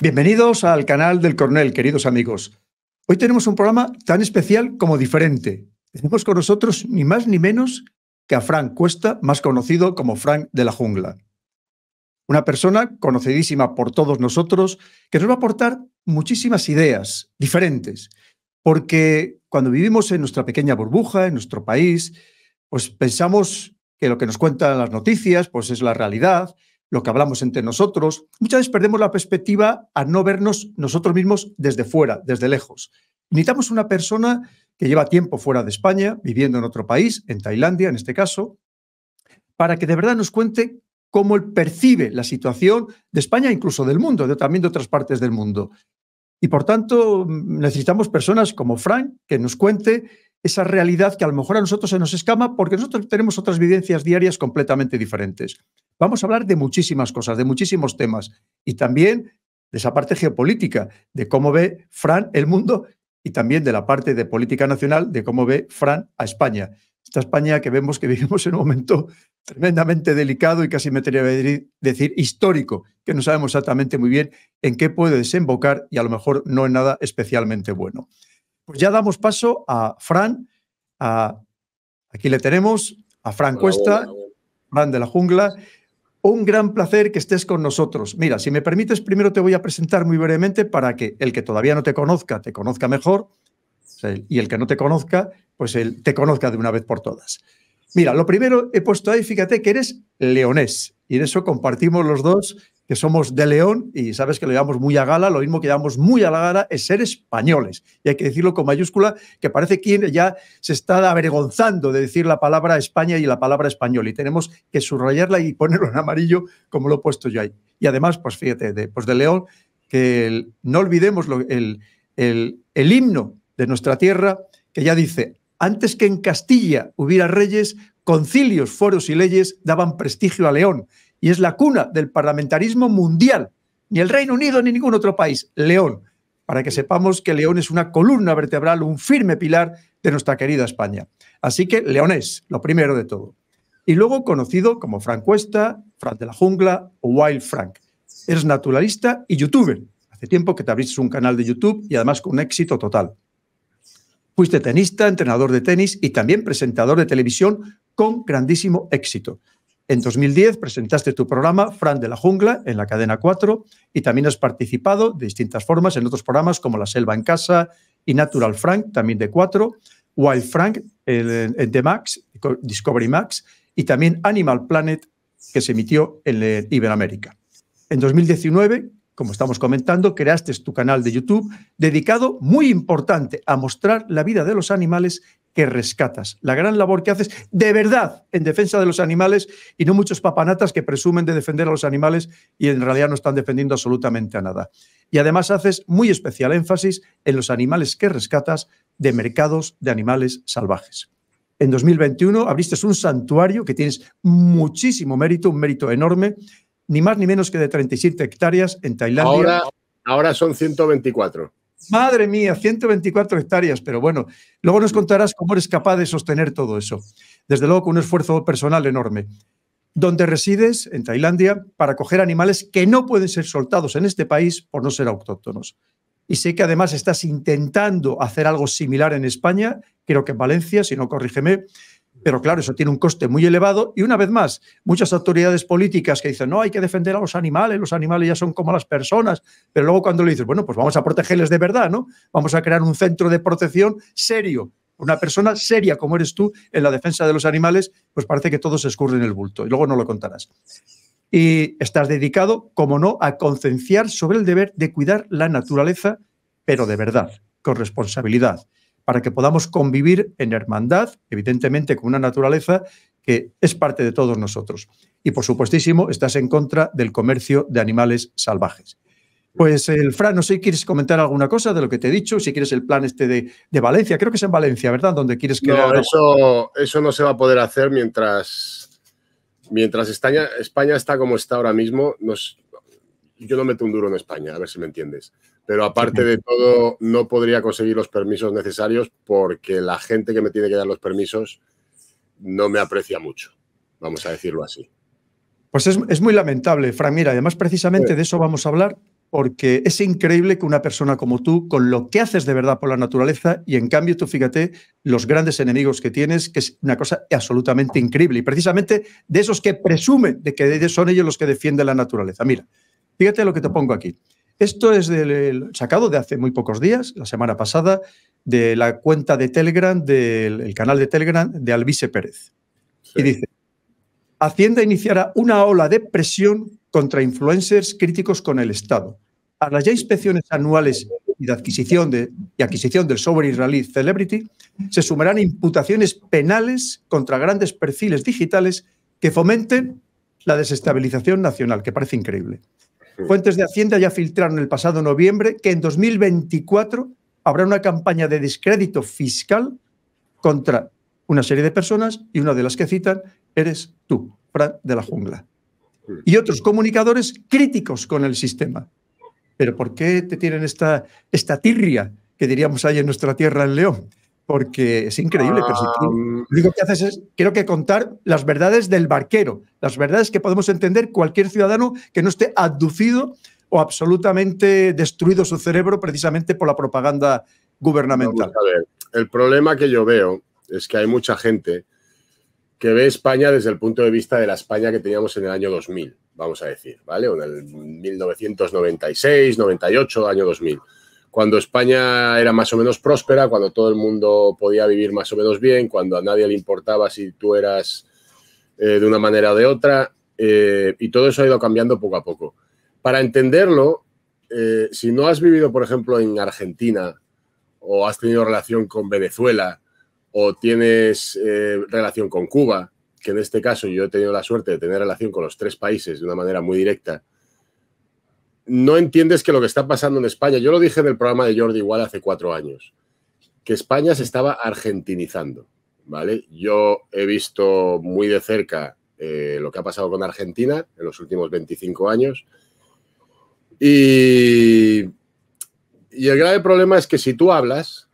Bienvenidos al canal del cornel queridos amigos. Hoy tenemos un programa tan especial como diferente. Tenemos con nosotros ni más ni menos que a Frank Cuesta, más conocido como Frank de la Jungla. Una persona conocidísima por todos nosotros que nos va a aportar muchísimas ideas diferentes, porque cuando vivimos en nuestra pequeña burbuja, en nuestro país, pues pensamos que lo que nos cuentan las noticias pues es la realidad, lo que hablamos entre nosotros. Muchas veces perdemos la perspectiva al no vernos nosotros mismos desde fuera, desde lejos. Necesitamos una persona que lleva tiempo fuera de España, viviendo en otro país, en Tailandia en este caso, para que de verdad nos cuente cómo él percibe la situación de España, incluso del mundo, de, también de otras partes del mundo. Y por tanto, mm, necesitamos personas como Frank que nos cuente esa realidad que a lo mejor a nosotros se nos escama porque nosotros tenemos otras vivencias diarias completamente diferentes. Vamos a hablar de muchísimas cosas, de muchísimos temas y también de esa parte geopolítica, de cómo ve Fran el mundo y también de la parte de política nacional, de cómo ve Fran a España. Esta España que vemos que vivimos en un momento tremendamente delicado y casi me tenía que decir, histórico, que no sabemos exactamente muy bien en qué puede desembocar y a lo mejor no en nada especialmente bueno. Pues ya damos paso a Fran, a, aquí le tenemos, a Fran Cuesta, Fran de la Jungla. Un gran placer que estés con nosotros. Mira, si me permites, primero te voy a presentar muy brevemente para que el que todavía no te conozca te conozca mejor y el que no te conozca, pues él te conozca de una vez por todas. Mira, lo primero he puesto ahí, fíjate que eres leonés y en eso compartimos los dos que somos de León y sabes que lo llevamos muy a gala, lo mismo que llevamos muy a la gala es ser españoles. Y hay que decirlo con mayúscula, que parece que ya se está avergonzando de decir la palabra España y la palabra español y tenemos que subrayarla y ponerlo en amarillo como lo he puesto yo ahí. Y además, pues fíjate, de, pues de León, que no olvidemos el, el, el himno de nuestra tierra que ya dice, antes que en Castilla hubiera reyes, concilios, foros y leyes daban prestigio a León, y es la cuna del parlamentarismo mundial. Ni el Reino Unido ni ningún otro país, León, para que sepamos que León es una columna vertebral, un firme pilar de nuestra querida España. Así que es lo primero de todo. Y luego conocido como Frank Cuesta, Frank de la Jungla o Wild Frank. Eres naturalista y youtuber. Hace tiempo que te abriste un canal de YouTube y además con éxito total. Fuiste tenista, entrenador de tenis y también presentador de televisión con grandísimo éxito. En 2010 presentaste tu programa Fran de la Jungla en la cadena 4 y también has participado de distintas formas en otros programas como La Selva en Casa y Natural Frank, también de 4, Wild Frank en The Max, Discovery Max y también Animal Planet que se emitió en Iberoamérica. En 2019 como estamos comentando, creaste tu canal de YouTube dedicado, muy importante, a mostrar la vida de los animales que rescatas, la gran labor que haces de verdad en defensa de los animales y no muchos papanatas que presumen de defender a los animales y en realidad no están defendiendo absolutamente a nada. Y además haces muy especial énfasis en los animales que rescatas de mercados de animales salvajes. En 2021 abriste un santuario que tienes muchísimo mérito, un mérito enorme, ni más ni menos que de 37 hectáreas en Tailandia. Ahora, ahora son 124. Madre mía, 124 hectáreas, pero bueno, luego nos contarás cómo eres capaz de sostener todo eso. Desde luego con un esfuerzo personal enorme. Donde resides, en Tailandia, para coger animales que no pueden ser soltados en este país por no ser autóctonos. Y sé que además estás intentando hacer algo similar en España, creo que en Valencia, si no corrígeme, pero claro, eso tiene un coste muy elevado y una vez más, muchas autoridades políticas que dicen, no, hay que defender a los animales, los animales ya son como las personas, pero luego cuando le dices, bueno, pues vamos a protegerles de verdad, ¿no? Vamos a crear un centro de protección serio. Una persona seria como eres tú en la defensa de los animales, pues parece que todos se escurren el bulto y luego no lo contarás. Y estás dedicado, como no, a concienciar sobre el deber de cuidar la naturaleza, pero de verdad, con responsabilidad para que podamos convivir en hermandad, evidentemente con una naturaleza que es parte de todos nosotros. Y por supuestísimo, estás en contra del comercio de animales salvajes. Pues el eh, Fran, no sé si quieres comentar alguna cosa de lo que te he dicho, si quieres el plan este de, Valencia, creo que es en Valencia, ¿verdad? Donde quieres que... eso, eso no se va a poder hacer mientras, mientras España, España está como está ahora mismo. yo no meto un duro en España, a ver si me entiendes pero aparte de todo, no podría conseguir los permisos necesarios porque la gente que me tiene que dar los permisos no me aprecia mucho, vamos a decirlo así. Pues es, muy lamentable, Fran. Mira, además precisamente de eso vamos a hablar porque es increíble que una persona como tú, con lo que haces de verdad por la naturaleza, y en cambio tú fíjate los grandes enemigos que tienes, que es una cosa absolutamente increíble, y precisamente de esos que presumen de que son ellos los que defienden la naturaleza. Mira, fíjate lo que te pongo aquí. Esto es del, sacado de hace muy pocos días, la semana pasada, de la cuenta de Telegram, del canal de Telegram de Alvise Pérez. Y dice, Hacienda iniciará una ola de presión contra influencers críticos con el Estado. A las ya inspecciones anuales y de adquisición, de, adquisición del software israelí Celebrity, se sumarán imputaciones penales contra grandes perfiles digitales que fomenten la desestabilización nacional, que parece increíble. Fuentes de Hacienda ya filtraron el pasado noviembre que en 2024 habrá una campaña de descrédito fiscal contra una serie de personas y una de las que citan eres tú, Fran de la Jungla. Y otros comunicadores críticos con el sistema. Pero ¿por qué te tienen esta, esta tirria que diríamos ahí en nuestra tierra en León? porque es increíble. pero si lo que haces es, creo que contar las verdades del barquero, las verdades que podemos entender cualquier ciudadano que no esté aducido o absolutamente destruido su cerebro precisamente por la propaganda gubernamental. A ver, el problema que yo veo es que hay mucha gente que ve España desde el punto de vista de la España que teníamos en el año 2000, vamos a decir, ¿vale? O en el 1996, 98, año 2000 cuando España era más o menos próspera, cuando todo el mundo podía vivir más o menos bien, cuando a nadie le importaba si tú eras eh, de una manera o de otra, eh, y todo eso ha ido cambiando poco a poco. Para entenderlo, eh, si no has vivido, por ejemplo, en Argentina, o has tenido relación con Venezuela, o tienes relación con Cuba, que en este caso yo he tenido la suerte de tener relación con los tres países de una manera muy directa, no entiendes que lo que está pasando en España, yo lo dije en el programa de Jordi Igual hace cuatro años, que España se estaba argentinizando, ¿vale? Yo he visto muy de cerca eh, lo que ha pasado con Argentina en los últimos 25 años y, y el grave problema es que si tú hablas,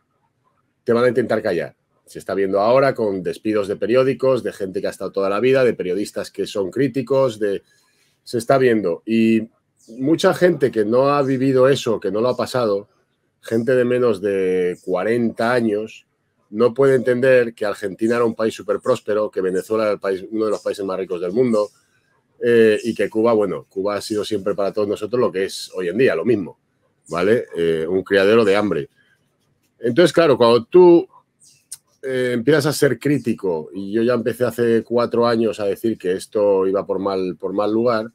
te van a intentar callar. Se está viendo ahora con despidos de periódicos, de gente que ha estado toda la vida, de periodistas que son críticos, de... Se está viendo. Y mucha gente que no ha vivido eso, que no lo ha pasado, gente de menos de 40 años, no puede entender que Argentina era un país súper próspero, que Venezuela era el país, uno de los países más ricos del mundo eh, y que Cuba, bueno, Cuba ha sido siempre para todos nosotros lo que es hoy en día, lo mismo, ¿vale? Eh, un criadero de hambre. Entonces, claro, cuando tú eh, empiezas a ser crítico, y yo ya empecé hace cuatro años a decir que esto iba por mal, por mal lugar,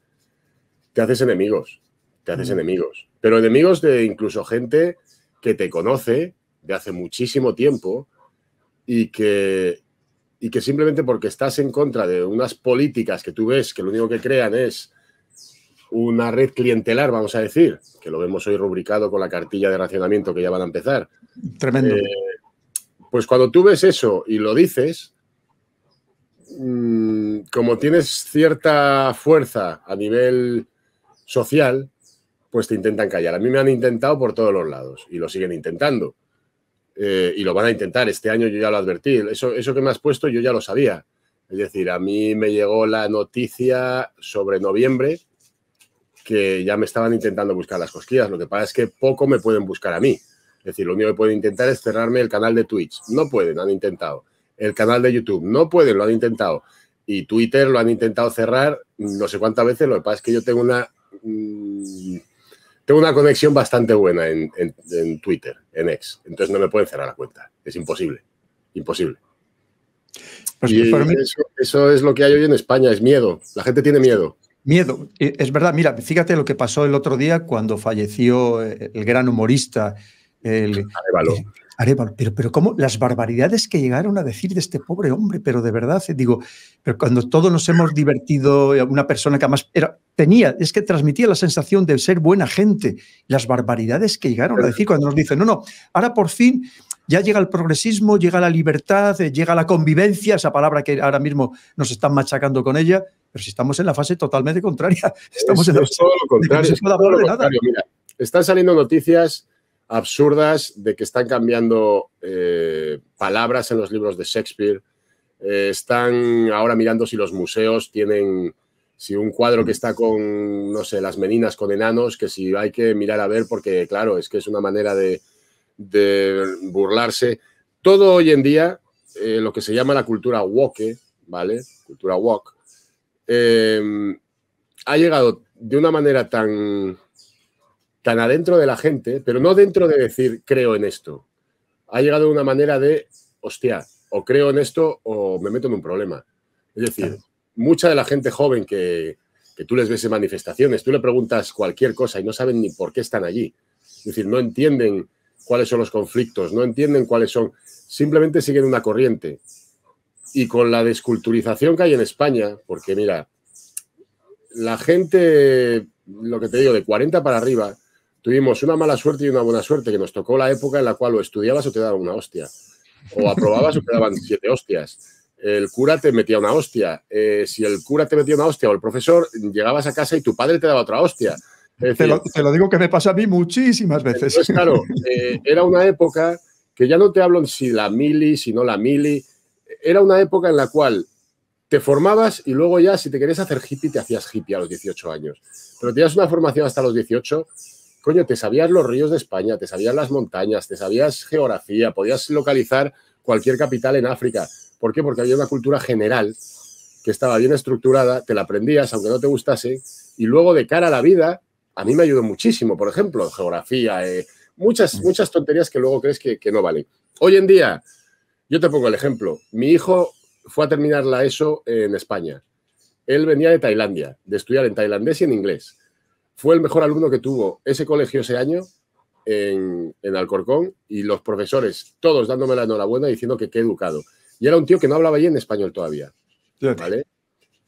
te haces enemigos, te haces mm. enemigos. Pero enemigos de incluso gente que te conoce de hace muchísimo tiempo y que, y que simplemente porque estás en contra de unas políticas que tú ves que lo único que crean es una red clientelar, vamos a decir, que lo vemos hoy rubricado con la cartilla de racionamiento que ya van a empezar. Tremendo. Eh, pues cuando tú ves eso y lo dices, mm, como tienes cierta fuerza a nivel social, pues te intentan callar. A mí me han intentado por todos los lados y lo siguen intentando. Eh, y lo van a intentar. Este año yo ya lo advertí. Eso, eso que me has puesto yo ya lo sabía. Es decir, a mí me llegó la noticia sobre noviembre que ya me estaban intentando buscar las cosquillas. Lo que pasa es que poco me pueden buscar a mí. Es decir, lo único que pueden intentar es cerrarme el canal de Twitch. No pueden, han intentado. El canal de YouTube, no pueden, lo han intentado. Y Twitter lo han intentado cerrar no sé cuántas veces. Lo que pasa es que yo tengo una Mm, tengo una conexión bastante buena en, Twitter, en X. Entonces no me pueden cerrar la cuenta. Es imposible. Imposible. Pues, pues eso, es lo que hay hoy en España, es miedo. La gente tiene miedo. Miedo. Eh, es verdad, mira, fíjate lo que pasó el otro día cuando falleció eh, el gran humorista. El, ah, pero, pero cómo las barbaridades que llegaron a decir de este pobre hombre, pero de verdad, eh, digo, pero cuando todos nos hemos divertido, eh, una persona que además tenía, es que transmitía la sensación de ser buena gente, las barbaridades que llegaron a decir cuando nos dicen, no, no, ahora por fin ya llega el progresismo, llega la libertad, eh, llega la convivencia, esa palabra que ahora mismo nos están machacando con ella, pero si estamos en la fase totalmente contraria, estamos en la fase todo lo contrario, no Mira, están saliendo noticias absurdas de que están cambiando eh, palabras en los libros de Shakespeare. Eh, están ahora mirando si los museos tienen, si un cuadro que está con, no sé, las meninas con enanos, que si hay que mirar a ver, porque claro, es que es una manera de, burlarse. Todo hoy en día, eh, lo que se llama la cultura woke, ¿vale? Cultura woke, ha llegado de una manera tan tan adentro de la gente, pero no dentro de decir creo en esto. Ha llegado una manera de, hostia, o creo en esto o me meto en un problema. Es decir, mucha de la gente joven que, tú les ves en manifestaciones, tú le preguntas cualquier cosa y no saben ni por qué están allí. Es decir, no entienden cuáles son los conflictos, no entienden cuáles son, simplemente siguen una corriente. Y con la desculturización que hay en España, porque mira, la gente, lo que te digo, de 40 para arriba, tuvimos una mala suerte y una buena suerte, que nos tocó la época en la cual o estudiabas o te daban una hostia, o aprobabas o te daban siete hostias. El cura te metía una hostia. Eh, si el cura te metía una hostia o el profesor, llegabas a casa y tu padre te daba otra hostia. te, lo, digo que me pasa a mí muchísimas veces. claro, eh, era una época que ya no te hablo si la mili, si no la mili, era una época en la cual te formabas y luego ya si te querías hacer hippie te hacías hippie a los 18 años. Pero tenías una formación hasta los 18 coño, te sabías los ríos de España, te sabías las montañas, te sabías geografía, podías localizar cualquier capital en África. ¿Por qué? Porque había una cultura general que estaba bien estructurada, te la aprendías aunque no te gustase, y luego de cara a la vida, a mí me ayudó muchísimo, por ejemplo, geografía, eh, muchas, mm. muchas tonterías que luego crees que, no valen. Hoy en día, yo te pongo el ejemplo, mi hijo fue a terminar la ESO en España, él venía de Tailandia, de estudiar en tailandés y en inglés fue el mejor alumno que tuvo ese colegio ese año en, Alcorcón y los profesores, todos dándome la enhorabuena diciendo que qué educado. Y era un tío que no hablaba bien español todavía.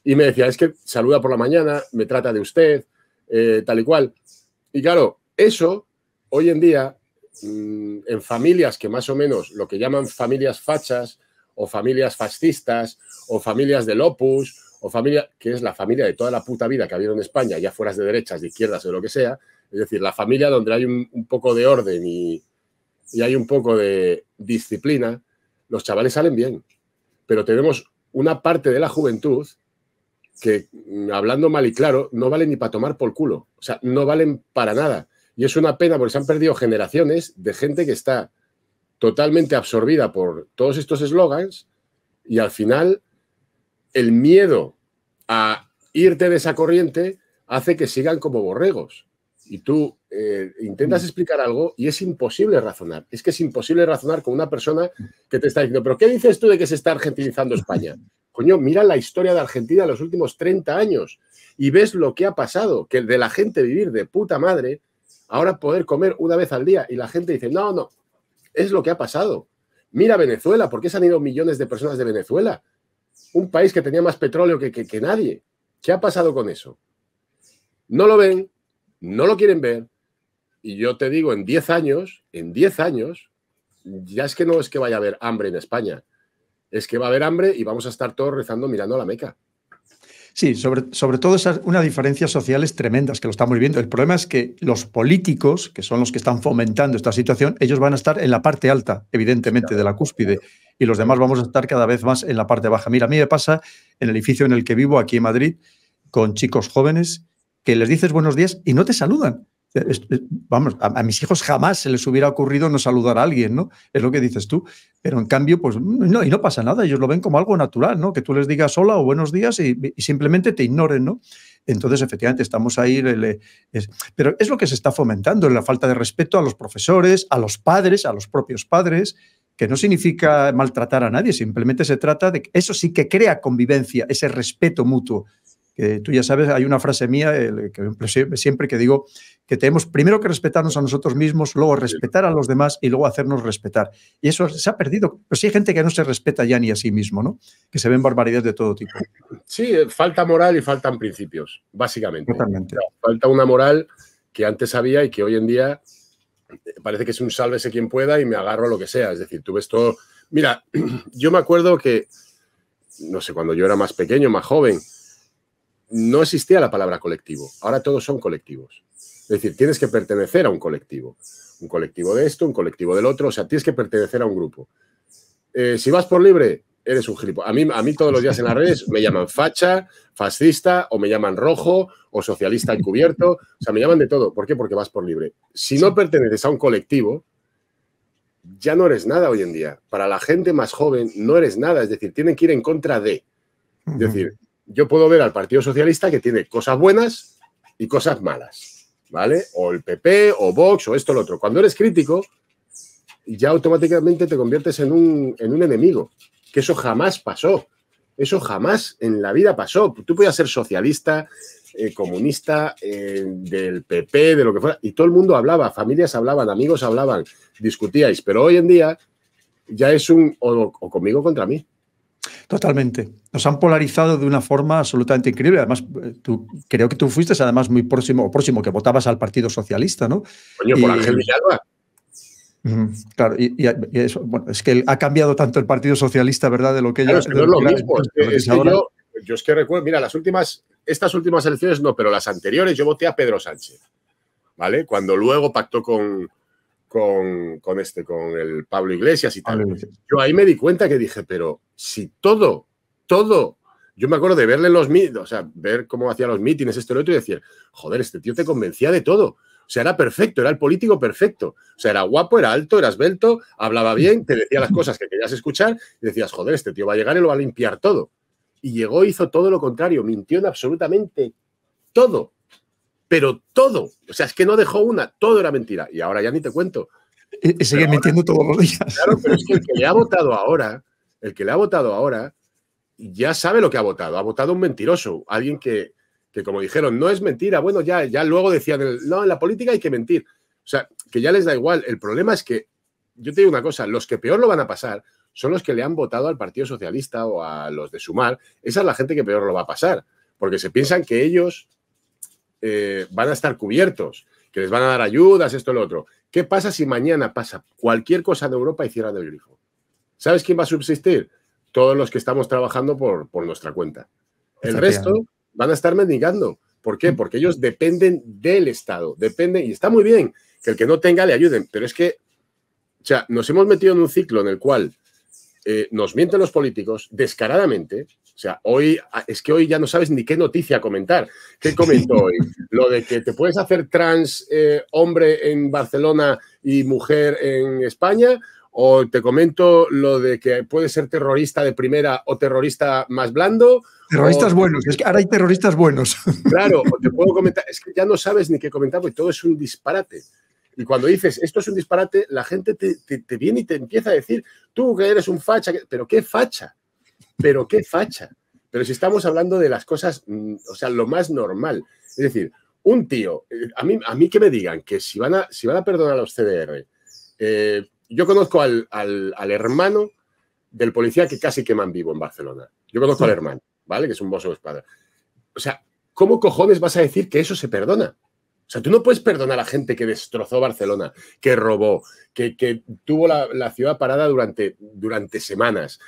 Y me decía, es que saluda por la mañana, me trata de usted, eh, tal y cual. Y claro, eso hoy en día, mm, en familias que más o menos lo que llaman familias fachas o familias fascistas o familias del opus o familia que es la familia de toda la puta vida que ha habido en España, ya fueras de derechas, de izquierdas o lo que sea, es decir, la familia donde hay un, poco de orden y, y, hay un poco de disciplina, los chavales salen bien. Pero tenemos una parte de la juventud que, mm, hablando mal y claro, no vale ni para tomar por culo. O sea, no valen para nada. Y es una pena porque se han perdido generaciones de gente que está totalmente absorbida por todos estos eslogans y al final el miedo a irte de esa corriente hace que sigan como borregos. Y tú eh, intentas mm. explicar algo y es imposible razonar. Es que es imposible razonar con una persona que te está diciendo, pero ¿qué dices tú de que se está argentinizando España? Coño, mira la historia de Argentina en los últimos 30 años y ves lo que ha pasado, que de la gente vivir de puta madre, ahora poder comer una vez al día y la gente dice, no, no, es lo que ha pasado. Mira Venezuela, ¿por qué se han ido millones de personas de Venezuela? un país que tenía más petróleo que, que nadie. ¿Qué ha pasado con eso? No lo ven, no lo quieren ver. Y yo te digo, en 10 años, en 10 años, ya es que no es que vaya a haber hambre en España, es que va a haber hambre y vamos a estar todos rezando mirando a la Meca. Sí, sobre, sobre todo esas, social diferencias sociales tremendas que lo estamos viviendo. El problema es que los políticos, que son los que están fomentando esta situación, ellos van a estar en la parte alta, evidentemente, de la cúspide, y los demás vamos a estar cada vez más en la parte baja. Mira, a mí me pasa en el edificio en el que vivo, aquí en Madrid, con chicos jóvenes, que les dices buenos días y no te saludan. Vamos, a, mis hijos jamás se les hubiera ocurrido no saludar a alguien, ¿no? Es lo que dices tú. Pero en cambio, pues no, y no pasa nada, ellos lo ven como algo natural, ¿no? Que tú les digas hola o buenos días y, simplemente te ignoren, ¿no? Entonces, efectivamente, estamos ahí. pero es lo que se está fomentando, la falta de respeto a los profesores, a los padres, a los propios padres que no significa maltratar a nadie, simplemente se trata de eso sí que crea convivencia, ese respeto mutuo, tú ya sabes, hay una frase mía que siempre que digo que tenemos primero que respetarnos a nosotros mismos, luego respetar a los demás y luego hacernos respetar. Y eso se ha perdido. Pero sí hay gente que no se respeta ya ni a sí mismo, ¿no? Que se ven barbaridades de todo tipo. Sí, eh, falta moral y faltan principios, básicamente. Totalmente. Falta una moral que antes había y que hoy en día eh, parece que es un sálvese quien pueda y me agarro a lo que sea. Es decir, tú ves todo. Mira, yo me acuerdo que, no sé, cuando yo era más pequeño, más joven, no existía la palabra colectivo. Ahora todos son colectivos. Es decir, tienes que pertenecer a un colectivo. Un colectivo de esto, un colectivo del otro. O sea, tienes que pertenecer a un grupo. Eh, si vas por libre, eres un gilipo. A mí, a mí todos los días en las redes me llaman facha, fascista, o me llaman rojo, o socialista encubierto. O sea, me llaman de todo. ¿Por qué? Porque vas por libre. Si no perteneces a un colectivo, ya no eres nada hoy en día. Para la gente más joven, no eres nada. Es decir, tienen que ir en contra de. Es decir, yo puedo ver al Partido Socialista que tiene cosas buenas y cosas malas, ¿vale? O el PP, o Vox, o esto, o lo otro. Cuando eres crítico, ya automáticamente te conviertes en un, en un enemigo, que eso jamás pasó. Eso jamás en la vida pasó. Tú podías ser socialista, eh, comunista, eh, del PP, de lo que fuera, y todo el mundo hablaba, familias hablaban, amigos hablaban, discutíais, pero hoy en día ya es un o, o conmigo contra mí. Totalmente. Nos han polarizado de una forma absolutamente increíble. Además, eh, tú, creo que tú fuiste además muy próximo, o próximo, que votabas al Partido Socialista, ¿no? Coño, por Ángel Villalba. Claro, y, eso, es que ha cambiado tanto el Partido Socialista, ¿verdad? De lo que yo, yo, es que recuerdo, mira, las últimas, estas últimas elecciones no, pero las anteriores yo voté a Pedro Sánchez, ¿vale? Cuando luego pactó con, con, este, con el Pablo Iglesias y tal. Yo ahí me di cuenta que dije, pero si todo, todo yo me acuerdo de verle los o sea, ver cómo hacía los mítines, y lo otro, y decir, joder, este tío te convencía de todo. O sea, era perfecto, era el político perfecto. O sea, era guapo, era alto, era esbelto, hablaba bien, te decía las cosas que querías escuchar y decías, joder, este tío va a llegar y lo va a limpiar todo. Y llegó, hizo todo lo contrario, mintió en absolutamente todo pero todo, o sea, es que no dejó una, todo era mentira. Y ahora ya ni te cuento. Y, sigue mintiendo todos los días. Claro, pero es que el que le ha votado ahora, el que le ha votado ahora, ya sabe lo que ha votado. Ha votado un mentiroso, alguien que, que como dijeron, no es mentira. Bueno, ya, ya luego decían, no, en la política hay que mentir. O sea, que ya les da igual. El problema es que, yo te digo una cosa, los que peor lo van a pasar son los que le han votado al Partido Socialista o a los de Sumar. Esa es la gente que peor lo va a pasar, porque se piensan que ellos eh, van a estar cubiertos, que les van a dar ayudas, esto, lo otro. ¿Qué pasa si mañana pasa cualquier cosa de Europa y cierra el grifo? ¿Sabes quién va a subsistir? Todos los que estamos trabajando por, por nuestra cuenta. El resto van a estar mendigando. ¿Por qué? Porque ellos dependen del Estado, dependen, y está muy bien que el que no tenga le ayuden, pero es que, o sea, nos hemos metido en un ciclo en el cual eh, nos mienten los políticos descaradamente. O sea, hoy es que hoy ya no sabes ni qué noticia comentar. ¿Qué comentó hoy? Lo de que te puedes hacer trans eh, hombre en Barcelona y mujer en España, o te comento lo de que puedes ser terrorista de primera o terrorista más blando. Terroristas buenos, es que ahora hay terroristas buenos. Claro, o te puedo comentar, es que ya no sabes ni qué comentar porque todo es un disparate. Y cuando dices esto es un disparate, la gente te, viene y te empieza a decir, tú que eres un facha, pero qué facha, pero qué facha. Pero si estamos hablando de las cosas, mm, o sea, lo más normal. Es decir, un tío, eh, a mí, a mí que me digan que si van a, si van a perdonar a los CDR, eh, yo conozco al, hermano del policía que casi queman vivo en Barcelona. Yo conozco al hermano, ¿vale? Que es un bozo de espada. O sea, ¿cómo cojones vas a decir que eso se perdona? O sea, tú no puedes perdonar a la gente que destrozó Barcelona, que robó, que, tuvo la, ciudad parada durante, durante semanas,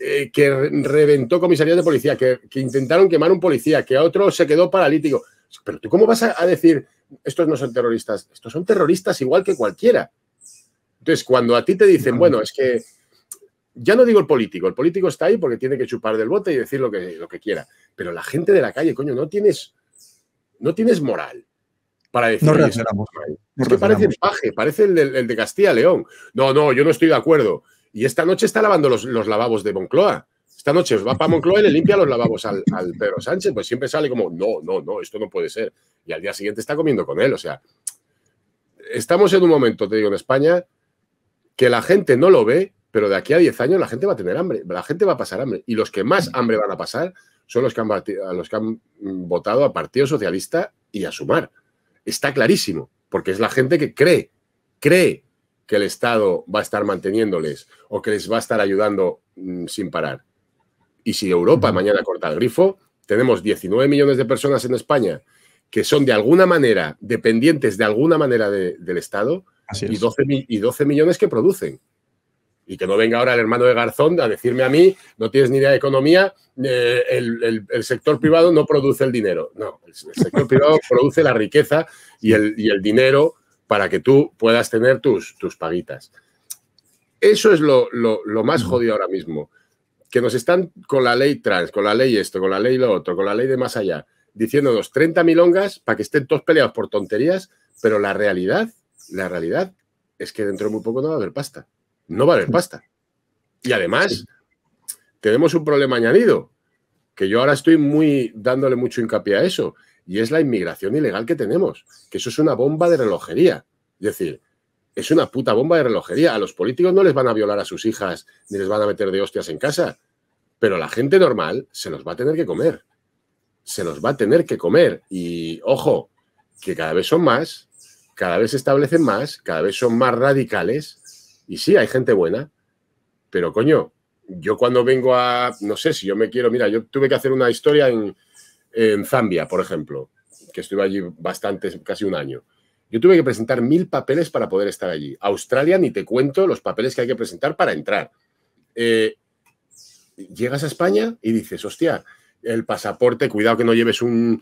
eh, que reventó comisarías de policía, que, intentaron quemar un policía, que a otro se quedó paralítico. Pero tú cómo vas a, decir, estos no son terroristas, estos son terroristas igual que cualquiera. Entonces, cuando a ti te dicen, bueno, es que ya no digo el político, el político está ahí porque tiene que chupar del bote y decir lo que, lo que quiera, pero la gente de la calle, coño, no tienes, no tienes moral para decir no Es que parece el paje, parece el, de Castilla León. No, no, yo no estoy de acuerdo. Y esta noche está lavando los, lavabos de Moncloa. Esta noche va para Moncloa y le limpia los lavabos al, Pedro Sánchez. Pues siempre sale como, no, no, no, esto no puede ser. Y al día siguiente está comiendo con él. O sea, estamos en un momento, te digo, en España, que la gente no lo ve, pero de aquí a 10 años la gente va a tener hambre, la gente va a pasar hambre. Y los que más mm. hambre van a pasar son los que han, los que han votado a Partido Socialista y a Sumar. Está clarísimo, porque es la gente que cree, cree que el Estado va a estar manteniéndoles o que les va a estar ayudando mm, sin parar. Y si Europa mañana corta el grifo, tenemos 19 millones de personas en España que son de alguna manera dependientes de alguna manera del Estado y y 12 millones que producen y que no venga ahora el hermano de Garzón a decirme a mí, no tienes ni idea de economía, eh, el, sector privado no produce el dinero. No, el, sector privado produce la riqueza y el, el dinero para que tú puedas tener tus, tus paguitas. Eso es lo, lo más jodido ahora mismo, que nos están con la ley trans, con la ley esto, con la ley lo otro, con la ley de más allá, diciéndonos 30 milongas para que estén todos peleados por tonterías, pero la realidad, la realidad es que dentro de muy poco no va a haber pasta no va a haber pasta. Y además, tenemos un problema añadido, que yo ahora estoy muy dándole mucho hincapié a eso, y es la inmigración ilegal que tenemos, que eso es una bomba de relojería. Es decir, es una puta bomba de relojería. A los políticos no les van a violar a sus hijas ni les van a meter de hostias en casa, pero la gente normal se los va a tener que comer. Se los va a tener que comer. Y ojo, que cada vez son más, cada vez se establecen más, cada vez son más radicales y sí, hay gente buena, pero coño, yo cuando vengo a, no sé si yo me quiero, mira, yo tuve que hacer una historia en, Zambia, por ejemplo, que estuve allí bastante, casi un año. Yo tuve que presentar mil papeles para poder estar allí. Australia, ni te cuento los papeles que hay que presentar para entrar. Eh, llegas a España y dices, hostia, el pasaporte, cuidado que no lleves un,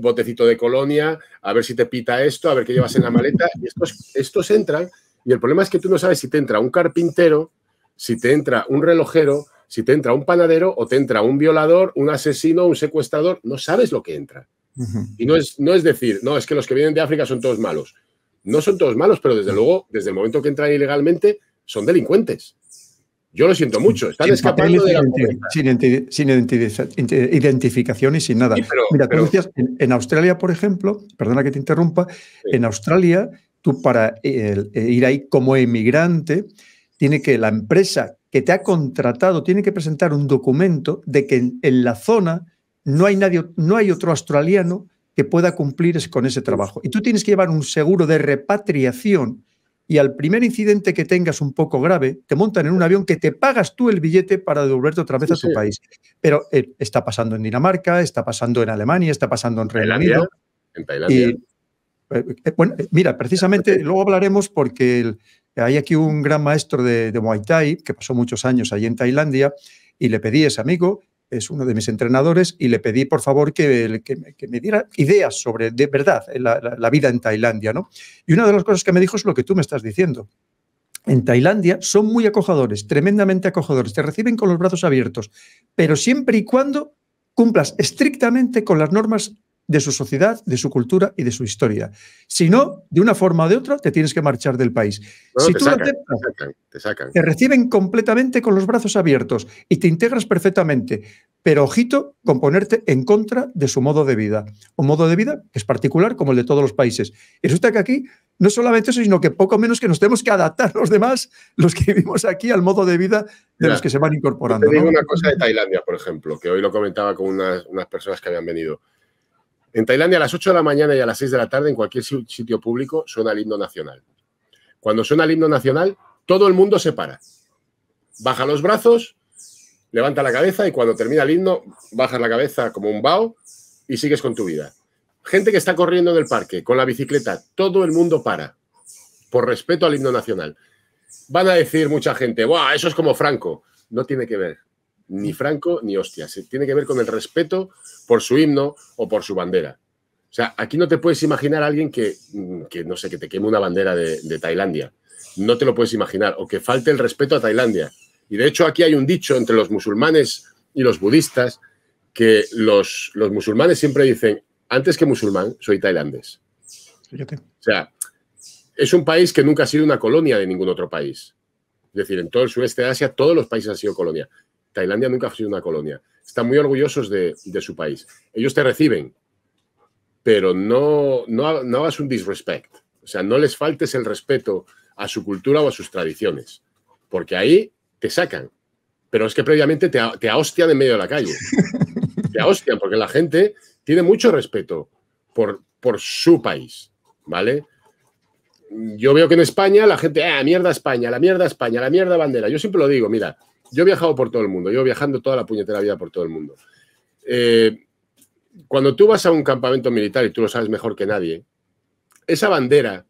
botecito de colonia, a ver si te pita esto, a ver qué llevas en la maleta. Y estos, estos entran y el problema es que tú no sabes si te entra un carpintero, si te entra un relojero, si te entra un panadero o te entra un violador, un asesino, un secuestrador, no sabes lo que entra. Y no es, no es decir, no, es que los que vienen de África son todos malos. No son todos malos, pero desde luego, desde el momento que entran ilegalmente, son delincuentes. Yo lo siento mucho, están escapando de la sin, sin identificación y sin nada. en, Australia, por ejemplo, perdona que te interrumpa, en Australia tú para eh, eh, ir ahí como emigrante, tiene que la empresa que te ha contratado tiene que presentar un documento de que en, la zona no hay nadie, no hay otro australiano que pueda cumplir con ese trabajo. Y tú tienes que llevar un seguro de repatriación y al primer incidente que tengas un poco grave, te montan en un avión que te pagas tú el billete para devolverte otra vez a tu país. Pero eh, está pasando en Dinamarca, está pasando en Alemania, está pasando en Reino Unido. En eh, eh, bueno, eh, mira, precisamente luego hablaremos porque hay aquí un gran maestro de, Muay Thai que pasó muchos años allí en Tailandia y le pedí a ese amigo, es uno de mis entrenadores, y le pedí por favor que, me diera ideas sobre de verdad la, vida en Tailandia. ¿no? Y una de las cosas que me dijo es lo que tú me estás diciendo. En Tailandia son muy acogedores, tremendamente acogedores, te reciben con los brazos abiertos, pero siempre y cuando cumplas estrictamente con las normas de su sociedad, de su cultura y de su historia. Si no, de una forma o de otra, te tienes que marchar del país. si tú te, sacan, te, reciben completamente con los brazos abiertos y te integras perfectamente, pero ojito con ponerte en contra de su modo de vida. Un modo de vida que es particular como el de todos los países. Y resulta que aquí no solamente eso, sino que poco menos que nos tenemos que adaptar los demás, los que vivimos aquí, al modo de vida de los que se van incorporando. Te digo una cosa de Tailandia, por ejemplo, que hoy lo comentaba con unas personas que habían venido. En Tailandia a las 8 de la mañana y a las 6 de la tarde en cualquier sitio público suena el himno nacional. Cuando suena el himno nacional, todo el mundo se para. Baja los brazos, levanta la cabeza y cuando termina el himno, bajas la cabeza como un bao y sigues con tu vida. Gente que está corriendo en el parque con la bicicleta, todo el mundo para, por respeto al himno nacional. Van a decir mucha gente, ¡buah! Eso es como Franco. No tiene que ver, ni Franco ni Se Tiene que ver con el respeto por su himno o por su bandera. O sea, aquí no te puedes imaginar a alguien que, mm, no sé, que te queme una bandera de, Tailandia. No te lo puedes imaginar. O que falte el respeto a Tailandia. Y de hecho aquí hay un dicho entre los musulmanes y los budistas que los, musulmanes siempre dicen, antes que musulmán, soy tailandés. O sea, es un país que nunca ha sido una colonia de ningún otro país. Es decir, en todo el sudeste de Asia, todos los países han sido colonia. Tailandia nunca ha sido una colonia están muy orgullosos de, su país. Ellos te reciben, pero no, no, hagas un disrespect. O sea, no les faltes el respeto a su cultura o a sus tradiciones, porque ahí te sacan. Pero es que previamente te, te en medio de la calle. te ahostian, porque la gente tiene mucho respeto por, por su país, ¿vale? Yo veo que en España la gente, ah, mierda España, la mierda España, la mierda bandera. Yo siempre lo digo, mira, yo he viajado por todo el mundo, yo viajando toda la puñetera vida por todo el mundo. Eh, cuando tú vas a un campamento militar, y tú lo sabes mejor que nadie, esa bandera,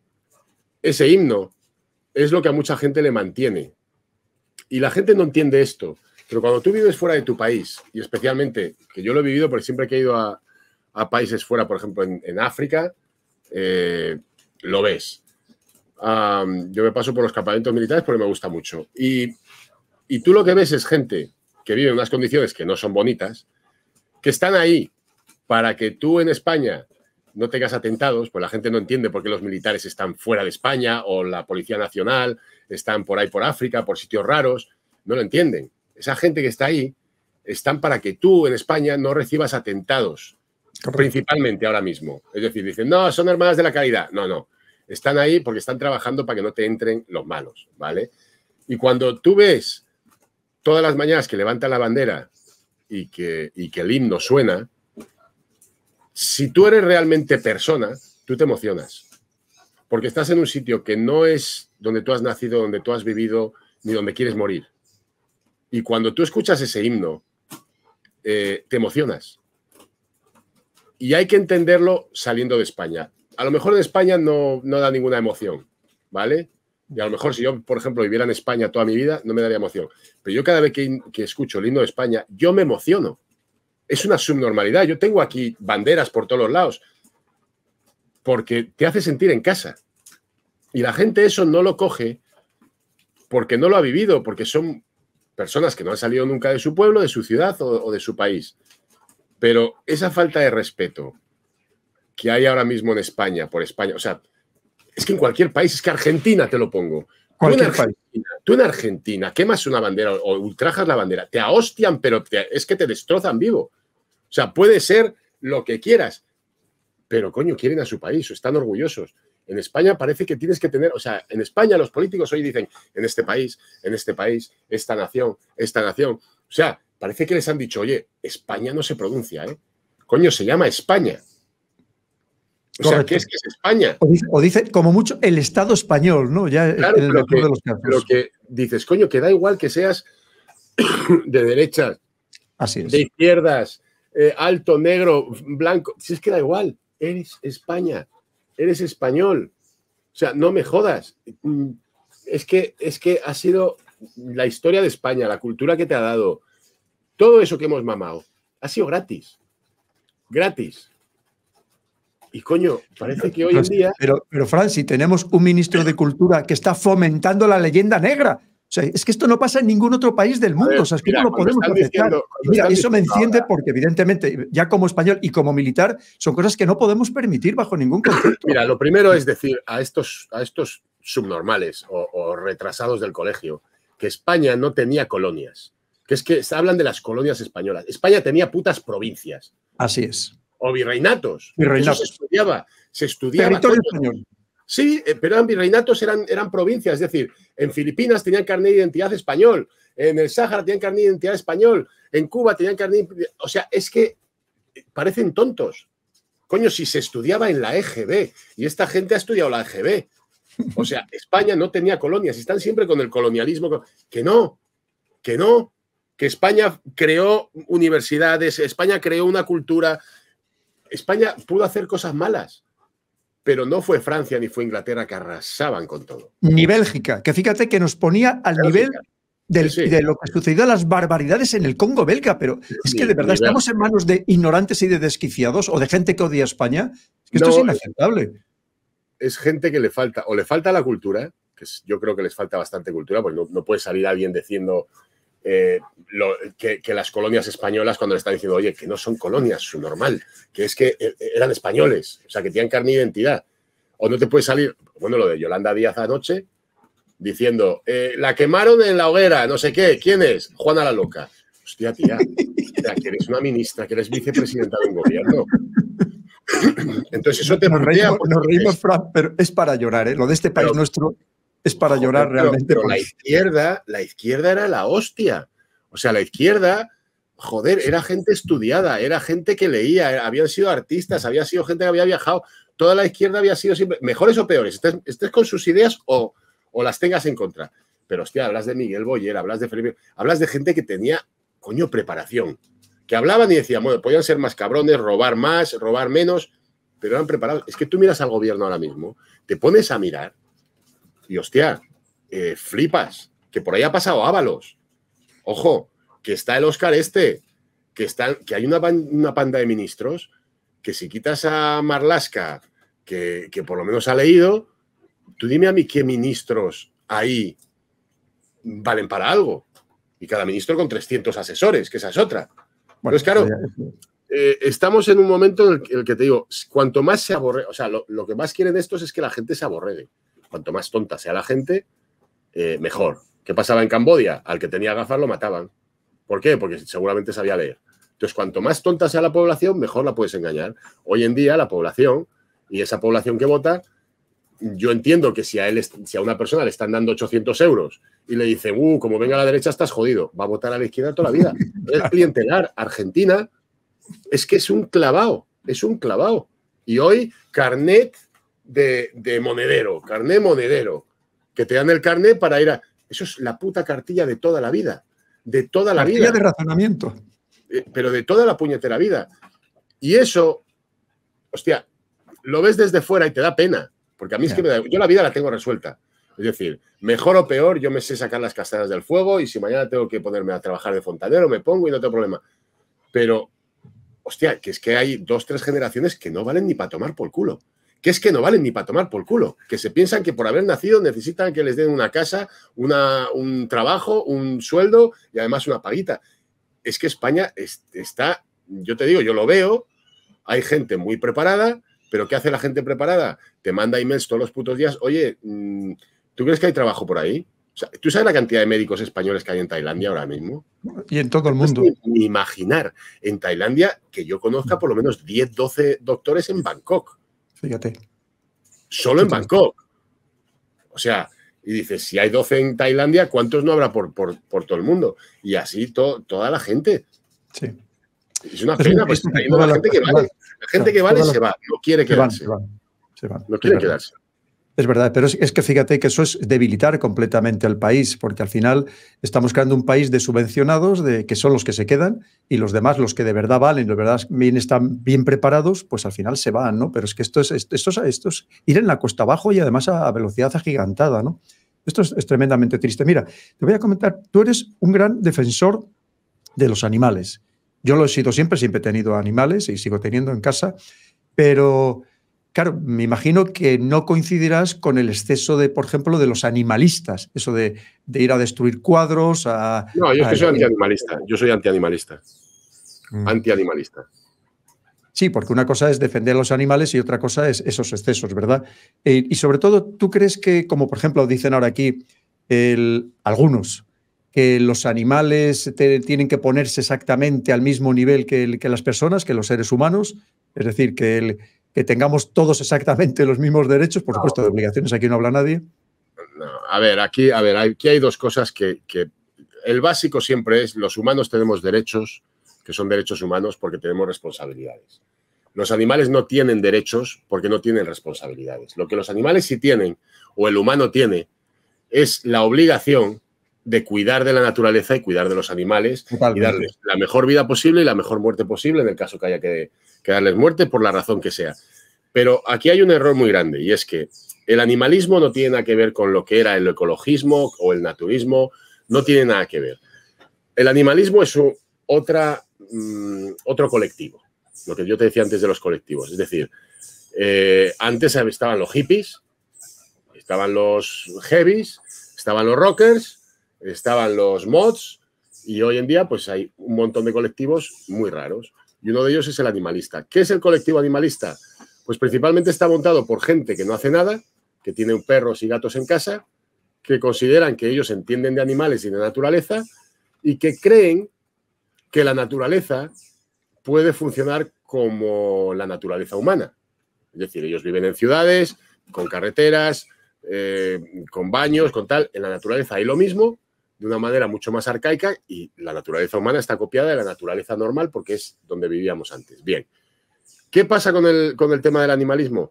ese himno, es lo que a mucha gente le mantiene. Y la gente no entiende esto. Pero cuando tú vives fuera de tu país, y especialmente, que yo lo he vivido porque siempre que he ido a, países fuera, por ejemplo, en, África, eh, lo ves. Ah, yo me paso por los campamentos militares porque me gusta mucho. Y y tú lo que ves es gente que vive en unas condiciones que no son bonitas, que están ahí para que tú en España no tengas atentados, pues la gente no entiende por qué los militares están fuera de España o la Policía Nacional están por ahí por África, por sitios raros, no lo entienden. Esa gente que está ahí están para que tú en España no recibas atentados, principalmente ahora mismo. Es decir, dicen, no, son hermanas de la calidad. No, no. Están ahí porque están trabajando para que no te entren los malos, ¿vale? Y cuando tú ves todas las mañanas que levanta la bandera y que, el himno suena, si tú eres realmente persona, tú te emocionas. Porque estás en un sitio que no es donde tú has nacido, donde tú has vivido, ni donde quieres morir. Y cuando tú escuchas ese himno, eh, te emocionas. Y hay que entenderlo saliendo de España. A lo mejor en España no, no da ninguna emoción, ¿vale? Y a lo mejor si yo, por ejemplo, viviera en España toda mi vida, no me daría emoción. Pero yo cada vez que, escucho el de España, yo me emociono. Es una subnormalidad. Yo tengo aquí banderas por todos los lados. Porque te hace sentir en casa. Y la gente eso no lo coge porque no lo ha vivido, porque son personas que no han salido nunca de su pueblo, de su ciudad o, o de su país. Pero esa falta de respeto que hay ahora mismo en España, por España, o sea, es que en cualquier país, es que Argentina te lo pongo. Tú en, Argentina, tú en Argentina quemas una bandera o ultrajas la bandera, te ahostian, pero es que te destrozan vivo. O sea, puede ser lo que quieras, pero coño, quieren a su país, están orgullosos. En España parece que tienes que tener, o sea, en España los políticos hoy dicen, en este país, en este país, esta nación, esta nación. O sea, parece que les han dicho, oye, España no se pronuncia, ¿eh? Coño, se llama España. O sea, que es que es España? O dice, como mucho el Estado español, ¿no? Ya claro, pero, que, de pero que dices, coño, que da igual que seas de derechas, de izquierdas, eh, alto, negro, blanco, si es que da igual, eres España, eres español. O sea, no me jodas. Mm, es que, es que ha sido la historia de España, la cultura que te ha dado, todo eso que hemos mamado, ha sido gratis. Gratis. Y coño, parece que hoy en día. Pero, pero Fran, tenemos un ministro de Cultura que está fomentando la leyenda negra. O sea, es que esto no pasa en ningún otro país del mundo. o sea, es que no lo podemos aceptar. mira, eso me enciende porque, evidentemente, ya como español y como militar, son cosas que no podemos permitir bajo ningún concepto. Mira, lo primero es decir a estos, a estos subnormales o, retrasados del colegio que España no tenía colonias. Que es que se hablan de las colonias españolas. España tenía putas provincias. Así es o virreinatos. se estudiaba. Se estudiaba. Territorio español. Sí, eh, pero eran virreinatos, eran, eran provincias. Es decir, en Filipinas tenían carnet de identidad español, en el Sáhara tenían carnet de identidad español, en Cuba tenían carnet O sea, es que eh, parecen tontos. Coño, si se estudiaba en la EGB, y esta gente ha estudiado la EGB. O sea, España no tenía colonias, están siempre con el colonialismo. Que no, que no, que España creó universidades, España creó una cultura, España pudo hacer cosas malas, pero no fue Francia ni fue Inglaterra que arrasaban con todo. Ni Bélgica, que fíjate que nos ponía al nivel de lo que sucedido a las barbaridades en el Congo belga, pero es que de verdad estamos en manos de ignorantes y de desquiciados o de gente que odia a España. Es esto es eh, inaceptable. Es gente que le falta, o le falta la cultura, que yo creo que les falta bastante cultura, porque no puede salir alguien diciendo eh, que, las colonias españolas cuando le están diciendo, oye, que no son colonias, su normal, que es que eh, eh, eran españoles, o sea, que tenían carne de identidad. O no te puedes salir, bueno, lo de Yolanda Díaz anoche, diciendo, la quemaron en la hoguera, no sé qué, ¿quién es? Juana la Loca. Hostia, tía, que eres una ministra, que eres vicepresidenta de un gobierno. Entonces eso te... Nos reímos, nos reímos pero es para llorar, ¿eh? Lo de este país nuestro es para llorar realmente. Pero la izquierda, la izquierda era la hostia. O sea, la izquierda, joder, era gente estudiada, era gente que leía, eh, habían sido artistas, había sido gente que había viajado. Toda la izquierda había sido siempre, mejores o peores, estés, con sus ideas o, o, las tengas en contra. Pero hostia, hablas de Miguel Boyer, hablas de Felipe, hablas de gente que tenía, coño, preparación. Que hablaban y decían, bueno, podían ser más cabrones, robar más, robar menos, pero eran preparados. Es que tú miras al gobierno ahora mismo, te pones a mirar y hostia, eh, flipas, que por ahí ha pasado Ábalos. Ojo, que está el Oscar este, que, está, que hay una, una panda de ministros que si quitas a Marlasca, que, por lo menos ha leído, tú dime a mí qué ministros ahí valen para algo. Y cada ministro con 300 asesores, que esa es otra. Bueno, es claro, eh, estamos en un momento en el, que te digo, cuanto más se aborre, o sea, lo, que más quieren estos es que la gente se aborree cuanto más tonta sea la gente, eh, mejor. ¿Qué pasaba en Cambodia? Al que tenía gafas lo mataban. ¿Por qué? Porque seguramente sabía leer. Entonces, cuanto más tonta sea la población, mejor la puedes engañar. Hoy en día, la población y esa población que vota, yo entiendo que si a, él, si a una persona le están dando 800 euros y le dicen, uh, como venga a la derecha estás jodido, va a votar a la izquierda toda la vida. El clientelar. Argentina es que es un clavao, es un clavao. Y hoy, carnet de, monedero, carné monedero, que te dan el carné para ir a... Eso es la puta cartilla de toda la vida, de toda la vida. de razonamiento. Eh, pero de toda la puñetera vida. Y eso, hostia, lo ves desde fuera y te da pena, porque a mí es que me da... Yo la vida la tengo resuelta. Es decir, mejor o peor, yo me sé sacar las castañas del fuego y si mañana tengo que ponerme a trabajar de fontanero, me pongo y no tengo problema. Pero, hostia, que es que hay dos, tres generaciones que no valen ni para tomar por culo que es que no valen ni para tomar por culo, que se piensan que por haber nacido necesitan que les den una casa, una, un trabajo, un sueldo y además una paguita. Es que España está, yo te digo, yo lo veo, hay gente muy preparada, pero ¿qué hace la gente preparada? Te manda emails todos los putos días, oye, mm, ¿tú crees que hay trabajo por ahí? ¿Tú sabes la cantidad de médicos españoles que hay en Tailandia ahora mismo? Y en todo el mundo. ni imaginar en Tailandia que yo conozca mm. por lo menos 10, 12 doctores en Bangkok. Fíjate. Solo en Bangkok. O sea, y dices, si hay 12 en Tailandia, ¿cuántos no habrá por, por, todo el mundo? Y así toda la gente. Sí. Es una pena, pues la, gente que vale. La gente que vale se va, no quiere quedarse. no quiere quedarse. Es verdad, pero es, que fíjate que eso es debilitar completamente al país, porque al final estamos creando un país de subvencionados, de que son los que se quedan, y los demás, los que de verdad valen, los de verdad bien están bien preparados, pues al final se van, ¿no? Pero es que esto es, esto es, ir en la costa abajo y además a, velocidad agigantada, ¿no? Esto es, tremendamente triste. Mira, te voy a comentar, tú eres un gran defensor de los animales. Yo lo he sido siempre, siempre he tenido animales y sigo teniendo en casa, pero Claro, me imagino que no coincidirás con el exceso de, por ejemplo, de los animalistas, eso de, ir a destruir cuadros, a... No, yo soy antianimalista, yo soy antianimalista. Mm. Antianimalista. Sí, porque una cosa es defender a los animales y otra cosa es esos excesos, ¿verdad? Eh, y sobre todo, ¿tú crees que, como por ejemplo dicen ahora aquí algunos, que los animales tienen que ponerse exactamente al mismo nivel que, que, las personas, que los seres humanos? Es decir, que el, que tengamos todos exactamente los mismos derechos, por supuesto, de obligaciones aquí no habla nadie. a ver, aquí, a ver, aquí hay dos cosas que, el básico siempre es los humanos tenemos derechos, que son derechos humanos, porque tenemos responsabilidades. Los animales no tienen derechos porque no tienen responsabilidades. Lo que los animales sí tienen, o el humano tiene, es la obligación de cuidar de la naturaleza y cuidar de los animales y darles la mejor vida posible y la mejor muerte posible en el caso que haya que, que darles muerte por la razón que sea. Pero aquí hay un error muy grande y es que el animalismo no tiene nada que ver con lo que era el ecologismo o el naturismo, no tiene nada que ver. El animalismo es mm, otro colectivo, lo que yo te decía antes de los colectivos. Es decir, eh, antes estaban los hippies, estaban los heavies, estaban los rockers, estaban los mods y hoy en día pues hay un montón de colectivos muy raros y uno de ellos es el animalista. ¿Qué es el colectivo animalista? Pues principalmente está montado por gente que no hace nada, que tiene perros y gatos en casa, que consideran que ellos entienden de animales y de naturaleza y que creen que la naturaleza puede funcionar como la naturaleza humana. Es decir, ellos viven en ciudades, con carreteras, eh, con baños, con tal. En la naturaleza hay lo mismo, de una manera mucho más arcaica y la naturaleza humana está copiada de la naturaleza normal porque es donde vivíamos antes. Bien, ¿qué pasa con el, tema del animalismo?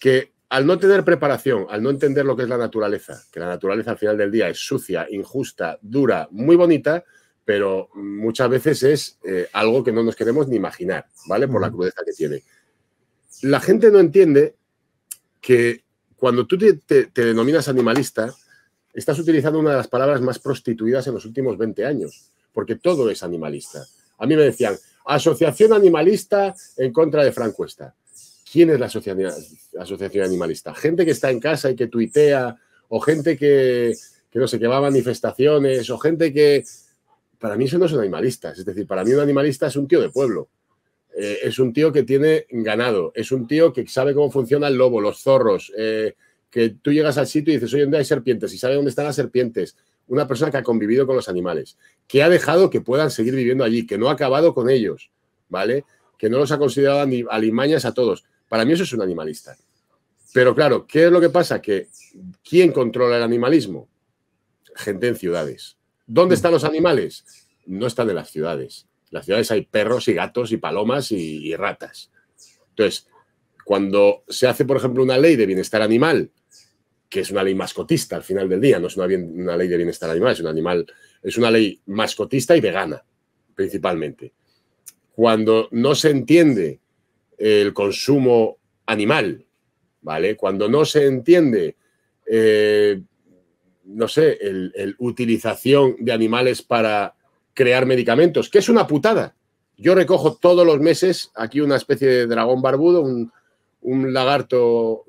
Que al no tener preparación, al no entender lo que es la naturaleza, que la naturaleza al final del día es sucia, injusta, dura, muy bonita, pero muchas veces es eh, algo que no nos queremos ni imaginar, ¿vale? Por la crudeza que tiene. La gente no entiende que cuando tú te denominas animalista, estás utilizando una de las palabras más prostituidas en los últimos 20 años, porque todo es animalista. A mí me decían, Asociación Animalista en contra de Franco Cuesta. ¿Quién es la asociación animalista? ¿Gente que está en casa y que tuitea? ¿O gente que, no sé, va a manifestaciones? ¿O gente que...? Para mí eso no son animalistas. Es decir, para mí un animalista es un tío de pueblo. Eh, es un tío que tiene ganado. Es un tío que sabe cómo funciona el lobo, los zorros, eh, que tú llegas al sitio y dices, oye, ¿dónde hay serpientes y sabe dónde están las serpientes. Una persona que ha convivido con los animales, que ha dejado que puedan seguir viviendo allí, que no ha acabado con ellos, ¿vale? Que no los ha considerado alimañas a todos. Para mí eso es un animalista. Pero claro, ¿qué es lo que pasa? Que ¿quién controla el animalismo? Gente en ciudades. ¿Dónde están los animales? No están en las ciudades. En las ciudades hay perros y gatos y palomas y ratas. Entonces, cuando se hace, por ejemplo, una ley de bienestar animal que es una ley mascotista al final del día, no es una, ley de bienestar animal, es un animal, es una ley mascotista y vegana, principalmente. Cuando no se entiende el consumo animal, ¿vale? Cuando no se entiende, eh, no sé, el, utilización de animales para crear medicamentos, que es una putada. Yo recojo todos los meses aquí una especie de dragón barbudo, un lagarto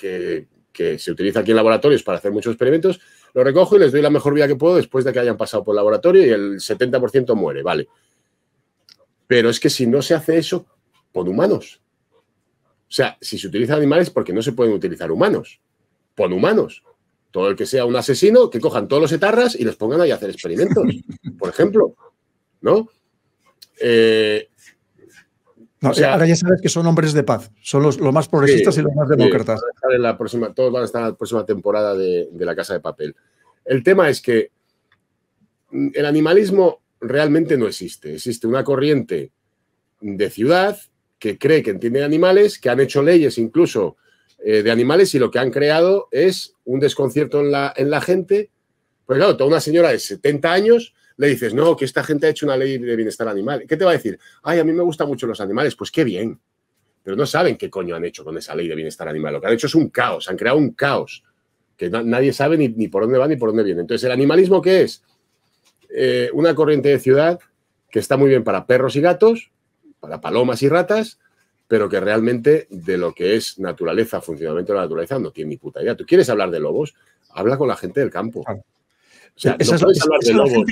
que que se utiliza aquí en laboratorios para hacer muchos experimentos, lo recojo y les doy la mejor vida que puedo después de que hayan pasado por el laboratorio y el 70% muere, vale. Pero es que si no se hace eso por humanos, o sea, si se utilizan animales porque no se pueden utilizar humanos, Por humanos. Todo el que sea un asesino, que cojan todos los etarras y los pongan ahí a hacer experimentos, por ejemplo, ¿no? Eh, ahora ya sabes que son hombres de paz, son los, los más progresistas y los más demócratas. la próxima, todos van a estar en la próxima temporada de, La Casa de Papel. El tema es que mm, el animalismo realmente no existe. Existe una corriente de ciudad que cree que entiende animales, que han hecho leyes incluso eh, de animales y lo que han creado es un desconcierto en la, en la gente. Pues claro, toda una señora de 70 años le dices, no, que esta gente ha hecho una ley de bienestar animal. ¿Qué te va a decir? Ay, a mí me gustan mucho los animales. Pues qué bien. Pero no saben qué coño han hecho con esa ley de bienestar animal. Lo que han hecho es un caos, han creado un caos que nadie sabe ni, por dónde va ni por dónde viene. Entonces, ¿el animalismo qué es? Eh, una corriente de ciudad que está muy bien para perros y gatos, para palomas y ratas, pero que realmente de lo que es naturaleza, funcionamiento de la naturaleza, no tiene ni puta idea. ¿Tú quieres hablar de lobos? Habla con la gente del campo. O sea, no puedes hablar de lobos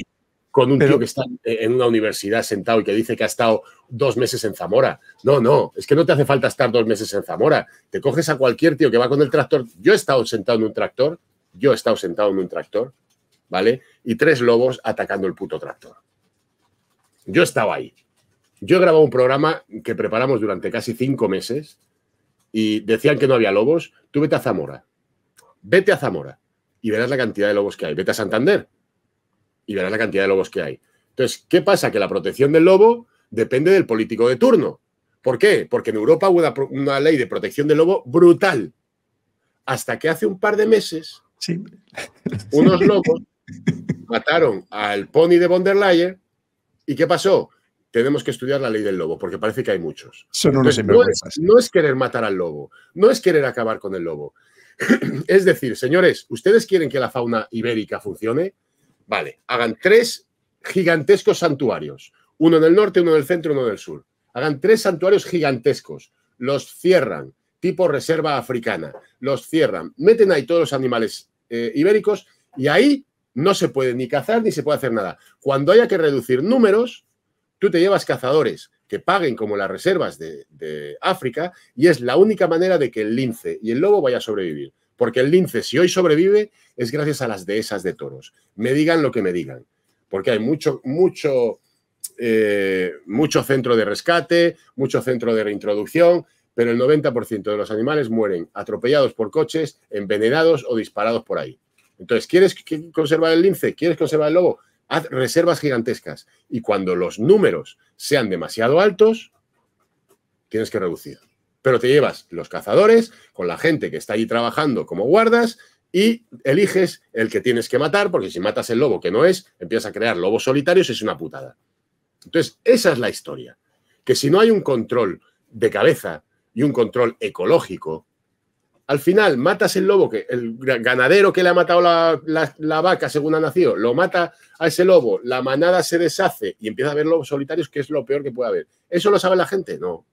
con un tío que está en una universidad sentado y que dice que ha estado dos meses en Zamora. No, no, es que no te hace falta estar dos meses en Zamora. Te coges a cualquier tío que va con el tractor. Yo he estado sentado en un tractor, yo he estado sentado en un tractor, ¿vale? Y tres lobos atacando el puto tractor. Yo estaba ahí. Yo he grabado un programa que preparamos durante casi cinco meses y decían que no había lobos. Tú vete a Zamora. Vete a Zamora y verás la cantidad de lobos que hay. Vete a Santander y verás la cantidad de lobos que hay. Entonces, ¿qué pasa? Que la protección del lobo depende del político de turno. ¿Por qué? Porque en Europa hubo una, ley de protección del lobo brutal. Hasta que hace un par de meses, unos lobos mataron al pony de von der Leyen. ¿Y qué pasó? Tenemos que estudiar la ley del lobo, porque parece que hay muchos. Son no es querer matar al lobo, no es querer acabar con el lobo. es decir, señores, ¿ustedes quieren que la fauna ibérica funcione? Vale, hagan tres gigantescos santuarios. Uno en el norte, uno en el centro, uno en el sur. Hagan tres santuarios gigantescos. Los cierran, tipo reserva africana. Los cierran. Meten ahí todos los animales eh, ibéricos y ahí no se puede ni cazar ni se puede hacer nada. Cuando haya que reducir números, tú te llevas cazadores que paguen como las reservas de, de África y es la única manera de que el lince y el lobo vaya a sobrevivir. Porque el lince, si hoy sobrevive, es gracias a las dehesas de toros. Me digan lo que me digan. Porque hay mucho, mucho, eh, centro de rescate, mucho centro de reintroducción, pero el 90% de los animales mueren atropellados por coches, envenenados o disparados por ahí. Entonces, ¿quieres conservar el lince? ¿Quieres conservar el lobo? Haz reservas gigantescas. Y cuando los números sean demasiado altos, tienes que reducir. Pero te llevas los cazadores con la gente que está ahí trabajando como guardas y eliges el que tienes que matar, porque si matas el lobo que no es, empiezas a crear lobos solitarios y es una putada. Entonces, esa es la historia. Que si no hay un control de cabeza y un control ecológico, al final matas el lobo, que el ganadero que le ha matado la, la, vaca según ha nacido, lo mata a ese lobo, la manada se deshace y empieza a haber lobos solitarios, que es lo peor que puede haber. ¿Eso lo sabe la gente? No,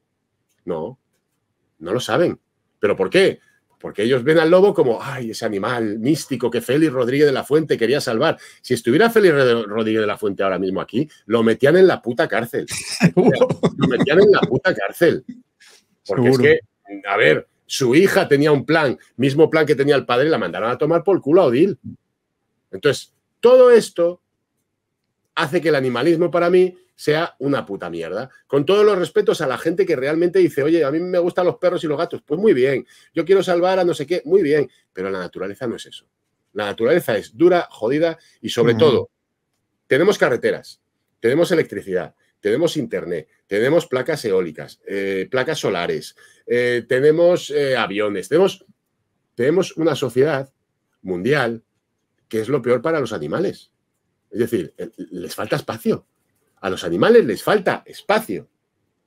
no. No lo saben. ¿Pero por qué? Porque ellos ven al lobo como, ay, ese animal místico que Félix Rodríguez de la Fuente quería salvar. Si estuviera Félix Rodríguez de la Fuente ahora mismo aquí, lo metían en la puta cárcel. lo metían en la puta cárcel. Porque es que, a ver, su hija tenía un plan, mismo plan que tenía el padre, la mandaron a tomar por culo a Odil. Entonces, todo esto hace que el animalismo para mí sea una puta mierda. Con todos los respetos a la gente que realmente dice, oye, a mí me gustan los perros y los gatos, pues muy bien, yo quiero salvar a no sé qué, muy bien, pero la naturaleza no es eso. La naturaleza es dura, jodida y sobre todo, tenemos carreteras, tenemos electricidad, tenemos internet, tenemos placas eólicas, eh, placas solares, eh, tenemos eh, aviones, tenemos, tenemos una sociedad mundial que es lo peor para los animales. Es decir, les falta espacio. A los animales les falta espacio.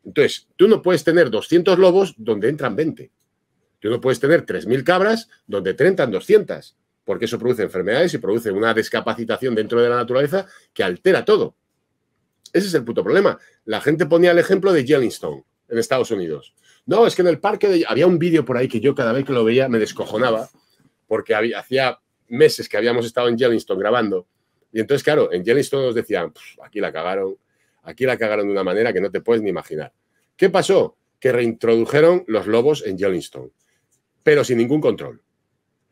Entonces, tú no puedes tener 200 lobos donde entran 20. Tú no puedes tener 3.000 cabras donde entran 200, porque eso produce enfermedades y produce una descapacitación dentro de la naturaleza que altera todo. Ese es el puto problema. La gente ponía el ejemplo de Yellowstone en Estados Unidos. No, es que en el parque había un vídeo por ahí que yo cada vez que lo veía me descojonaba, porque había... hacía meses que habíamos estado en Yellowstone grabando. Y entonces, claro, en Yellowstone nos decían, aquí la cagaron, Aquí la cagaron de una manera que no te puedes ni imaginar. ¿Qué pasó? Que reintrodujeron los lobos en Yellowstone, pero sin ningún control.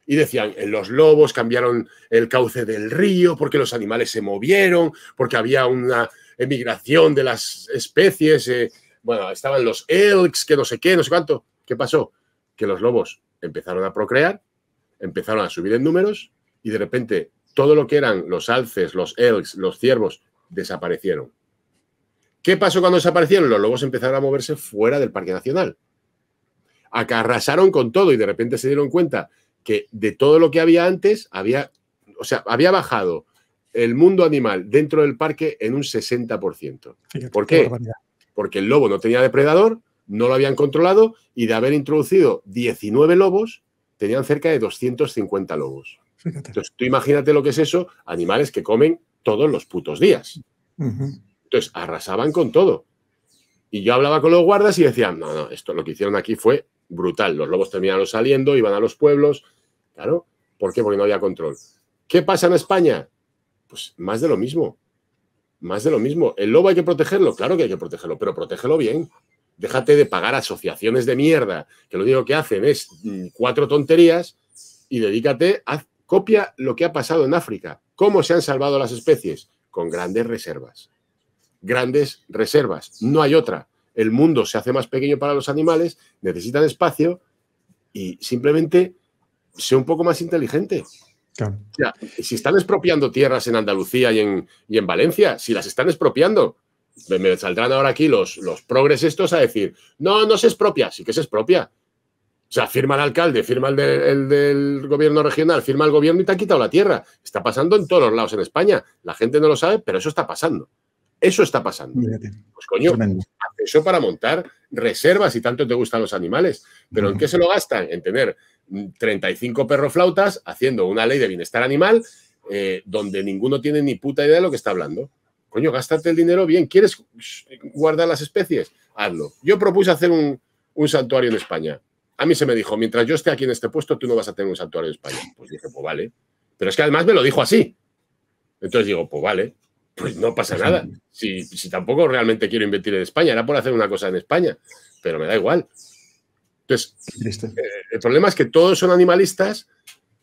Y decían, los lobos cambiaron el cauce del río porque los animales se movieron, porque había una emigración de las especies. Eh, bueno, estaban los elks, que no sé qué, no sé cuánto. ¿Qué pasó? Que los lobos empezaron a procrear, empezaron a subir en números y de repente todo lo que eran los alces, los elks, los ciervos desaparecieron. ¿Qué pasó cuando desaparecieron? Los lobos empezaron a moverse fuera del Parque Nacional. Acarrasaron con todo y de repente se dieron cuenta que de todo lo que había antes, había, o sea, había bajado el mundo animal dentro del parque en un 60%. ¿Por qué? Porque el lobo no tenía depredador, no lo habían controlado y de haber introducido 19 lobos, tenían cerca de 250 lobos. Entonces, tú imagínate lo que es eso, animales que comen todos los putos días. Entonces, arrasaban con todo. Y yo hablaba con los guardas y decían, no, no, esto lo que hicieron aquí fue brutal. Los lobos terminaron saliendo, iban a los pueblos. Claro, ¿por qué? Porque no había control. ¿Qué pasa en España? Pues más de lo mismo. Más de lo mismo. ¿El lobo hay que protegerlo? Claro que hay que protegerlo, pero protégelo bien. Déjate de pagar asociaciones de mierda, que lo único que hacen es mm, cuatro tonterías y dedícate, a copia lo que ha pasado en África. ¿Cómo se han salvado las especies? Con grandes reservas grandes reservas. No hay otra. El mundo se hace más pequeño para los animales, necesitan espacio y simplemente sea un poco más inteligente. si están expropiando tierras en Andalucía y en, en, Valencia, si las están expropiando, me, saldrán ahora aquí los, los progres a decir, no, no se expropia, sí que se expropia. O sea, firma el alcalde, firma el, el del gobierno regional, firma el gobierno y te ha quitado la tierra. Está pasando en todos los lados en España. La gente no lo sabe, pero eso está pasando. Eso está pasando. Pues coño, eso para montar reservas y tanto te gustan los animales. Pero ¿en qué se lo gastan? En tener 35 mm, perroflautas haciendo una ley de bienestar animal eh, donde ninguno tiene ni puta idea de lo que está hablando. Coño, gástate el dinero bien. ¿Quieres guardar las especies? Hazlo. Yo propuse hacer un, un santuario en España. A mí se me dijo, mientras yo esté aquí en este puesto, tú no vas a tener un santuario en España. Pues dije, pues vale. Pero es que además me lo dijo así. Entonces digo, pues vale, pues no pasa pues nada. Si, tampoco realmente quiero invertir en España, era por hacer una cosa en España, pero me da igual. Entonces, eh, el problema es que todos son animalistas,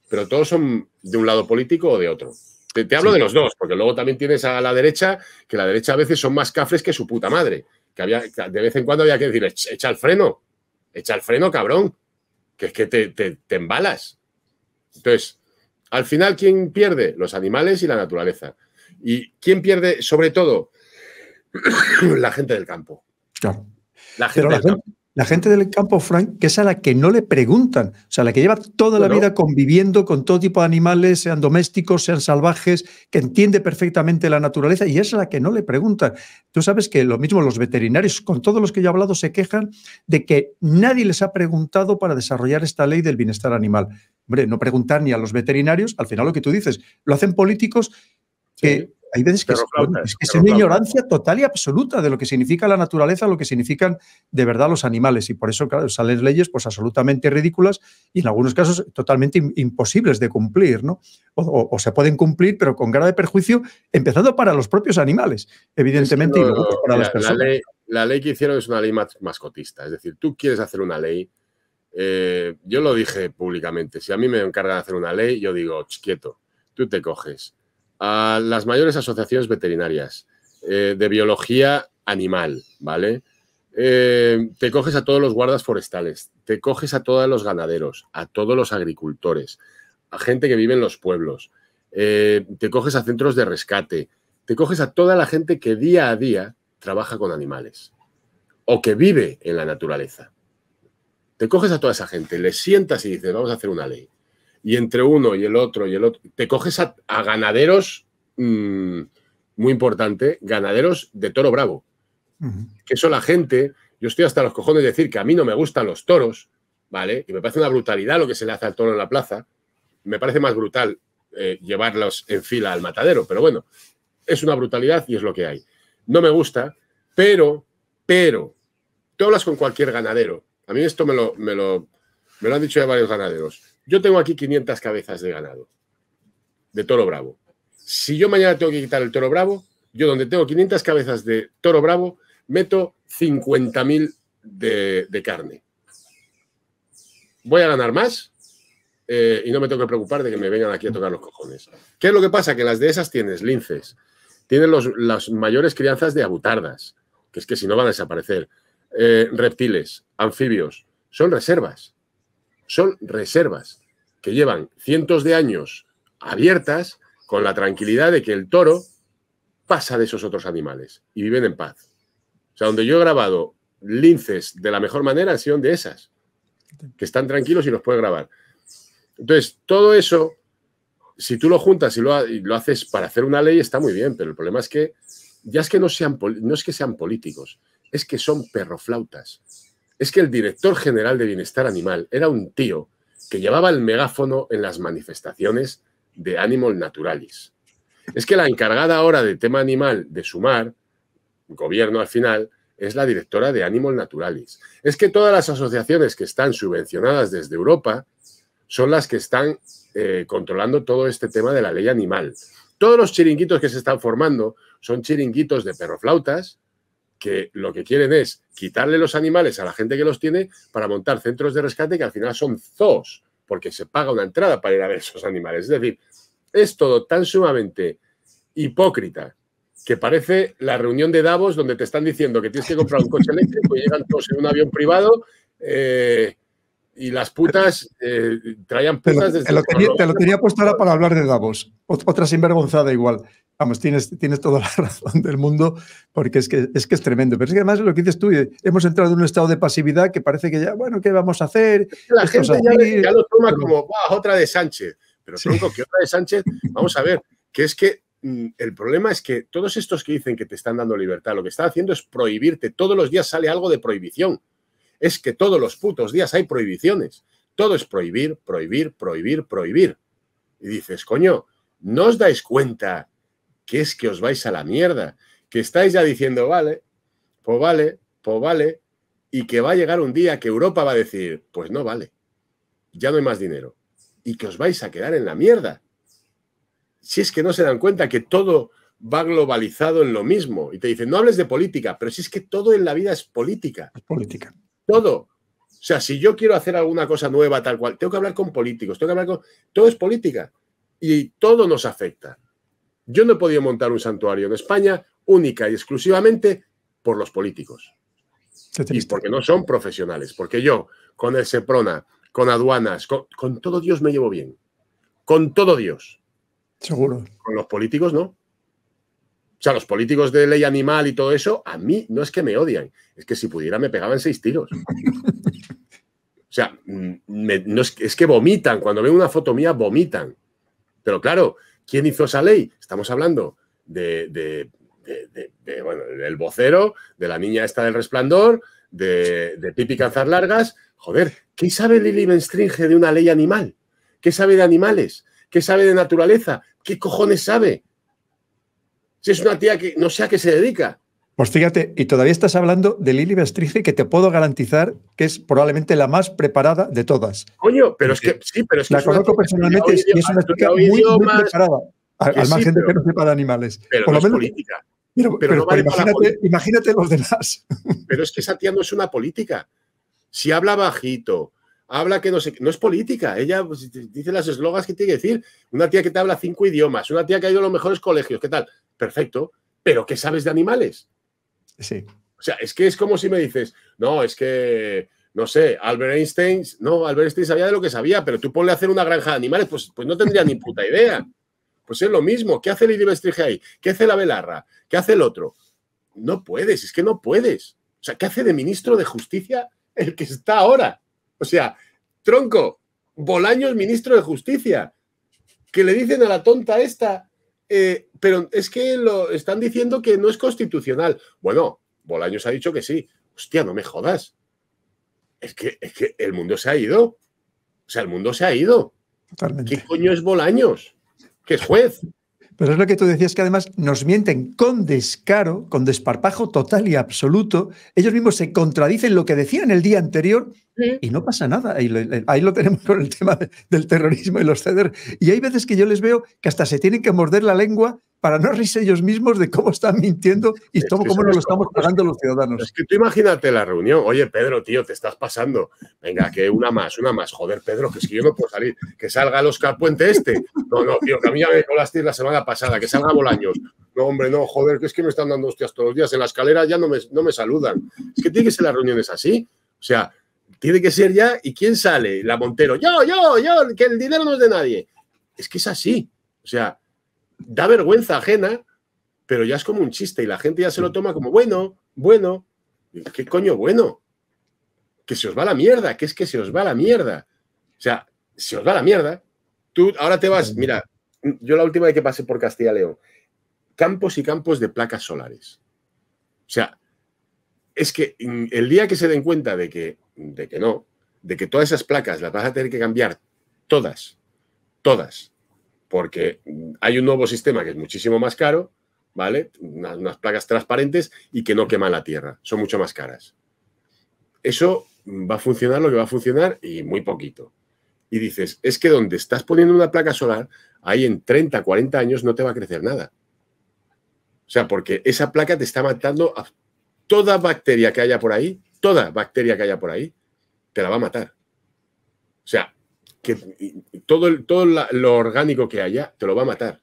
pero todos son de un lado político o de otro. Te, hablo de los dos, porque luego también tienes a la derecha, que la derecha a veces son más cafres que su puta madre. Que había, de vez en cuando había que decir, echa el freno, echa el freno, cabrón, que es que te, te embalas. Entonces, al final, ¿quién pierde? Los animales y la naturaleza. ¿Y quién pierde? Sobre todo, la gente del campo. Claro. La gente del campo. Frank, que es a la que no le preguntan, o sea, la que lleva toda la vida conviviendo con todo tipo de animales, sean domésticos, sean salvajes, que entiende perfectamente la naturaleza y es a la que no le preguntan. Tú sabes que lo mismo los veterinarios, con todos los que yo he hablado, se quejan de que nadie les ha preguntado para desarrollar esta ley del bienestar animal. Hombre, no preguntar ni a los veterinarios, al final lo que tú dices, lo hacen políticos que hay veces que, es, una ignorancia total y absoluta de lo que significa la naturaleza, lo que significan de verdad los animales. Y por eso, claro, salen leyes pues absolutamente ridículas y en algunos casos totalmente imposibles de cumplir, ¿no? O, se pueden cumplir, pero con grave perjuicio, empezando para los propios animales, evidentemente, y luego pues, para las personas. La ley, que hicieron es una ley mascotista. Es decir, tú quieres hacer una ley. Eh, yo lo dije públicamente. Si a mí me encargan de hacer una ley, yo digo, quieto, tú te coges a las mayores asociaciones veterinarias eh, de biología animal, ¿vale? Eh, te coges a todos los guardas forestales, te coges a todos los ganaderos, a todos los agricultores, a gente que vive en los pueblos, eh, te coges a centros de rescate, te coges a toda la gente que día a día trabaja con animales o que vive en la naturaleza. Te coges a toda esa gente, le sientas y dices, vamos a hacer una ley y entre uno y el otro y el otro, te coges a, ganaderos, mm, muy importante, ganaderos de toro bravo. Que Eso la gente, yo estoy hasta los cojones de decir que a mí no me gustan los toros, ¿vale? Y me parece una brutalidad lo que se le hace al toro en la plaza. Me parece más brutal eh, llevarlos en fila al matadero, pero bueno, es una brutalidad y es lo que hay. No me gusta, pero, pero, tú hablas con cualquier ganadero. A mí esto me lo, me lo, me lo han dicho ya varios ganaderos. Yo tengo aquí 500 cabezas de ganado, de toro bravo. Si yo mañana tengo que quitar el toro bravo, yo donde tengo 500 cabezas de toro bravo, meto 50.000 de, de carne. ¿Voy a ganar más? Eh, y no me tengo que preocupar de que me vengan aquí a tocar los cojones. ¿Qué es lo que pasa? Que las de esas tienes linces, tienen las mayores crianzas de abutardas, que es que si no van a desaparecer, eh, reptiles, anfibios, son reservas son reservas que llevan cientos de años abiertas con la tranquilidad de que el toro pasa de esos otros animales y viven en paz. O sea, donde yo he grabado linces de la mejor manera han sido de esas, que están tranquilos y los puede grabar. Entonces, todo eso, si tú lo juntas y lo, haces para hacer una ley, está muy bien, pero el problema es que ya es que no, sean, no es que sean políticos, es que son perroflautas es que el director general de Bienestar Animal era un tío que llevaba el megáfono en las manifestaciones de Animal Naturalis. Es que la encargada ahora de tema animal de Sumar, gobierno al final, es la directora de Animal Naturalis. Es que todas las asociaciones que están subvencionadas desde Europa son las que están eh, controlando todo este tema de la ley animal. Todos los chiringuitos que se están formando son chiringuitos de perroflautas que lo que quieren es quitarle los animales a la gente que los tiene para montar centros de rescate que al final son zoos, porque se paga una entrada para ir a ver esos animales. Es decir, es todo tan sumamente hipócrita que parece la reunión de Davos donde te están diciendo que tienes que comprar un coche eléctrico y llegan todos en un avión privado eh, y las putas eh, traían putas desde te lo, tenía, te lo tenía puesto ahora para hablar de Davos. Otra sinvergonzada igual. Vamos, tienes, tienes toda la razón del mundo, porque es que, es que es tremendo. Pero es que además lo que dices tú, eh, hemos entrado en un estado de pasividad que parece que ya, bueno, ¿qué vamos a hacer? la gente ya, lo toma como, Buah, otra de Sánchez. Pero tronco, que otra de Sánchez, vamos a ver, que es que mm, el problema es que todos estos que dicen que te están dando libertad, lo que están haciendo es prohibirte. Todos los días sale algo de prohibición es que todos los putos días hay prohibiciones. Todo es prohibir, prohibir, prohibir, prohibir. Y dices, coño, ¿no os dais cuenta que es que os vais a la mierda? Que estáis ya diciendo, vale, pues vale, pues vale, y que va a llegar un día que Europa va a decir, pues no vale, ya no hay más dinero, y que os vais a quedar en la mierda. Si es que no se dan cuenta que todo va globalizado en lo mismo, y te dicen, no hables de política, pero si es que todo en la vida es política. Es política. Todo. O sea, si yo quiero hacer alguna cosa nueva, tal cual, tengo que hablar con políticos, tengo que hablar con. Todo es política y todo nos afecta. Yo no he podido montar un santuario en España única y exclusivamente por los políticos. Y porque no son profesionales, porque yo con el Seprona, con aduanas, con, con todo Dios me llevo bien. Con todo Dios. Seguro. Con los políticos no. O sea, los políticos de ley animal y todo eso, a mí no es que me odian, es que si pudiera me pegaban seis tiros. O sea, mm, es, que vomitan, cuando ven una foto mía vomitan. Pero claro, ¿quién hizo esa ley? Estamos hablando de, de, del vocero, de la niña esta del resplandor, de, Pipi Canzar Largas. Joder, ¿qué sabe Lili Benstringe de una ley animal? ¿Qué sabe de animales? ¿Qué sabe de naturaleza? ¿Qué cojones sabe? Si es una tía que no sé a qué se dedica. Pues fíjate, y todavía estás hablando de Lili Bestrige, que te puedo garantizar que es probablemente la más preparada de todas. Coño, pero es que sí, pero es que. La conozco personalmente y es una tía muy, muy, preparada. Al, margen de que no sepa de animales. Pero es política. Pero, imagínate, imagínate, los demás. Pero es que esa tía no es una política. Si habla bajito, habla que no sé, no es política. Ella pues, dice las eslogas que tiene que decir. Una tía que te habla cinco idiomas, una tía que ha ido a los mejores colegios, ¿qué tal? perfecto, pero ¿qué sabes de animales? Sí. O sea, es que es como si me dices, no, es que, no sé, Albert Einstein, no, Albert Einstein sabía de lo que sabía, pero tú ponle a hacer una granja de animales, pues, pues no tendría ni puta idea. Pues es lo mismo. ¿Qué hace Lili Bestrige ahí? ¿Qué hace la Belarra? ¿Qué hace el otro? No puedes, es que no puedes. O sea, ¿qué hace de ministro de Justicia el que está ahora? O sea, tronco, Bolaño es ministro de Justicia, que le dicen a la tonta esta eh, pero es que lo están diciendo que no es constitucional. Bueno, Bolaños ha dicho que sí. Hostia, no me jodas. Es que, el mundo se ha ido. O sea, el mundo se ha ido. ¿Qué coño es Bolaños? ¿Qué es juez? Pero es lo que tú decías que además nos mienten con descaro, con desparpajo total y absoluto. Ellos mismos se contradicen lo que decían el día anterior y no pasa nada. ahí lo tenemos con el tema del terrorismo y los CEDER. Y hay veces que yo les veo que hasta se tienen que morder la lengua para no reírse ellos mismos de cómo están mintiendo y cómo, cómo nos lo estamos pagando los ciudadanos. Es que tú imagínate la reunión. Oye, Pedro, tío, te estás pasando. Venga, que una más, una más. Joder, Pedro, que es que yo no puedo salir. Que salga el Oscar Puente este. No, no, tío, que a mí ya me colaste la semana pasada. Que salga Bolaños. No, hombre, no, joder, que es que me están dando hostias todos los días. En la escalera ya no me, no me saludan. Es que tiene que ser las reuniones así. O sea, tiene que ser ya. ¿Y quién sale? La Montero. Yo, yo, yo, que el dinero no es de nadie. Es que es así. O sea, da vergüenza ajena, pero ya es como un chiste y la gente ya se lo toma como bueno, bueno. ¿Qué coño bueno? Que se os va la mierda, que es que se os va la mierda. O sea, se os va la mierda. Tú ahora te vas, mira, yo la última vez que pasé por Castilla León, campos y campos de placas solares. O sea, es que el día que se den cuenta de que de que no, de que todas esas placas las vas a tener que cambiar todas, todas, porque hay un nuevo sistema que es muchísimo más caro, ¿vale? Unas, placas transparentes y que no queman la tierra, son mucho más caras. Eso va a funcionar lo que va a funcionar y muy poquito. Y dices, es que donde estás poniendo una placa solar, ahí en 30, 40 años no te va a crecer nada. O sea, porque esa placa te está matando a toda bacteria que haya por ahí, toda bacteria que haya por ahí te la va a matar. O sea, que todo, todo lo orgánico que haya te lo va a matar.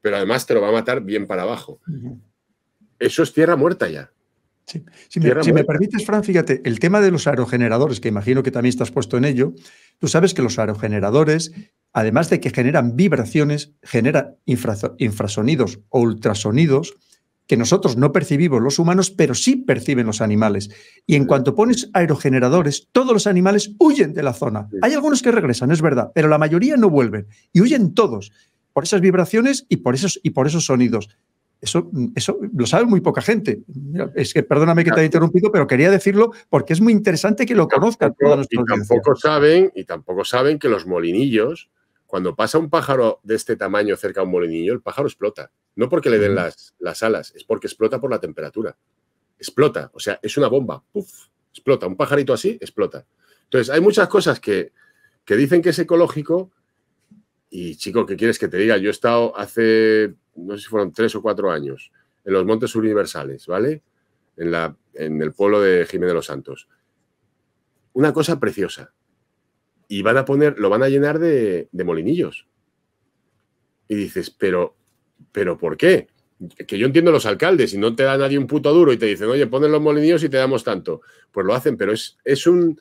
Pero además te lo va a matar bien para abajo. Eso es tierra muerta ya. Si, me, permites, Fran, fíjate, el tema de los aerogeneradores, que imagino que también estás puesto en ello, tú sabes que los aerogeneradores, además de que generan vibraciones, generan infrasonidos o ultrasonidos que nosotros no percibimos los humanos, pero sí perciben los animales. Y en cuanto pones aerogeneradores, todos los animales huyen de la zona. Hay algunos que regresan, es verdad, pero la mayoría no vuelven y huyen todos por esas vibraciones y por esos, y por esos sonidos. Eso, eso lo sabe muy poca gente. Es que perdóname que te haya interrumpido, pero quería decirlo porque es muy interesante que lo conozcan todos Y tampoco saben, y tampoco saben que los molinillos, cuando pasa un pájaro de este tamaño cerca a un molinillo, el pájaro explota. No porque le den las, alas, es porque explota por la temperatura. Explota, o sea, es una bomba. Puf, explota. Un pajarito así, explota. Entonces, hay muchas cosas que, dicen que es ecológico y, chico, ¿qué quieres que te diga? Yo he estado hace, no sé si fueron tres o cuatro años, en los Montes Universales, ¿vale? En, la, en el pueblo de Jiménez de los Santos. Una cosa preciosa. Y van a poner, lo van a llenar de, de molinillos. Y dices, pero ¿Pero por qué? Que yo entiendo los alcaldes, y no te da nadie un puto duro y te dicen, oye, ponen los molinillos y te damos tanto. Pues lo hacen, pero es, un,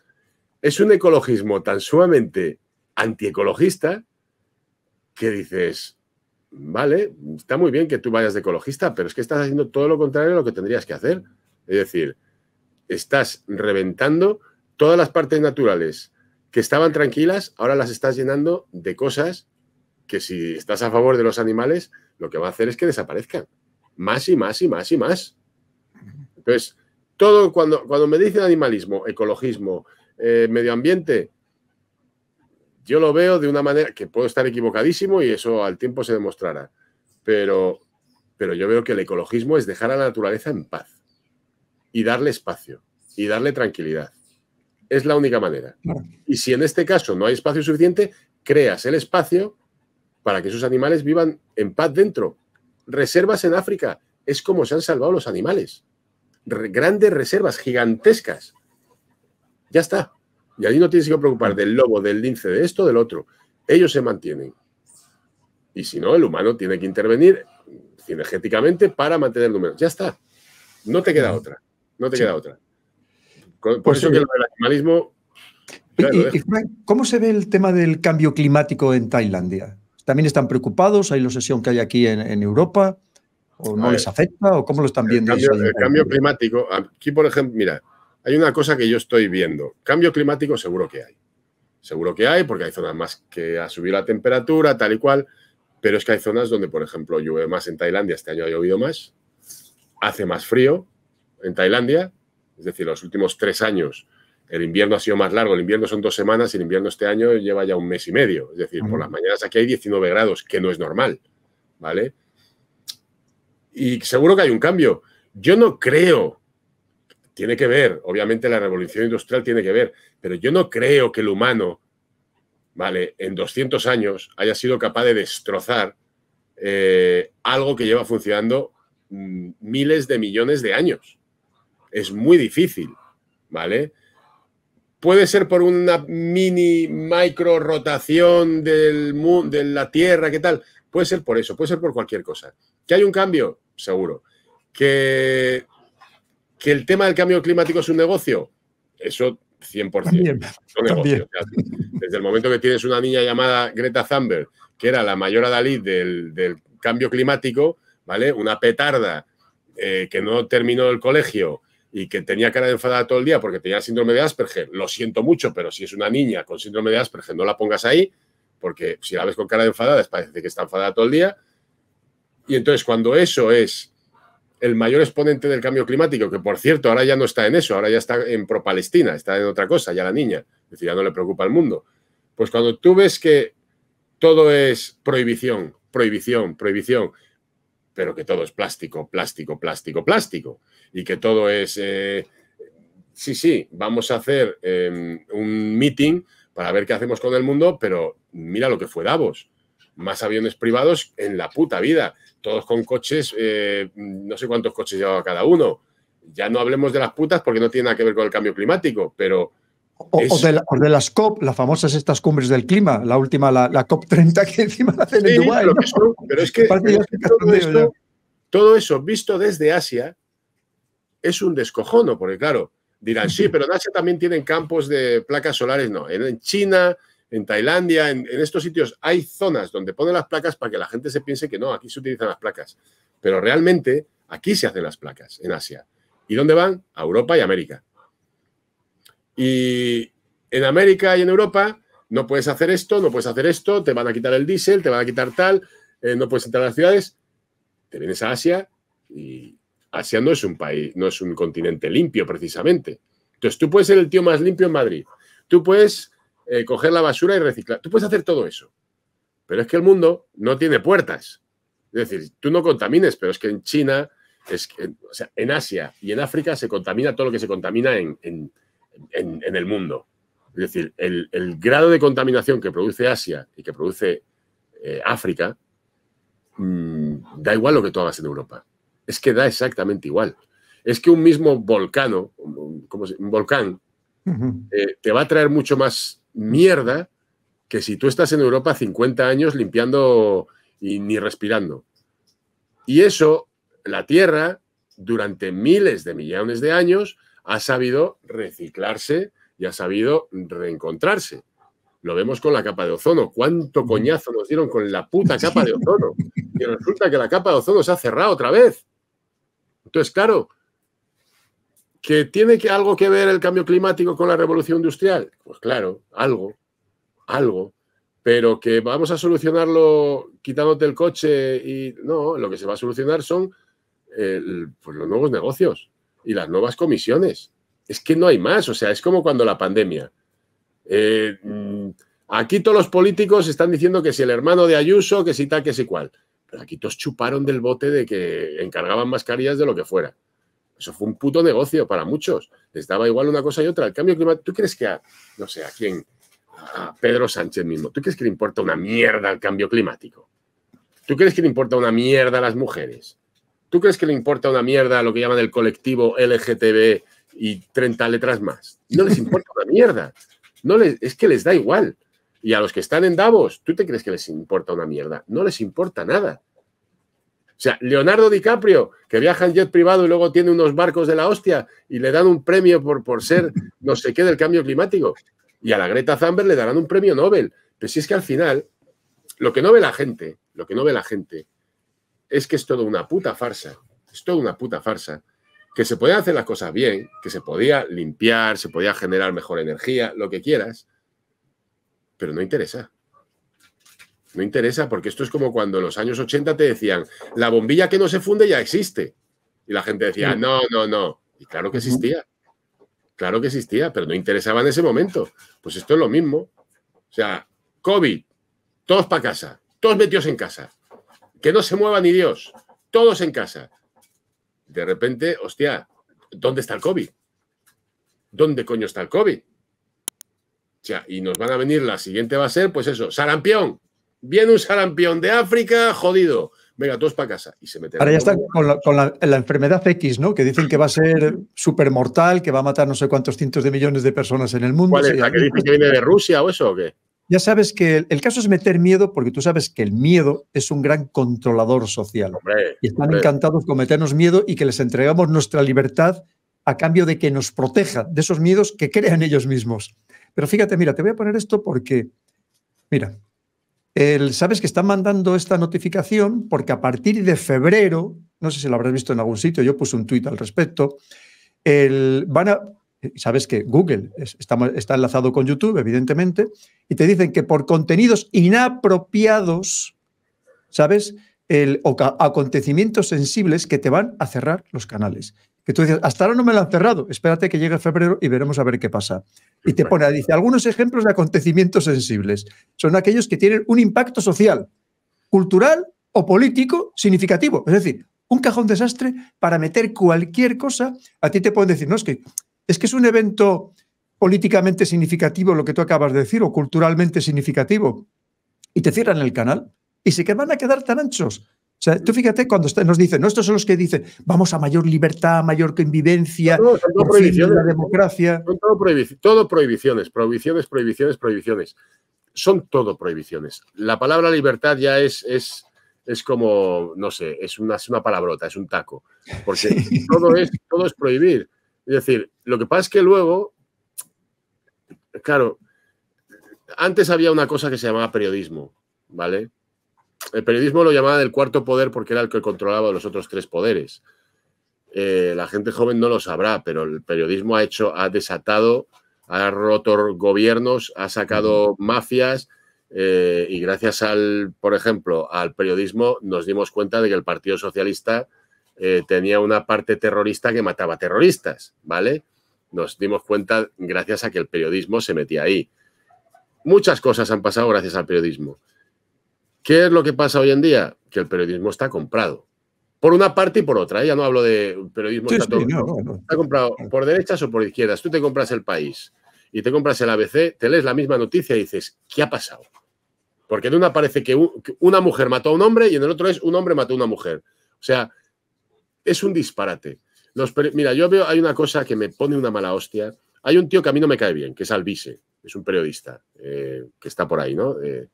es un ecologismo tan sumamente antiecologista que dices, vale, está muy bien que tú vayas de ecologista, pero es que estás haciendo todo lo contrario a lo que tendrías que hacer. Es decir, estás reventando todas las partes naturales que estaban tranquilas, ahora las estás llenando de cosas que si estás a favor de los animales, lo que va a hacer es que desaparezcan. Más y más y más y más. Entonces, todo cuando, cuando me dicen animalismo, ecologismo, eh, medio ambiente, yo lo veo de una manera que puedo estar equivocadísimo y eso al tiempo se demostrará. Pero, pero yo veo que el ecologismo es dejar a la naturaleza en paz y darle espacio y darle tranquilidad. Es la única manera. Y si en este caso no hay espacio suficiente, creas el espacio para que esos animales vivan en paz dentro. Reservas en África es como se han salvado los animales. grandes reservas, gigantescas. Ya está. Y allí no tienes que preocupar del lobo, del lince, de esto, del otro. Ellos se mantienen. Y si no, el humano tiene que intervenir cinegéticamente para mantener números. Ya está. No te queda otra. No te queda otra. Por pues eso que el animalismo. ¿Cómo se ve el tema del cambio climático en Tailandia? también están preocupados, hay la obsesión que hay aquí en, Europa, o no les afecta, o cómo lo están viendo. el cambio climático, aquí por ejemplo, mira, hay una cosa que yo estoy viendo, cambio climático seguro que hay, seguro que hay, porque hay zonas más que ha subido la temperatura, tal y cual, pero es que hay zonas donde, por ejemplo, llueve más en Tailandia, este año ha llovido más, hace más frío en Tailandia, es decir, los últimos tres años el invierno ha sido más largo, el invierno son dos semanas y el invierno este año lleva ya un mes y medio. Es decir, por las mañanas aquí hay 19 grados, que no es normal, ¿vale? Y seguro que hay un cambio. Yo no creo, tiene que ver, obviamente la revolución industrial tiene que ver, pero yo no creo que el humano, ¿vale? En 200 años haya sido capaz de destrozar eh, algo que lleva funcionando mm, miles de millones de años. Es muy difícil, ¿vale? puede ser por una mini micro rotación del mundo, de la Tierra, ¿qué tal? Puede ser por eso, puede ser por cualquier cosa. ¿Que hay un cambio? Seguro. ¿Que, que el tema del cambio climático es un negocio? Eso 100%. un Desde el momento que tienes una niña llamada Greta Thunberg, que era la mayor adalid del, cambio climático, ¿vale? Una petarda eh, que no terminó el colegio y que tenía cara de enfadada todo el día porque tenía síndrome de Asperger, lo siento mucho, pero si es una niña con síndrome de Asperger, no la pongas ahí, porque si la ves con cara de enfadada, parece que está enfadada todo el día. Y entonces, cuando eso es el mayor exponente del cambio climático, que por cierto, ahora ya no está en eso, ahora ya está en pro-Palestina, está en otra cosa, ya la niña, es decir, ya no le preocupa al mundo. Pues cuando tú ves que todo es prohibición, prohibición, prohibición, pero que todo es plástico, plástico, plástico, plástico y que todo es, eh, sí, sí, vamos a hacer em, un meeting para ver qué hacemos con el mundo, pero mira lo que fue Davos. Más aviones privados en la puta vida. Todos con coches, eh, no sé cuántos coches llevaba cada uno. Ya no hablemos de las putas porque no tiene nada que ver con el cambio climático, pero... O, de, las COP, las famosas estas cumbres del clima, la última, la, COP 30 que encima la hacen en Dubái. Pero es que, todo eso visto desde Asia, es un descojono, porque claro, dirán, sí, pero en Asia también tienen campos de placas solares. No, en China, en Tailandia, en, estos sitios hay zonas donde ponen las placas para que la gente se piense que no, aquí se utilizan las placas. Pero realmente aquí se hacen las placas, en Asia. ¿Y dónde van? A Europa y América. Y en América y en Europa no puedes hacer esto, no puedes hacer esto, te van a quitar el diésel, te van a quitar tal, eh, no puedes entrar a las ciudades. Te vienes a Asia y Asia no es un país, no es un continente limpio precisamente. Entonces tú puedes ser el tío más limpio en Madrid, tú puedes eh, coger la basura y reciclar, tú puedes hacer todo eso. Pero es que el mundo no tiene puertas. Es decir, tú no contamines, pero es que en China, es o sea, en Asia y en África se contamina todo lo que se contamina en, el mundo. Es decir, el, grado de contaminación que produce Asia y que produce eh, África, mm, da igual lo que tú hagas en Europa es que da exactamente igual. Es que un mismo volcano, como un volcán, eh, te va a traer mucho más mierda que si tú estás en Europa 50 años limpiando y ni respirando. Y eso, la Tierra, durante miles de millones de años, ha sabido reciclarse y ha sabido reencontrarse. Lo vemos con la capa de ozono. ¿Cuánto coñazo nos dieron con la puta capa de ozono? Y resulta que la capa de ozono se ha cerrado otra vez. Entonces, claro, que tiene algo que ver el cambio climático con la revolución industrial. Pues claro, algo, algo. Pero que vamos a solucionarlo quitándote el coche y no, lo que se va a solucionar son pues los nuevos negocios y las nuevas comisiones. Es que no hay más, o sea, es como cuando la pandemia. Eh, mm, aquí todos los políticos están diciendo que si el hermano de Ayuso, que si tal, que si cual aquí todos chuparon del bote de que encargaban mascarillas de lo que fuera. Eso fue un puto negocio para muchos. Les daba igual una cosa y otra. El cambio climático, ¿tú crees que a, no sé, a quién? A Pedro Sánchez mismo. ¿Tú crees que le importa una mierda el cambio climático? ¿Tú crees que le importa una mierda a las mujeres? ¿Tú crees que le importa una mierda a lo que llaman el colectivo LGTB y 30 letras más? No les importa una mierda. No les, es que les da igual. Y a los que están en Davos, ¿tú te crees que les importa una mierda? No les importa nada. O sea, Leonardo DiCaprio, que viaja en jet privado y luego tiene unos barcos de la hostia y le dan un premio por, por ser no sé qué del cambio climático. Y a la Greta Thunberg le darán un premio Nobel. Pero si es que al final, lo que no ve la gente, lo que no ve la gente, es que es toda una puta farsa. Es toda una puta farsa. Que se podían hacer las cosas bien, que se podía limpiar, se podía generar mejor energía, lo que quieras pero no interesa. No interesa porque esto es como cuando en los años 80 te decían, la bombilla que no se funde ya existe. Y la gente decía, no, no, no. Y claro que existía. Claro que existía, pero no interesaba en ese momento. Pues esto es lo mismo. O sea, COVID, todos para casa, todos metidos en casa. Que no se mueva ni Dios, todos en casa. De repente, hostia, ¿dónde está el COVID? ¿Dónde coño está el COVID? y nos van a venir, la siguiente va a ser, pues eso, sarampión. Viene un sarampión de África, jodido. Venga, todos para casa. Y se Ahora ya está con, la, enfermedad X, ¿no? Que dicen que va a ser mortal que va a matar no sé cuántos cientos de millones de personas en el mundo. ¿Cuál es? ¿La que viene de Rusia o eso o qué? Ya sabes que el, caso es meter miedo porque tú sabes que el miedo es un gran controlador social. y están encantados con meternos miedo y que les entregamos nuestra libertad a cambio de que nos proteja de esos miedos que crean ellos mismos. Pero fíjate, mira, te voy a poner esto porque, mira, sabes que están mandando esta notificación porque a partir de febrero, no sé si lo habrás visto en algún sitio, yo puse un tuit al respecto, el, van a, sabes que Google está, enlazado con YouTube, evidentemente, y te dicen que por contenidos inapropiados, ¿sabes? El, o acontecimientos sensibles que te van a cerrar los canales que tú dices, hasta ahora no me lo han cerrado, espérate que llegue febrero y veremos a ver qué pasa. Y te pone, dice, algunos ejemplos de acontecimientos sensibles. Son aquellos que tienen un impacto social, cultural o político significativo. Es decir, un cajón desastre para meter cualquier cosa. A ti te pueden decir, no, es que es, que es un evento políticamente significativo lo que tú acabas de decir o culturalmente significativo. Y te cierran el canal y se que van a quedar tan anchos o sea, tú fíjate cuando nos dicen, no, estos son los que dicen, vamos a mayor libertad, mayor convivencia, la democracia. Son todo, prohibiciones, prohibiciones, prohibiciones, prohibiciones. Son todo prohibiciones. La palabra libertad ya es, es, como, no sé, es una, palabrota, es un taco. Porque todo, es, todo es prohibir. Es decir, lo que pasa es que luego, claro, antes había una cosa que se llamaba periodismo, ¿vale? el periodismo lo llamaba el cuarto poder porque era el que controlaba los otros tres poderes. Eh, la gente joven no lo sabrá, pero el periodismo ha hecho, ha desatado, ha roto gobiernos, ha sacado mafias eh, y gracias al, por ejemplo, al periodismo nos dimos cuenta de que el Partido Socialista eh, tenía una parte terrorista que mataba terroristas, ¿vale? Nos dimos cuenta gracias a que el periodismo se metía ahí. Muchas cosas han pasado gracias al periodismo. ¿Qué es lo que pasa hoy en día? Que el periodismo está comprado. Por una parte y por otra. ¿eh? Ya no hablo de periodismo. está, está comprado por derechas o por izquierdas. Tú te compras el país y te compras el ABC, te lees la misma noticia y dices, ¿qué ha pasado? Porque en una parece que una mujer mató a un hombre y en el otro es un hombre mató a una mujer. O sea, es un disparate. mira, yo veo, hay una cosa que me pone una mala hostia. Hay un tío que a mí no me cae bien, que es Alvise, es un periodista eh, que está por ahí, ¿no? Eh,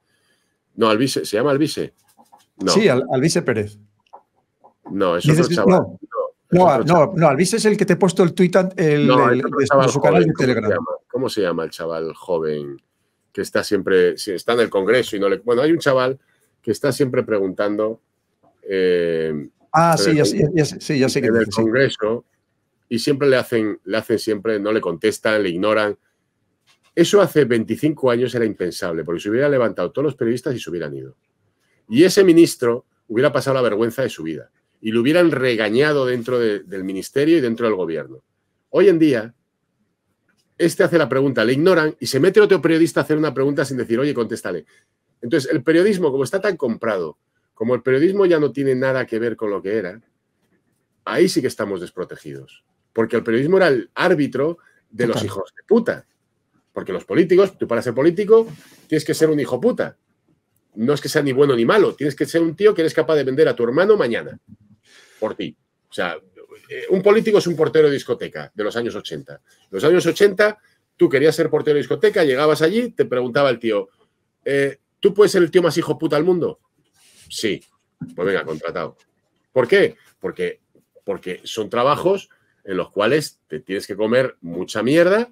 no, Albise, ¿se llama Alvise? Sí, Al, Alvise Pérez. No, es chaval. No, no, no, es el que te he puesto el tuit el, su canal de Telegram. ¿cómo se, llama el chaval joven que está siempre, si está en el Congreso y no le... Bueno, hay un chaval que está siempre preguntando... Eh, ah, sí, ya, sé que... En el Congreso y siempre le hacen, le hacen siempre, no le contestan, le ignoran. Eso hace 25 años era impensable, porque se hubiera levantado todos los periodistas y se hubieran ido. Y ese ministro hubiera pasado la vergüenza de su vida y lo hubieran regañado dentro del ministerio y dentro del gobierno. Hoy en día, este hace la pregunta, le ignoran y se mete otro periodista a hacer una pregunta sin decir, oye, contéstale. Entonces, el periodismo, como está tan comprado, como el periodismo ya no tiene nada que ver con lo que era, ahí sí que estamos desprotegidos. Porque el periodismo era el árbitro de los hijos de puta. Porque los políticos, tú para ser político, tienes que ser un hijo puta. No es que sea ni bueno ni malo, tienes que ser un tío que eres capaz de vender a tu hermano mañana por ti. O sea, eh, un político es un portero de discoteca de los años 80. En los años 80, tú querías ser portero de discoteca, llegabas allí, te preguntaba el tío, eh, ¿tú puedes ser el tío más hijo puta del mundo? Sí. Pues venga, contratado. ¿Por qué? Porque, porque son trabajos en los cuales te tienes que comer mucha mierda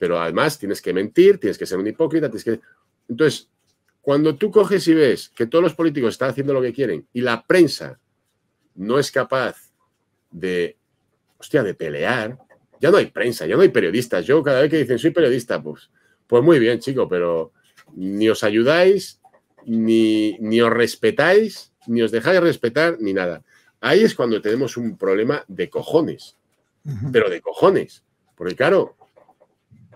pero además tienes que mentir, tienes que ser un hipócrita, tienes que... Entonces, cuando tú coges y ves que todos los políticos están haciendo lo que quieren y la prensa no es capaz de, hostia, de pelear, ya no hay prensa, ya no hay periodistas. Yo cada vez que dicen soy periodista, pues, pues muy bien, chico, pero ni os ayudáis, ni, ni os respetáis, ni os dejáis respetar, ni nada. Ahí es cuando tenemos un problema de cojones, pero de cojones. Porque claro,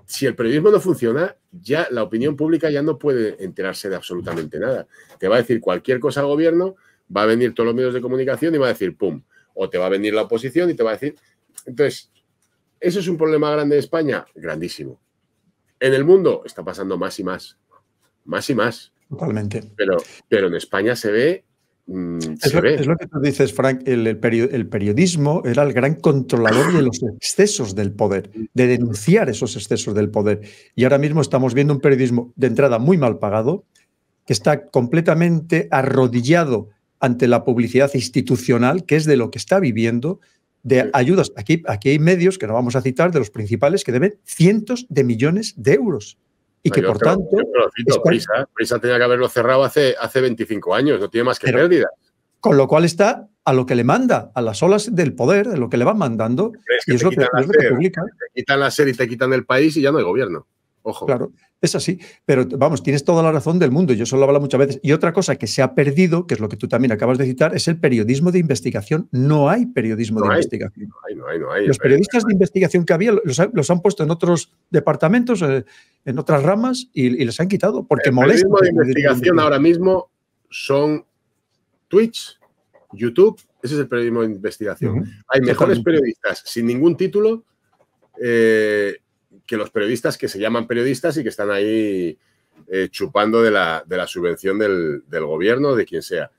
si el periodismo no funciona, ya la opinión pública ya no puede enterarse de absolutamente nada. Te va a decir cualquier cosa al gobierno, va a venir todos los medios de comunicación y va a decir pum. O te va a venir la oposición y te va a decir. Entonces, ¿eso es un problema grande de España? Grandísimo. En el mundo está pasando más y más. Más y más. Totalmente. Pero, pero en España se ve Mm, es, lo, que tú dices, Frank, el, periodismo era el gran controlador de los excesos del poder, de denunciar esos excesos del poder. Y ahora mismo estamos viendo un periodismo de entrada muy mal pagado, que está completamente arrodillado ante la publicidad institucional, que es de lo que está viviendo, de ayudas. aquí hay medios, que no vamos a citar, de los principales, que deben cientos de millones de euros y que por tanto... Cito, prisa, tenía que haberlo cerrado hace, hace 25 años, no tiene más que pérdidas Con lo cual está a lo que le manda, a las olas del poder, de lo que le van mandando, Te quitan la serie y te quitan el país y ya no hay gobierno. Ojo. Claro. Es así, pero vamos, tienes toda la razón del mundo, yo solo hablo muchas veces. Y otra cosa que se ha perdido, que es lo que tú también acabas de citar, es el periodismo de investigación. No hay periodismo de investigación. los periodistas de investigación que había los, han puesto en otros departamentos, eh, en otras ramas, y, les han quitado, porque el Periodismo de investigación ahora mismo son Twitch, YouTube, ese es el periodismo de investigación. Hay mejores periodistas sin ningún título. Eh, que los periodistas que se llaman periodistas y que están ahí eh, chupando de la, de la subvención del, del, gobierno, de quien sea.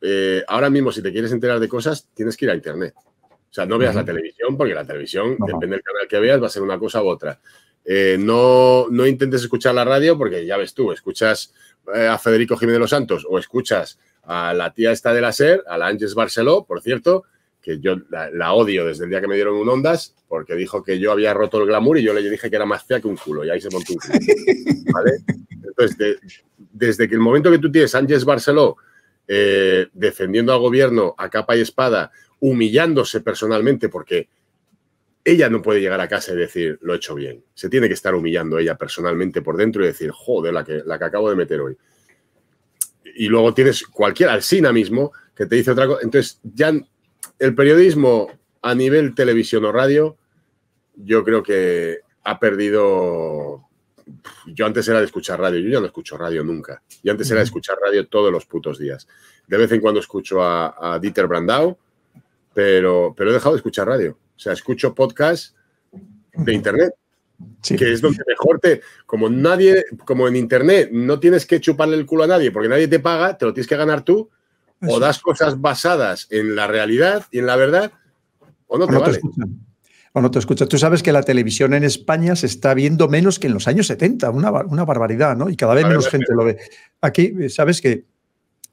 Eh, ahora mismo, si te quieres enterar de cosas, tienes que ir a Internet. O sea, no veas la televisión, porque la televisión, depende del canal que veas, va a ser una cosa u otra. Eh, no, no intentes escuchar la radio, porque ya ves tú, escuchas a Federico Jiménez de los Santos o escuchas a la tía esta de la SER, a la Ángeles Barceló, por cierto, que yo la, odio desde el día que me dieron un Ondas, porque dijo que yo había roto el glamour y yo le dije que era más fea que un culo, y ahí se montó un culo. ¿Vale? Entonces, desde que el momento que tú tienes Sánchez Barceló eh, defendiendo al gobierno a capa y espada, humillándose personalmente, porque ella no puede llegar a casa y decir, lo he hecho bien. Se tiene que estar humillando ella personalmente por dentro y decir, joder, la que, la que acabo de meter hoy. Y luego tienes cualquier Alcina mismo que te dice otra cosa. Entonces, ya el periodismo a nivel televisión o radio, yo creo que ha perdido. Yo antes era de escuchar radio, yo ya no escucho radio nunca. Y antes era de escuchar radio todos los putos días. De vez en cuando escucho a, Dieter Brandau, pero, pero he dejado de escuchar radio. O sea, escucho podcast de internet. Que es donde mejor te. Como nadie, como en internet, no tienes que chuparle el culo a nadie porque nadie te paga, te lo tienes que ganar tú o das cosas basadas en la realidad y en la verdad, o no te, o o no te escuchas. Tú sabes que la televisión en España se está viendo menos que en los años 70, una, barbaridad, ¿no? Y cada vez menos gente lo ve. Aquí, eh, sabes que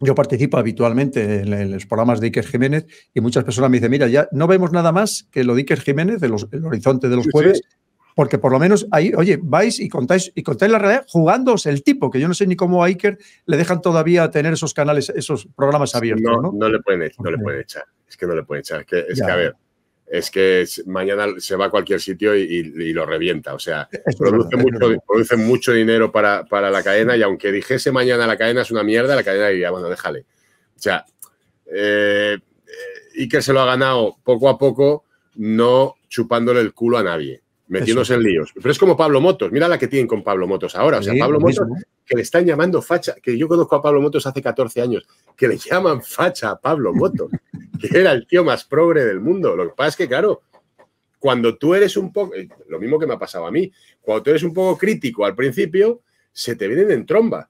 yo participo habitualmente en, los programas de Iker Jiménez y muchas personas me dicen, mira, ya no vemos nada más que lo de Iker Jiménez, el, horizonte de los jueves, porque por lo menos ahí, oye, vais y contáis, y contáis la realidad jugándoos el tipo, que yo no sé ni cómo a Iker le dejan todavía tener esos canales, esos programas abiertos. No, no, le, pueden, no le pueden echar, es que no le pueden echar, es que, a ver, es que mañana se va a cualquier sitio y, lo revienta. O sea, produce, mucho, dinero para, la cadena y aunque dijese mañana la cadena es una mierda, la cadena diría, bueno, déjale. O sea, eh, eh, Iker se lo ha ganado poco a poco, no chupándole el culo a nadie metiéndose en líos. Pero es como Pablo Motos, mira la que tienen con Pablo Motos ahora. O sea, Pablo Motos, que le están llamando facha, que yo conozco a Pablo Motos hace 14 años, que le llaman facha a Pablo Motos, que era el tío más progre del mundo. Lo que pasa es que, claro, cuando tú eres un poco, eh, lo mismo que me ha pasado a mí, cuando tú eres un poco crítico al principio, se te vienen en tromba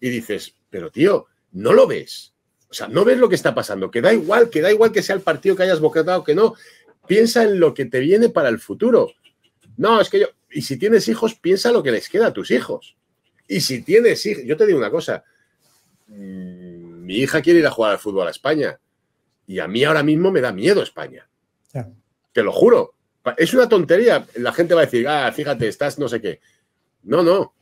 y dices, pero tío, no lo ves. O sea, no ves lo que está pasando, que da igual, que da igual que sea el partido que hayas o que no. Piensa en lo que te viene para el futuro. No, es que yo. Y si tienes hijos, piensa lo que les queda a tus hijos. Y si tienes hijos. Yo te digo una cosa. Mm, mi hija quiere ir a jugar al fútbol a España. Y a mí ahora mismo me da miedo España. Te lo juro. Es una tontería. La gente va a decir, ah, fíjate, estás no sé qué. No, no.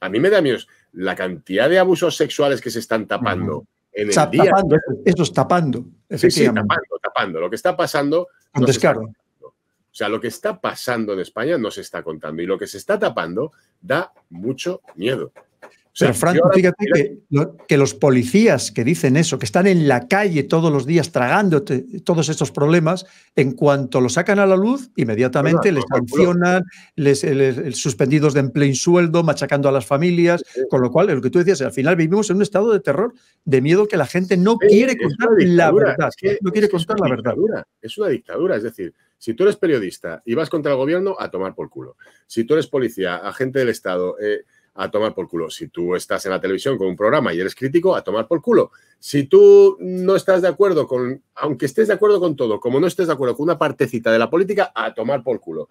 A mí me da miedo la cantidad de abusos sexuales que se están tapando. En el Tapando, eso es tapando. Sí, sí, tapando, tapando. Lo que está pasando. O sea, lo que está pasando en España no se está contando y lo que se está tapando da mucho miedo. O sea, Pero Franco, fíjate que, los policías que dicen eso, que están en la calle todos los días tragando todos estos problemas, en cuanto lo sacan a la luz, inmediatamente les sancionan, les, suspendidos de empleo y sueldo, machacando a las familias, con lo cual, lo que tú decías, al final vivimos en un estado de terror, de miedo que la gente no quiere contar la verdad, es que, no quiere contar la verdad. Es una dictadura, es decir, si tú eres periodista y vas contra el gobierno, a tomar por culo. Si tú eres policía, agente del Estado, eh, a tomar por culo. Si tú estás en la televisión con un programa y eres crítico, a tomar por culo. Si tú no estás de acuerdo con, aunque estés de acuerdo con todo, como no estés de acuerdo con una partecita de la política, a tomar por culo.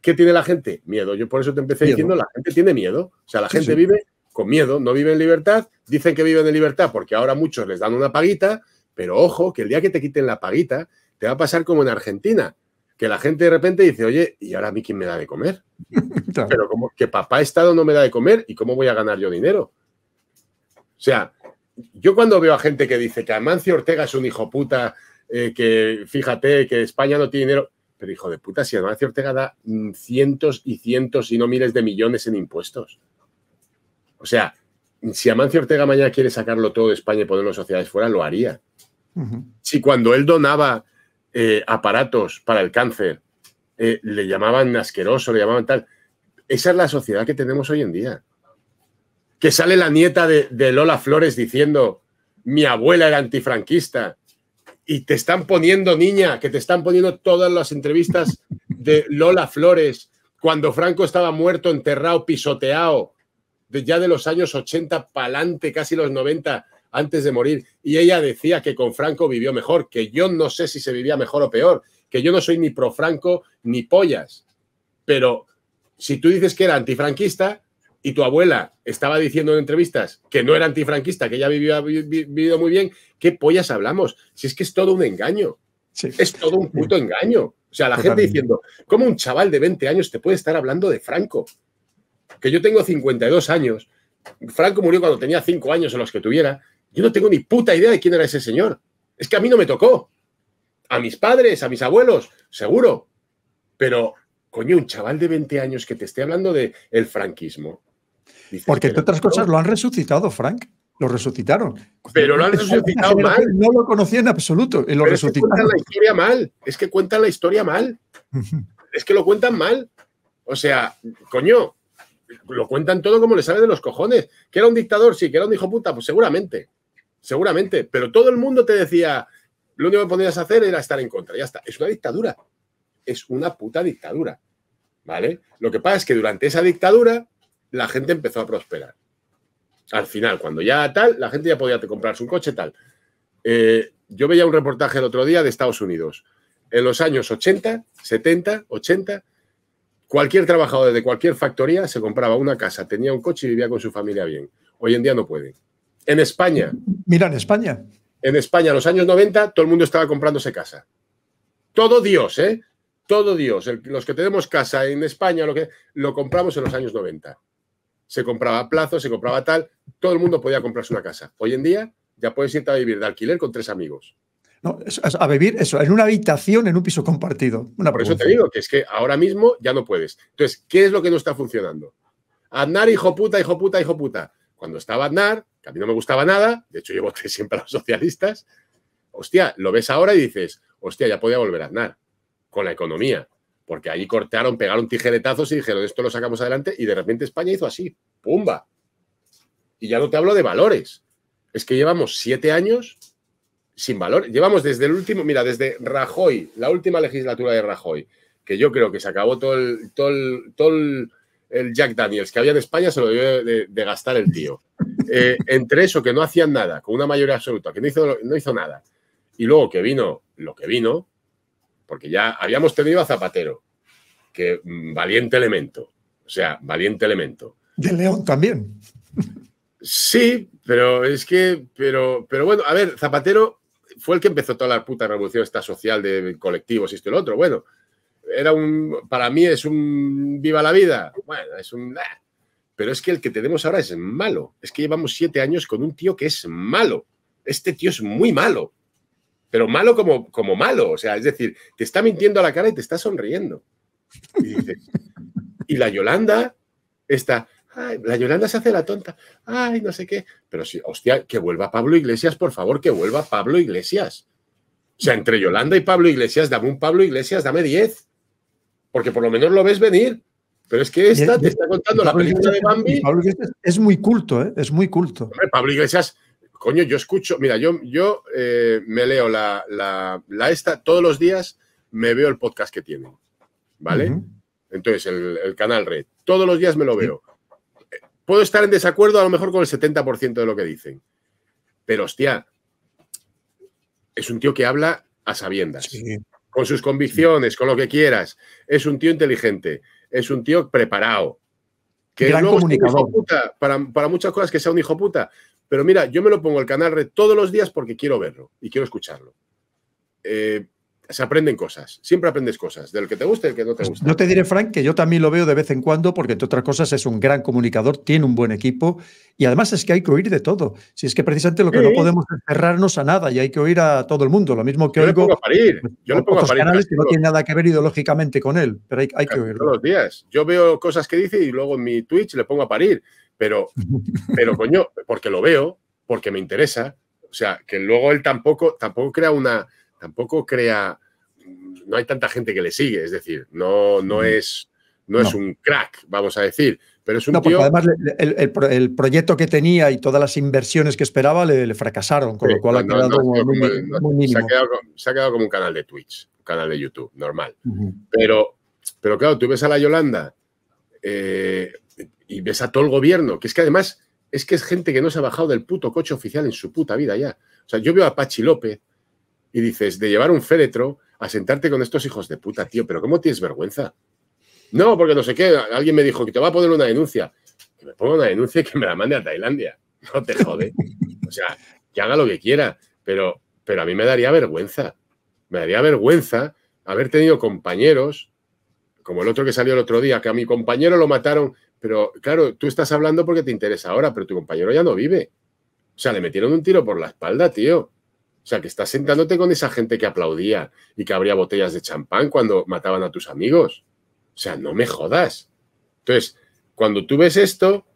¿Qué tiene la gente? Miedo. Yo por eso te empecé diciendo, la gente tiene miedo. O sea, la gente vive con miedo, no vive en libertad. Dicen que viven en libertad porque ahora muchos les dan una paguita, pero ojo, que el día que te quiten la paguita, te va a pasar como en Argentina, que la gente de repente dice, oye, ¿y ahora a mí quién me da de comer? Pero como que papá Estado no me da de comer, ¿y cómo voy a ganar yo dinero? O sea, yo cuando veo a gente que dice que Amancio Ortega es un hijo puta, eh, que fíjate que España no tiene dinero, pero hijo de puta, si Amancio Ortega da mm, cientos y cientos y no miles de millones en impuestos. O sea, si Amancio Ortega mañana quiere sacarlo todo de España y ponerlo en sociedades fuera, lo haría. Si cuando él donaba eh, aparatos para el cáncer, eh, le llamaban asqueroso, le llamaban tal. Esa es la sociedad que tenemos hoy en día. Que sale la nieta de, Lola Flores diciendo, mi abuela era antifranquista, y te están poniendo, niña, que te están poniendo todas las entrevistas de Lola Flores cuando Franco estaba muerto, enterrado, pisoteado, ya de los años 80 pa'lante, casi los 90, antes de morir. Y ella decía que con Franco vivió mejor, que yo no sé si se vivía mejor o peor, que yo no soy ni pro Franco ni pollas. Pero si tú dices que era antifranquista y tu abuela estaba diciendo en entrevistas que no era antifranquista, que ella vivía, vivido muy bien, ¿qué pollas hablamos? Si es que es todo un engaño. Es todo un puto engaño. O sea, la gente diciendo, ¿cómo un chaval de 20 años te puede estar hablando de Franco? Que yo tengo 52 años. Franco murió cuando tenía 5 años o los que tuviera. Yo no tengo ni puta idea de quién era ese señor. Es que a mí no me tocó. A mis padres, a mis abuelos, seguro. Pero, coño, un chaval de 20 años que te esté hablando del el franquismo. Porque, entre otras cosas, lo han resucitado, Frank. Lo resucitaron. Pero lo han este resucitado mal. No lo conocía en absoluto. lo Pero Es que cuentan la historia mal. Es que cuentan la historia mal. es que lo cuentan mal. O sea, coño, lo cuentan todo como le sabe de los cojones. ¿Que era un dictador? Sí, que era un hijo puta, pues seguramente seguramente, pero todo el mundo te decía, lo único que podías hacer era estar en contra, ya está. Es una dictadura, es una puta dictadura, ¿vale? Lo que pasa es que durante esa dictadura la gente empezó a prosperar. Al final, cuando ya tal, la gente ya podía comprarse un coche tal. Eh, yo veía un reportaje el otro día de Estados Unidos. En los años 80, 70, 80, cualquier trabajador de cualquier factoría se compraba una casa, tenía un coche y vivía con su familia bien. Hoy en día no pueden. En España. Mira, en España. En España, en los años 90, todo el mundo estaba comprándose casa. Todo Dios, ¿eh? Todo Dios. los que tenemos casa en España, lo, que, lo compramos en los años 90. Se compraba a plazo, se compraba tal. Todo el mundo podía comprarse una casa. Hoy en día ya puedes irte a vivir de alquiler con tres amigos. No, a vivir eso, en una habitación, en un piso compartido. Una Por eso te digo que es que ahora mismo ya no puedes. Entonces, ¿qué es lo que no está funcionando? Aznar, hijo puta, hijo puta, hijo puta. Cuando estaba Aznar, que a mí no me gustaba nada, de hecho llevo voté siempre a los socialistas, hostia, lo ves ahora y dices, hostia, ya podía volver a andar con la economía, porque ahí cortaron, pegaron tijeretazos y dijeron, esto lo sacamos adelante y de repente España hizo así, pumba. Y ya no te hablo de valores, es que llevamos siete años sin valor. Llevamos desde el último, mira, desde Rajoy, la última legislatura de Rajoy, que yo creo que se acabó todo el, todo el, Jack Daniels que había en España, se lo debió de gastar el tío. Eh, entre eso, que no hacían nada, con una mayoría absoluta, que no hizo, no hizo nada, y luego que vino lo que vino, porque ya habíamos tenido a Zapatero, que mm, valiente elemento, o sea, valiente elemento. De León también. Sí, pero es que, pero, pero bueno, a ver, Zapatero fue el que empezó toda la puta revolución esta social de colectivos y esto y lo otro. Bueno, era un, para mí es un viva la vida. Bueno, es un, ah, pero es que el que tenemos ahora es malo. Es que llevamos siete años con un tío que es malo. Este tío es muy malo. Pero malo como, como malo. O sea, es decir, te está mintiendo a la cara y te está sonriendo. Y, dices, y la Yolanda está. Ay, la Yolanda se hace la tonta. Ay, no sé qué. Pero sí, hostia, que vuelva Pablo Iglesias, por favor, que vuelva Pablo Iglesias. O sea, entre Yolanda y Pablo Iglesias, dame un Pablo Iglesias, dame diez. Porque por lo menos lo ves venir. Pero es que esta te está contando la película de Bambi. es muy culto, ¿eh? es muy culto. Pablo Iglesias, coño, yo escucho, mira, yo, yo eh, me leo la, esta todos los días, me veo el podcast que tiene, ¿vale? Entonces, el, canal Red, todos los días me lo veo. Puedo estar en desacuerdo a lo mejor con el 70% de lo que dicen, pero hostia, es un tío que habla a sabiendas, con sus convicciones, con lo que quieras, es un tío inteligente es un tío preparado. Que Es un hijo puta, para, muchas cosas que sea un hijo puta. Pero mira, yo me lo pongo el canal Red todos los días porque quiero verlo y quiero escucharlo. Eh, se aprenden cosas, siempre aprendes cosas, del que te guste y del que no te pues guste. No te diré, Frank, que yo también lo veo de vez en cuando, porque entre otras cosas es un gran comunicador, tiene un buen equipo y además es que hay que oír de todo. Si es que precisamente lo que no podemos es cerrarnos a nada y hay que oír a todo el mundo, lo mismo que yo oigo. pongo a parir. Pues, yo le pongo a parir. canales que no tienen nada que ver ideológicamente con él, pero hay, que oírlo. Todos los días. Yo veo cosas que dice y luego en mi Twitch le pongo a parir, pero, pero coño, porque lo veo, porque me interesa. O sea, que luego él tampoco, tampoco crea una tampoco crea, mm, no hay tanta gente que le sigue, es decir, no, no mm. es... No, es un crack, vamos a decir, pero es un no, tío... además el, proyecto que tenía y todas las inversiones que esperaba le, fracasaron, con lo cual ha quedado Se ha quedado, como un canal de Twitch, un canal de YouTube, normal. pero, pero claro, tú ves a la Yolanda eh, y ves a todo el gobierno, que es que además es que es gente que no se ha bajado del puto coche oficial en su puta vida ya. O sea, yo veo a Pachi López, y dices, de llevar un féretro a sentarte con estos hijos de puta, tío, pero ¿cómo tienes vergüenza? No, porque no sé qué, alguien me dijo que te va a poner una denuncia. Que me ponga una denuncia y que me la mande a Tailandia. No te jode. O sea, que haga lo que quiera, pero, pero a mí me daría vergüenza. Me daría vergüenza haber tenido compañeros, como el otro que salió el otro día, que a mi compañero lo mataron, pero claro, tú estás hablando porque te interesa ahora, pero tu compañero ya no vive. O sea, le metieron un tiro por la espalda, tío. O sea, que estás sentándote con esa gente que aplaudía y que abría botellas de champán cuando mataban a tus amigos. O sea, no me jodas. Entonces, cuando tú ves esto,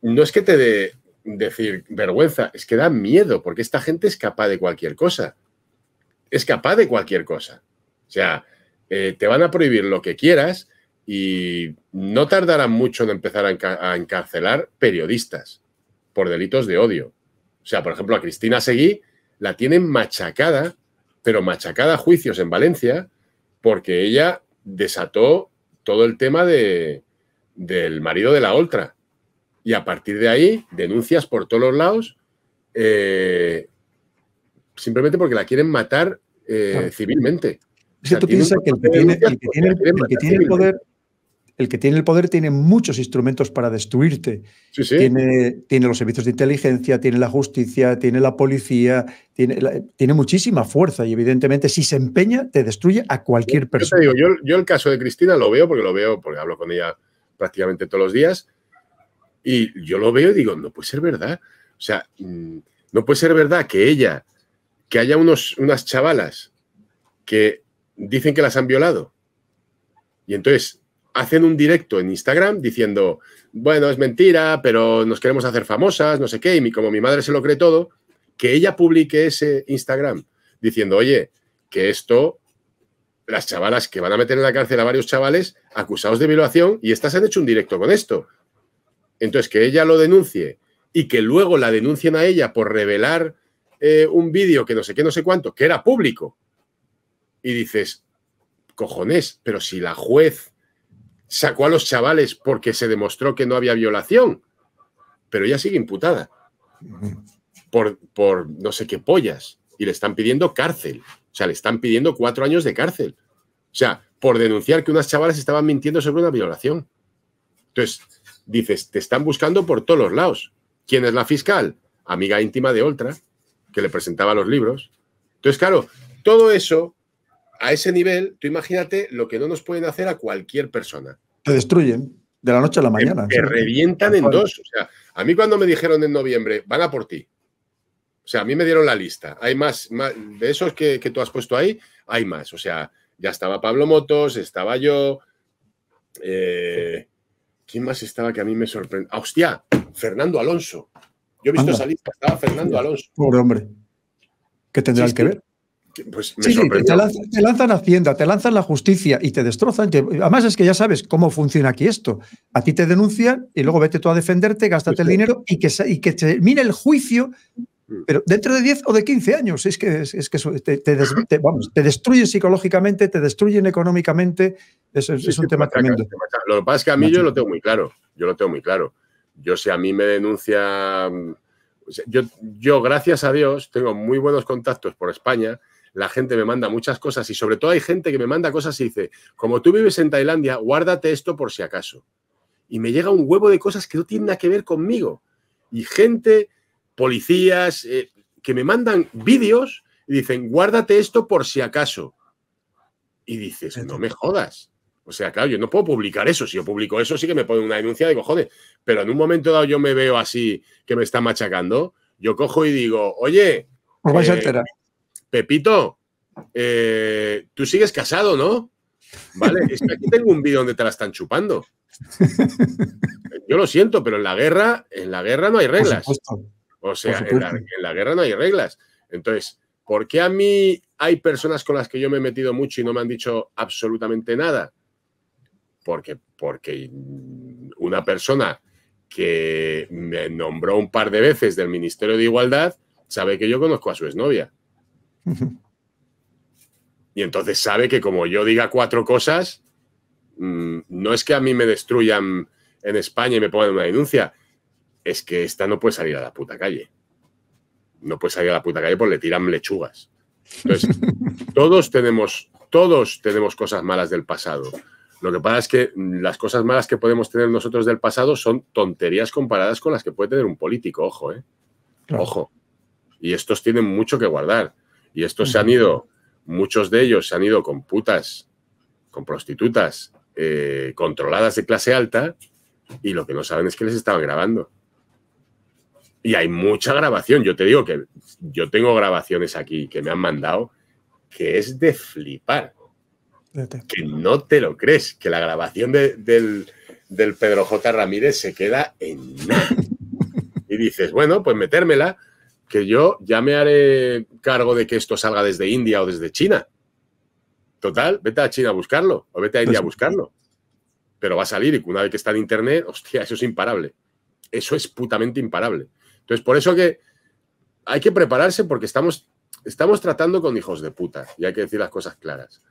no es que te dé decir vergüenza, es que da miedo, porque esta gente es capaz de cualquier cosa. Es capaz de cualquier cosa. O sea, eh, te van a prohibir lo que quieras y no tardarán mucho en empezar a encarcelar periodistas por delitos de odio. O sea, por ejemplo, a Cristina Seguí la tienen machacada, pero machacada a juicios en Valencia, porque ella desató todo el tema de, del marido de la otra. Y a partir de ahí, denuncias por todos los lados, eh, simplemente porque la quieren matar eh, civilmente. Es que que el, que tiene el poder, el que tiene el poder tiene muchos instrumentos para destruirte. Tiene, los servicios de inteligencia, tiene la justicia, tiene la policía, tiene, muchísima fuerza y evidentemente si se empeña te destruye a cualquier persona. Yo, el caso de Cristina lo veo porque lo veo, porque hablo con ella prácticamente todos los días y yo lo veo y digo, no puede ser verdad. O sea, mm, no puede ser verdad que ella, que haya unos, unas chavalas que dicen que las han violado. Y entonces hacen un directo en Instagram diciendo, bueno, es mentira, pero nos queremos hacer famosas, no sé qué, y como mi madre se lo cree todo, que ella publique ese Instagram diciendo, oye, que esto, las chavalas que van a meter en la cárcel a varios chavales acusados de violación y estas han hecho un directo con esto. Entonces, que ella lo denuncie y que luego la denuncien a ella por revelar eh, un vídeo que no sé qué, no sé cuánto, que era público. Y dices, cojones, pero si la juez sacó a los chavales porque se demostró que no había violación, pero ella sigue imputada por, por no sé qué pollas y le están pidiendo cárcel. O sea, le están pidiendo cuatro años de cárcel. O sea, por denunciar que unas chavales estaban mintiendo sobre una violación. Entonces, dices, te están buscando por todos los lados. ¿Quién es la fiscal? Amiga íntima de Oltra, que le presentaba los libros. Entonces, claro, todo eso a ese nivel, tú imagínate lo que no nos pueden hacer a cualquier persona. Te destruyen de la noche a la mañana. Te, revientan en dos. O sea, a mí cuando me dijeron en noviembre, van a por ti. O sea, a mí me dieron la lista. Hay más, de esos que, tú has puesto ahí, hay más. O sea, ya estaba Pablo Motos, estaba yo. Eh, ¿Quién más estaba que a mí me sorprendió? ¡Hostia! Fernando Alonso. Yo he visto esa lista, estaba Fernando Alonso. Pobre hombre. ¿Qué tendrás que ver? Pues te, lanzan, Hacienda, te lanzan la justicia y te destrozan. además, es que ya sabes cómo funciona aquí esto. A ti te denuncian y luego vete tú a defenderte, gástate el dinero y que, y que termine el juicio, mm. pero dentro de 10 o de 15 años. Es que, es, que te, te, destruyen psicológicamente, te destruyen económicamente. Es, un tema tremendo. Lo que pasa es que a mí yo lo tengo muy claro. Yo lo tengo muy claro. Yo, si a mí me denuncia. Yo, yo gracias a Dios, tengo muy buenos contactos por España la gente me manda muchas cosas y sobre todo hay gente que me manda cosas y dice, como tú vives en Tailandia, guárdate esto por si acaso. Y me llega un huevo de cosas que no tienen nada que ver conmigo. Y gente, policías, eh, que me mandan vídeos y dicen, guárdate esto por si acaso. Y dices, no me jodas. O sea, claro, yo no puedo publicar eso. Si yo publico eso, sí que me ponen una denuncia de cojones. Pero en un momento dado yo me veo así que me está machacando. Yo cojo y digo, oye. Os vais a eh, enterar. Pepito, eh, tú sigues casado, ¿no? Vale, es que aquí tengo un vídeo donde te la están chupando. Yo lo siento, pero en la guerra, en la guerra no hay reglas. O sea, en la, guerra no hay reglas. Entonces, ¿por qué a mí hay personas con las que yo me he metido mucho y no me han dicho absolutamente nada? Porque, porque una persona que me nombró un par de veces del Ministerio de Igualdad sabe que yo conozco a su exnovia. Y entonces sabe que como yo diga cuatro cosas, mm, no es que a mí me destruyan en España y me pongan una denuncia, es que esta no puede salir a la puta calle. No puede salir a la puta calle porque le tiran lechugas. Entonces, todos tenemos, todos tenemos cosas malas del pasado. Lo que pasa es que las cosas malas que podemos tener nosotros del pasado son tonterías comparadas con las que puede tener un político, ojo, ¿eh? Ojo. Y estos tienen mucho que guardar. Y estos se han ido, muchos de ellos se han ido con putas, con prostitutas eh, controladas de clase alta y lo que no saben es que les estaban grabando. Y hay mucha grabación. Yo te digo que yo tengo grabaciones aquí que me han mandado que es de flipar. Que no te lo crees, que la grabación del, del Pedro J. Ramírez se queda en nada. Y dices, bueno, pues metérmela que yo ya me haré cargo de que esto salga desde India o desde China. Total, vete a China a buscarlo o vete a India a pues buscarlo. Pero va a salir y una vez que está en Internet, hostia, eso es imparable. Eso es putamente imparable. Entonces, por eso que hay que prepararse porque estamos, estamos tratando con hijos de puta y hay que decir las cosas claras.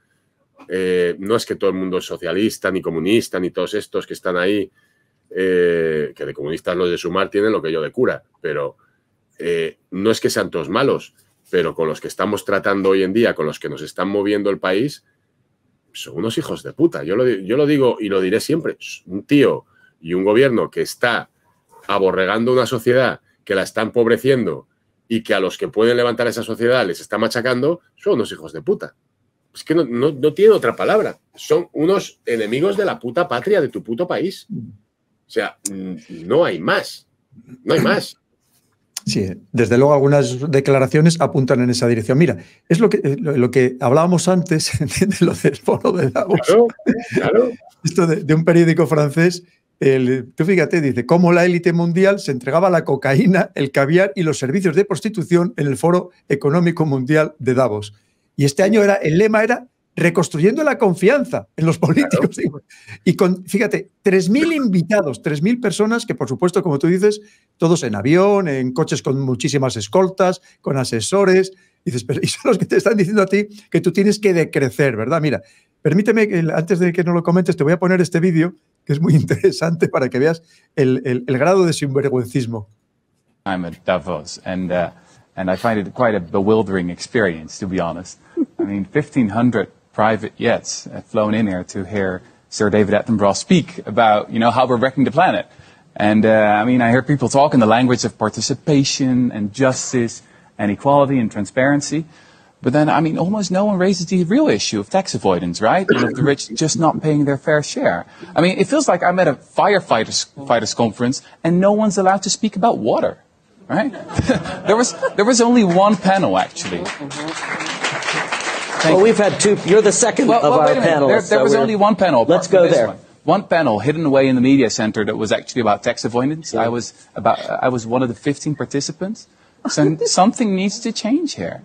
Eh, no es que todo el mundo es socialista, ni comunista, ni todos estos que están ahí, eh, que de comunistas los de Sumar tienen lo que yo de cura, pero eh, no es que sean todos malos, pero con los que estamos tratando hoy en día, con los que nos están moviendo el país, son unos hijos de puta. Yo lo, digo y lo diré siempre. Un tío y un gobierno que está aborregando una sociedad, que la está empobreciendo y que a los que pueden levantar esa sociedad les está machacando, son unos hijos de puta. Es que no, no tiene otra palabra. Son unos enemigos de la puta patria, de tu puto país. O sea, no hay más. No hay más. Sí, desde luego algunas declaraciones apuntan en esa dirección. Mira, es lo que, eh, lo, que hablábamos antes de lo del foro de Davos. Esto de, un periódico francés. El, tú fíjate, dice, cómo la élite mundial se entregaba la cocaína, el caviar y los servicios de prostitución en el Foro Económico Mundial de Davos. Y este año era, el lema era reconstruyendo la confianza en los políticos. Y con, fíjate, 3.000 invitados, 3.000 personas que, por supuesto, como tú dices, todos en avión, en coches con muchísimas escoltas, con asesores. Y dices, y son los que te están diciendo a ti que tú tienes que decrecer, ¿verdad? Mira, permíteme, antes de que no lo comentes, te voy a poner este vídeo, que es muy interesante para que veas el, grado de sinvergüencismo. I'm Davos, and, uh, and I find it quite a 1,500 private jets flown in here to hear Sir David Attenborough speak about, you know, how we're wrecking the planet. And uh, I mean, I hear people talk in the language of participation and justice and equality and transparency. But then, I mean, almost no one raises the real issue of tax avoidance, right? of the rich just not paying their fair share. I mean, it feels like I'm at a firefighters fighters conference and no one's allowed to speak about water, right? there was there was only one panel actually. Thank well, you. we've had two. You're the second well, of well, our panelists. There, there so was only one panel. Let's go there. One. one. panel hidden away in the media center that was actually about tax avoidance. Yeah. I was about. I was one of the 15 participants. So something needs to change here.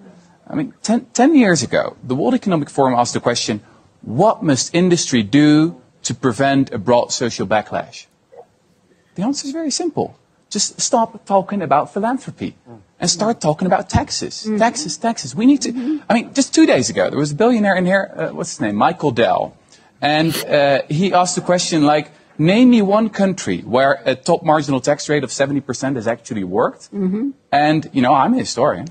I mean, ten, 10 years ago, the World Economic Forum asked the question, what must industry do to prevent a broad social backlash? The answer is very simple. Just stop talking about philanthropy. Mm and start talking about Texas, mm-hmm. Texas, Texas. We need to. Mm-hmm. I mean, just two days ago, there was a billionaire in here. Uh, what's his name? Michael Dell, and uh, he asked a question like, "Name me one country where a top marginal tax rate of 70% has actually worked." Mm-hmm. And you know, I'm a historian.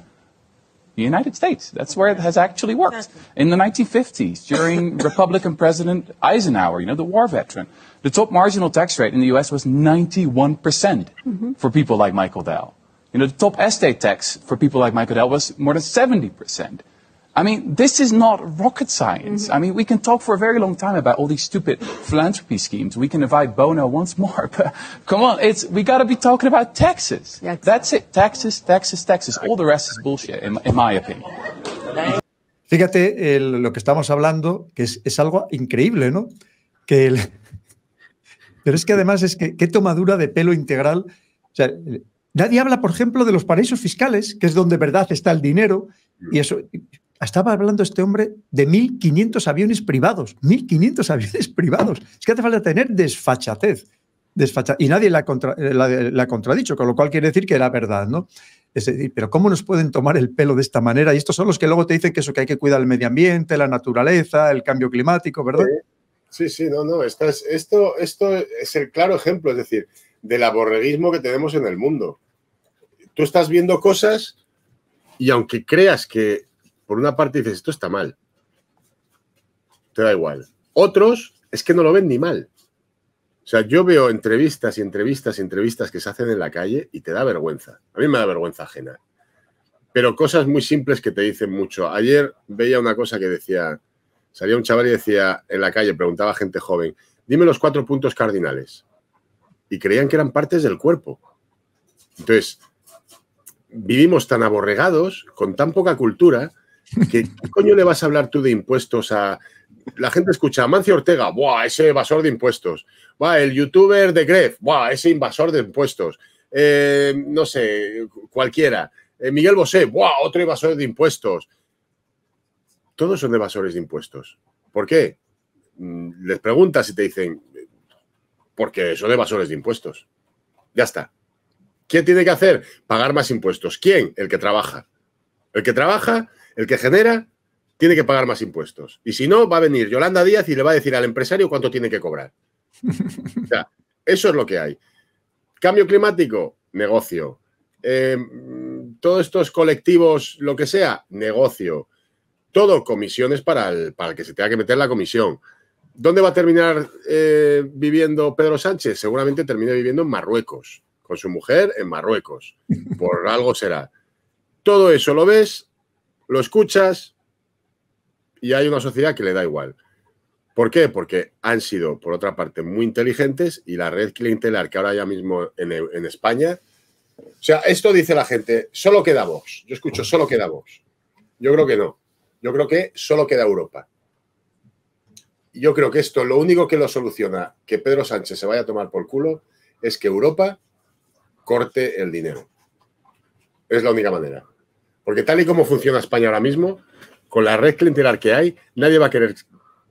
The United States. That's where it has actually worked. In the 1950s, during Republican President Eisenhower, you know, the war veteran, the top marginal tax rate in the US was 91% percent mm-hmm. for people like Michael Dell. You know, the top estate tax for people like Michael Dell was more than 70%. I mean, this is not rocket science. Mm-hmm. I mean, we can talk for a very long time about all these stupid philanthropy schemes. We can invite Bono once more, but come on, it's, we gotta be talking about taxes. Yeah, That's it. Taxes, taxes, taxes. All the rest is bullshit, in, in my opinion. Fíjate lo que estamos hablando, que es, es algo increíble, ¿no? Que el, pero es que además es que qué tomadura de pelo integral. O sea, Nadie habla, por ejemplo, de los paraísos fiscales, que es donde verdad está el dinero. Y eso. Estaba hablando este hombre de 1.500 aviones privados. 1.500 aviones privados. Es que hace falta tener desfachatez. Y nadie eh, eh, la, ha contradicho, con lo cual quiere decir que era verdad, ¿no? pero ¿cómo nos pueden tomar el pelo de esta manera? Y estos son los que luego te dicen que eso, que hay que cuidar el medio ambiente, la naturaleza, el cambio climático, ¿verdad? Sí, sí, no, no. Esto esto, esto es el claro ejemplo, es decir, del aborreguismo que tenemos en el mundo tú estás viendo cosas y aunque creas que por una parte dices esto está mal, te da igual. Otros es que no lo ven ni mal. O sea, yo veo entrevistas y entrevistas y entrevistas que se hacen en la calle y te da vergüenza. A mí me da vergüenza ajena. Pero cosas muy simples que te dicen mucho. Ayer veía una cosa que decía, salía un chaval y decía en la calle, preguntaba a gente joven, dime los cuatro puntos cardinales. Y creían que eran partes del cuerpo. Entonces, vivimos tan aborregados, con tan poca cultura, que ¿qué coño le vas a hablar tú de impuestos a... La gente escucha a Mancio Ortega, ¡buah, ese evasor de impuestos! ¡Buah, el youtuber de Gref! ¡Buah, ese invasor de impuestos! Eh, no sé, cualquiera. Eh, Miguel Bosé, ¡buah, otro evasor de impuestos! Todos son evasores de impuestos. ¿Por qué? Mm, les preguntas y te dicen, porque son evasores de impuestos. Ya está. ¿Quién tiene que hacer? Pagar más impuestos. ¿Quién? El que trabaja. El que trabaja, el que genera, tiene que pagar más impuestos. Y si no, va a venir Yolanda Díaz y le va a decir al empresario cuánto tiene que cobrar. O sea, eso es lo que hay. Cambio climático, negocio. Eh, todos estos colectivos, lo que sea, negocio. Todo comisiones para el, para que se tenga que meter la comisión. ¿Dónde va a terminar eh, viviendo Pedro Sánchez? Seguramente termine viviendo en Marruecos con su mujer en Marruecos. Por algo será. Todo eso lo ves, lo escuchas y hay una sociedad que le da igual. ¿Por qué? Porque han sido, por otra parte, muy inteligentes y la red clientelar que ahora ya mismo en, España. O sea, esto dice la gente, solo queda Vox. Yo escucho, solo queda Vox. Yo creo que no. Yo creo que solo queda Europa. Yo creo que esto, lo único que lo soluciona, que Pedro Sánchez se vaya a tomar por culo, es que Europa corte el dinero. Es la única manera. Porque tal y como funciona España ahora mismo, con la red clientelar que hay, nadie va a querer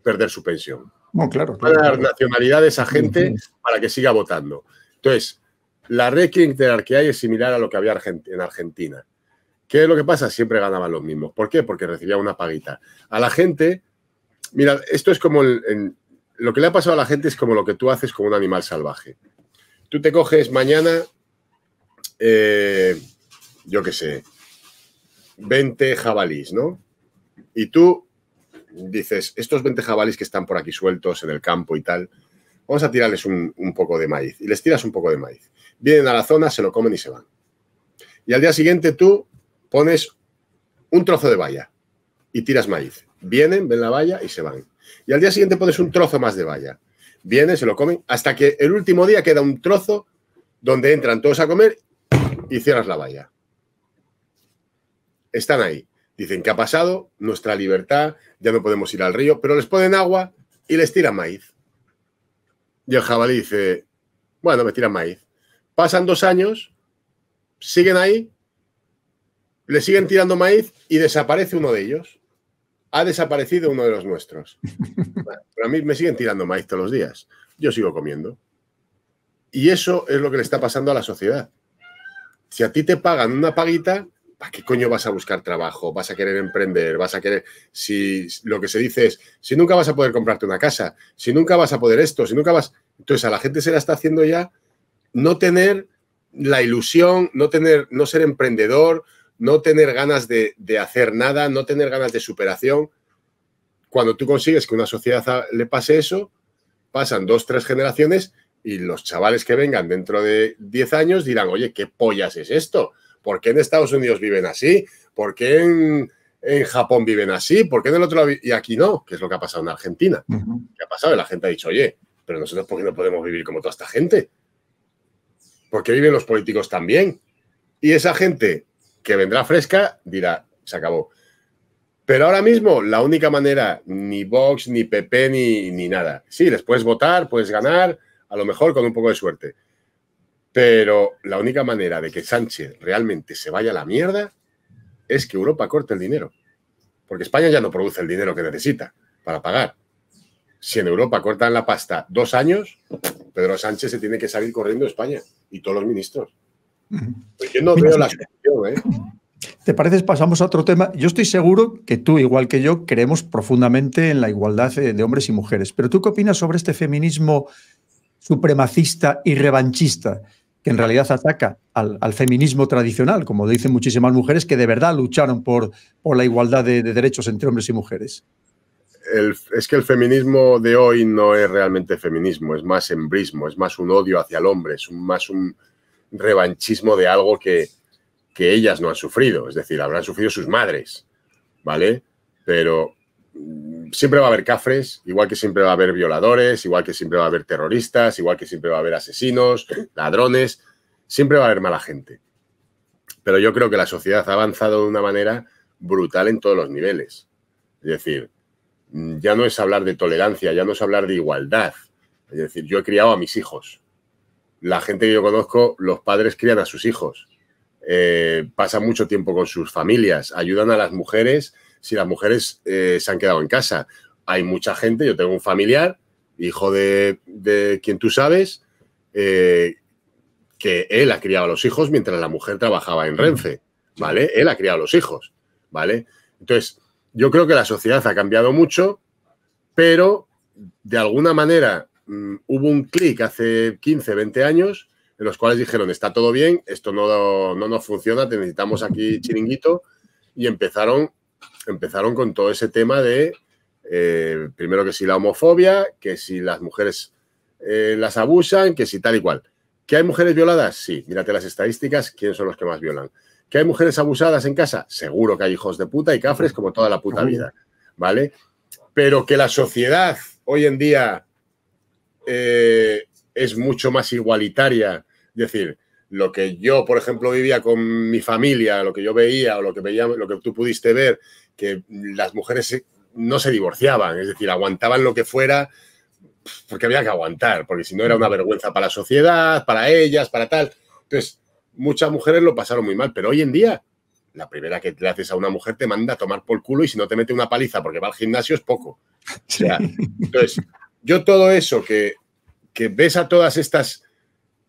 perder su pensión. No, claro. a dar nacionalidades a gente para que siga votando. Entonces, la red clientelar que hay es similar a lo que había en Argentina. ¿Qué es lo que pasa? Siempre ganaban los mismos. ¿Por qué? Porque recibía una paguita. A la gente, mira, esto es como lo que le ha pasado a la gente es como lo que tú haces con un animal salvaje. Tú te coges mañana eh, yo qué sé, 20 jabalís, ¿no? Y tú dices, estos 20 jabalís que están por aquí sueltos en el campo y tal, vamos a tirarles un, un, poco de maíz. Y les tiras un poco de maíz. Vienen a la zona, se lo comen y se van. Y al día siguiente tú pones un trozo de valla y tiras maíz. Vienen, ven la valla y se van. Y al día siguiente pones un trozo más de valla. Vienen, se lo comen, hasta que el último día queda un trozo donde entran todos a comer y cierras la valla. Están ahí. Dicen, ¿qué ha pasado? Nuestra libertad, ya no podemos ir al río, pero les ponen agua y les tiran maíz. Y el jabalí dice, bueno, me tiran maíz. Pasan dos años, siguen ahí, le siguen tirando maíz y desaparece uno de ellos. Ha desaparecido uno de los nuestros. Pero a mí me siguen tirando maíz todos los días. Yo sigo comiendo. Y eso es lo que le está pasando a la sociedad si a ti te pagan una paguita, ¿para qué coño vas a buscar trabajo? ¿Vas a querer emprender? ¿Vas a querer.? Si lo que se dice es, si nunca vas a poder comprarte una casa, si nunca vas a poder esto, si nunca vas. Entonces a la gente se la está haciendo ya no tener la ilusión, no tener, no ser emprendedor, no tener ganas de, de hacer nada, no tener ganas de superación. Cuando tú consigues que una sociedad le pase eso, pasan dos, tres generaciones y los chavales que vengan dentro de 10 años dirán, oye, ¿qué pollas es esto? ¿Por qué en Estados Unidos viven así? ¿Por qué en, Japón viven así? ¿Por qué en el otro lado? Y aquí no, que es lo que ha pasado en Argentina. ¿Qué ha pasado? Y La gente ha dicho, oye, pero nosotros ¿por qué no podemos vivir como toda esta gente? Porque viven los políticos también. Y esa gente que vendrá fresca dirá, se acabó. Pero ahora mismo, la única manera, ni Vox, ni PP, ni, ni nada. Sí, les puedes votar, puedes ganar, a lo mejor con un poco de suerte. Pero la única manera de que Sánchez realmente se vaya a la mierda es que Europa corte el dinero. Porque España ya no produce el dinero que necesita para pagar. Si en Europa cortan la pasta dos años, Pedro Sánchez se tiene que salir corriendo a España y todos los ministros. yo no veo la solución, ¿eh? ¿Te parece? Pasamos a otro tema. Yo estoy seguro que tú, igual que yo, creemos profundamente en la igualdad eh, de hombres y mujeres. Pero ¿tú qué opinas sobre este feminismo supremacista y revanchista, que en realidad ataca al, feminismo tradicional, como dicen muchísimas mujeres que de verdad lucharon por, la igualdad de, derechos entre hombres y mujeres. es que el feminismo de hoy no es realmente feminismo, es más embrismo, es más un odio hacia el hombre, es más un revanchismo de algo que, que ellas no han sufrido, es decir, habrán sufrido sus madres, ¿vale? Pero, siempre va a haber cafres, igual que siempre va a haber violadores, igual que siempre va a haber terroristas, igual que siempre va a haber asesinos, ladrones, siempre va a haber mala gente. Pero yo creo que la sociedad ha avanzado de una manera brutal en todos los niveles. Es decir, ya no es hablar de tolerancia, ya no es hablar de igualdad. Es decir, yo he criado a mis hijos. La gente que yo conozco, los padres crían a sus hijos. Eh, pasan mucho tiempo con sus familias, ayudan a las mujeres si las mujeres eh, se han quedado en casa. Hay mucha gente, yo tengo un familiar, hijo de, de quien tú sabes, eh, que él ha criado a los hijos mientras la mujer trabajaba en Renfe, mm. ¿vale? Él ha criado a los hijos, ¿vale? Entonces, yo creo que la sociedad ha cambiado mucho, pero de alguna manera mm, hubo un clic hace 15, 20 años en los cuales dijeron, está todo bien, esto no, no nos funciona, necesitamos aquí chiringuito, y empezaron empezaron con todo ese tema de, eh, primero que si la homofobia, que si las mujeres eh, las abusan, que si tal y cual. ¿Que hay mujeres violadas? Sí, mírate las estadísticas, ¿quiénes son los que más violan? ¿Que hay mujeres abusadas en casa? Seguro que hay hijos de puta y cafres como toda la puta vida, ¿vale? Pero que la sociedad hoy en día eh, es mucho más igualitaria, es decir, lo que yo, por ejemplo, vivía con mi familia, lo que yo veía o lo que, lo que tú pudiste ver que las mujeres no se divorciaban, es decir, aguantaban lo que fuera porque había que aguantar, porque si no era una vergüenza para la sociedad, para ellas, para tal. Entonces, muchas mujeres lo pasaron muy mal, pero hoy en día, la primera que le haces a una mujer te manda a tomar por culo y si no te mete una paliza porque va al gimnasio es poco. O sea, entonces, yo todo eso que, que ves a todas estas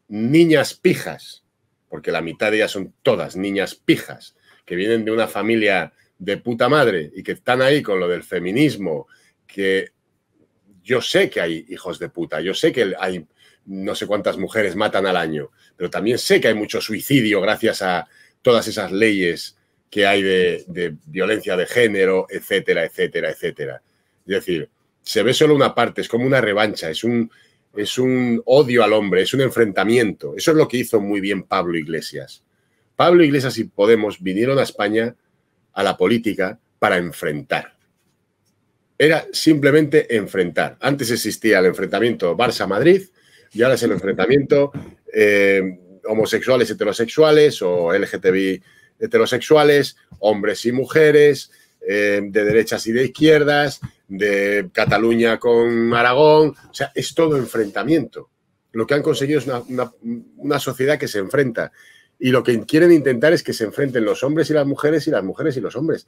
niñas pijas, porque la mitad de ellas son todas niñas pijas, que vienen de una familia de puta madre y que están ahí con lo del feminismo, que yo sé que hay hijos de puta, yo sé que hay no sé cuántas mujeres matan al año, pero también sé que hay mucho suicidio gracias a todas esas leyes que hay de, violencia de género, etcétera, etcétera, etcétera. Es decir, se ve solo una parte, es como una revancha, es un, es un odio al hombre, es un enfrentamiento. Eso es lo que hizo muy bien Pablo Iglesias. Pablo Iglesias y Podemos vinieron a España a la política para enfrentar. Era simplemente enfrentar. Antes existía el enfrentamiento Barça-Madrid y ahora es el enfrentamiento eh, homosexuales, heterosexuales o LGTBI heterosexuales, hombres y mujeres, eh, de derechas y de izquierdas, de Cataluña con Aragón. O sea, es todo enfrentamiento. Lo que han conseguido es una sociedad que se enfrenta y lo que quieren intentar es que se enfrenten los hombres y las mujeres y las mujeres y los hombres.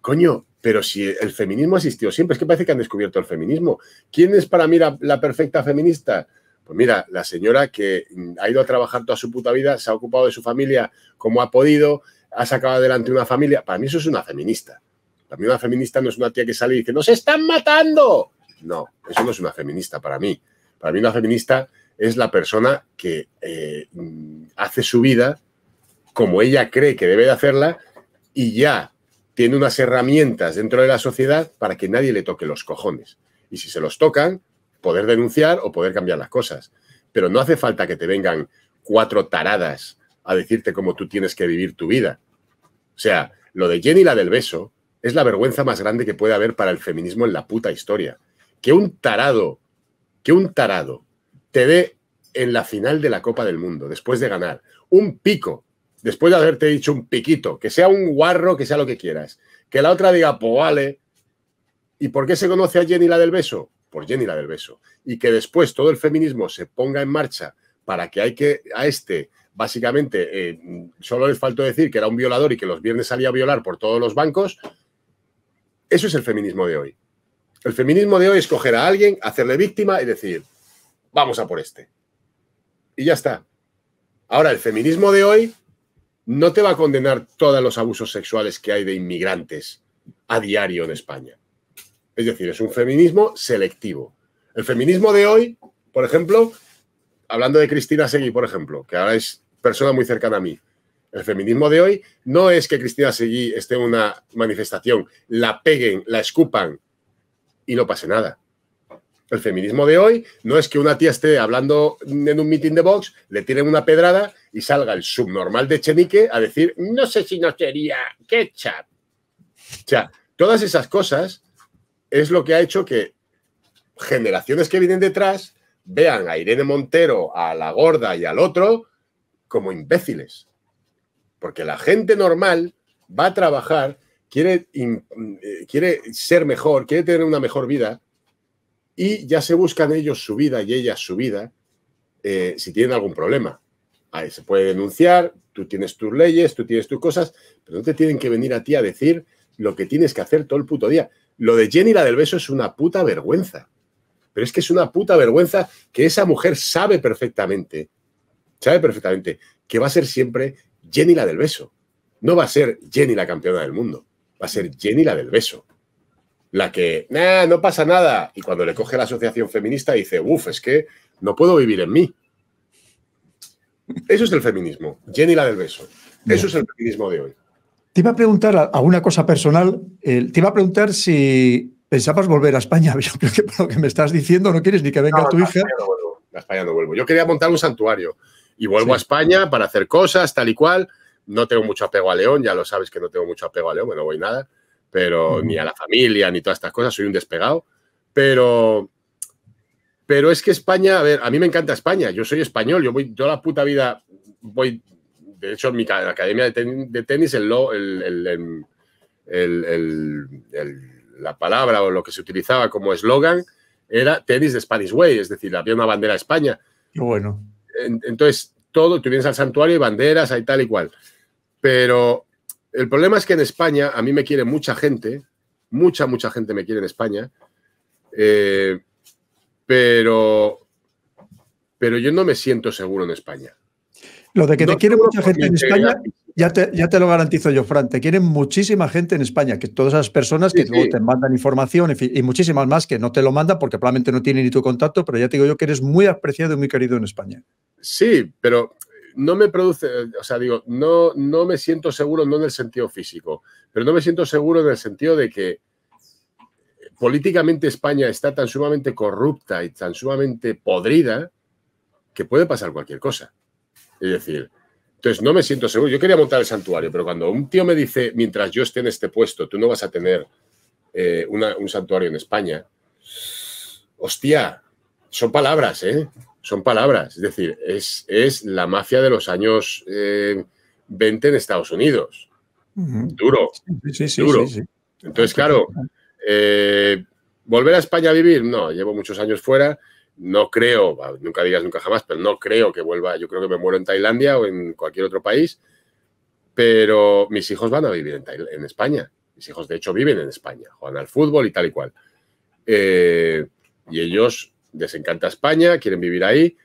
Coño, pero si el feminismo existido siempre, es que parece que han descubierto el feminismo. ¿Quién es para mí la, la perfecta feminista? Pues mira, la señora que ha ido a trabajar toda su puta vida, se ha ocupado de su familia como ha podido, ha sacado adelante una familia. Para mí eso es una feminista. Para mí una feminista no es una tía que sale y dice, ¡nos están matando! No, eso no es una feminista para mí. Para mí una feminista es la persona que eh, mm, hace su vida como ella cree que debe de hacerla y ya tiene unas herramientas dentro de la sociedad para que nadie le toque los cojones. Y si se los tocan, poder denunciar o poder cambiar las cosas. Pero no hace falta que te vengan cuatro taradas a decirte cómo tú tienes que vivir tu vida. O sea, lo de Jenny la del beso es la vergüenza más grande que puede haber para el feminismo en la puta historia. Que un tarado, que un tarado te dé en la final de la Copa del Mundo, después de ganar, un pico, después de haberte dicho un piquito, que sea un guarro, que sea lo que quieras, que la otra diga, po, pues vale, ¿y por qué se conoce a Jenny la del beso? Por Jenny la del beso. Y que después todo el feminismo se ponga en marcha para que hay que a este, básicamente, eh, solo les faltó decir que era un violador y que los viernes salía a violar por todos los bancos. Eso es el feminismo de hoy. El feminismo de hoy es coger a alguien, hacerle víctima y decir, vamos a por este. Y ya está. Ahora, el feminismo de hoy no te va a condenar todos los abusos sexuales que hay de inmigrantes a diario en España. Es decir, es un feminismo selectivo. El feminismo de hoy, por ejemplo, hablando de Cristina Seguí, por ejemplo, que ahora es persona muy cercana a mí, el feminismo de hoy no es que Cristina Seguí esté en una manifestación, la peguen, la escupan y no pase nada. El feminismo de hoy no es que una tía esté hablando en un meeting de Vox, le tiren una pedrada y salga el subnormal de Chenique a decir, no sé si no sería ketchup. O sea, todas esas cosas es lo que ha hecho que generaciones que vienen detrás vean a Irene Montero, a la gorda y al otro como imbéciles. Porque la gente normal va a trabajar, quiere, eh, quiere ser mejor, quiere tener una mejor vida y ya se buscan ellos su vida y ella su vida eh, si tienen algún problema. Ahí se puede denunciar, tú tienes tus leyes, tú tienes tus cosas, pero no te tienen que venir a ti a decir lo que tienes que hacer todo el puto día. Lo de Jenny, la del beso, es una puta vergüenza. Pero es que es una puta vergüenza que esa mujer sabe perfectamente, sabe perfectamente que va a ser siempre Jenny la del beso. No va a ser Jenny la campeona del mundo, va a ser Jenny la del beso la que, nada no pasa nada. Y cuando le coge la asociación feminista dice, uff, es que no puedo vivir en mí. Eso es el feminismo. Jenny la del beso. Eso es el feminismo de hoy. Te iba a preguntar a una cosa personal. Eh, te iba a preguntar si pensabas volver a España. Yo creo que por lo que me estás diciendo no quieres ni que venga tu hija. No a España no vuelvo. Yo quería montar un santuario y vuelvo a España para hacer cosas, tal y cual. No tengo mucho apego a León, ya lo sabes que no tengo mucho apego a León, no voy nada pero ni a la familia, ni todas estas cosas, soy un despegado, pero... Pero es que España, a ver, a mí me encanta España, yo soy español, yo voy, yo la puta vida voy, de hecho, en mi academia de tenis, em, el, la palabra o lo que se utilizaba como eslogan era tenis de Spanish Way, es decir, había una bandera España. Qué bueno. Entonces, todo, tú vienes al santuario y banderas, hay tal y cual. Pero el problema es que en España a mí me quiere mucha gente, mucha, mucha gente me quiere en España, eh, pero, pero yo no me siento seguro en España. Lo de que te quiere mucha gente en España, ya te, lo garantizo yo, Fran, te quieren muchísima gente en España, que todas esas personas que te mandan información y muchísimas más que no te lo mandan porque probablemente no tienen ni tu contacto, pero ya te digo yo que eres muy apreciado y muy querido en España. Sí, pero no me produce, o sea, digo, no, no me siento seguro, no en el sentido físico, pero no me siento seguro en el sentido de que eh, políticamente España está tan sumamente corrupta y tan sumamente podrida que puede pasar cualquier cosa. Es decir, entonces no me siento seguro. Yo quería montar el santuario, pero cuando un tío me dice, mientras yo esté en este puesto, tú no vas a tener eh, un santuario en España, hostia, son palabras, ¿eh? son palabras, es decir, es, la mafia de los años 20 eh, en Estados Unidos. Duro, Entonces, claro, eh, volver a España a vivir, no, llevo muchos años fuera, no creo, nunca digas nunca jamás, pero no creo que vuelva, yo creo que me muero en Tailandia o en cualquier otro país, pero mis hijos van a vivir en, España, mis hijos de hecho viven en España, juegan al fútbol y tal y cual. Eh, y ellos les encanta España, quieren vivir ahí,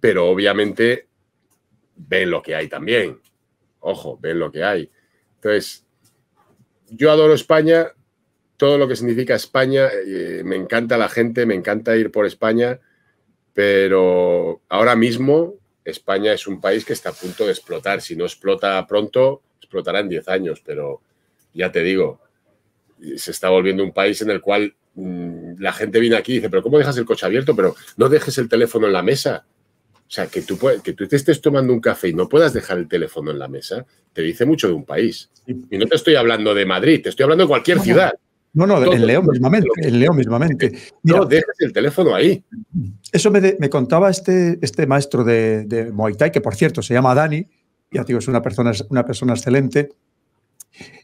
pero obviamente ven lo que hay también. Ojo, ven lo que hay. Entonces, yo adoro España, todo lo que significa España, eh, me encanta la gente, me encanta ir por España, pero ahora mismo España es un país que está a punto de explotar. Si no explota pronto, explotará en 10 años, pero ya te digo, se está volviendo un país en el cual mm, la gente viene aquí y dice, pero ¿cómo dejas el coche abierto? Pero no dejes el teléfono en la mesa. O sea, que tú, que tú te estés tomando un café y no puedas dejar el teléfono en la mesa, te dice mucho de un país. Y no te estoy hablando de Madrid, te estoy hablando de cualquier ciudad. No, no, en León pues, mismamente. En León mismamente. no dejes el teléfono ahí. Eso me, contaba este, este maestro de, Muay Thai, que por cierto se llama Dani, ya digo, es una persona, excelente.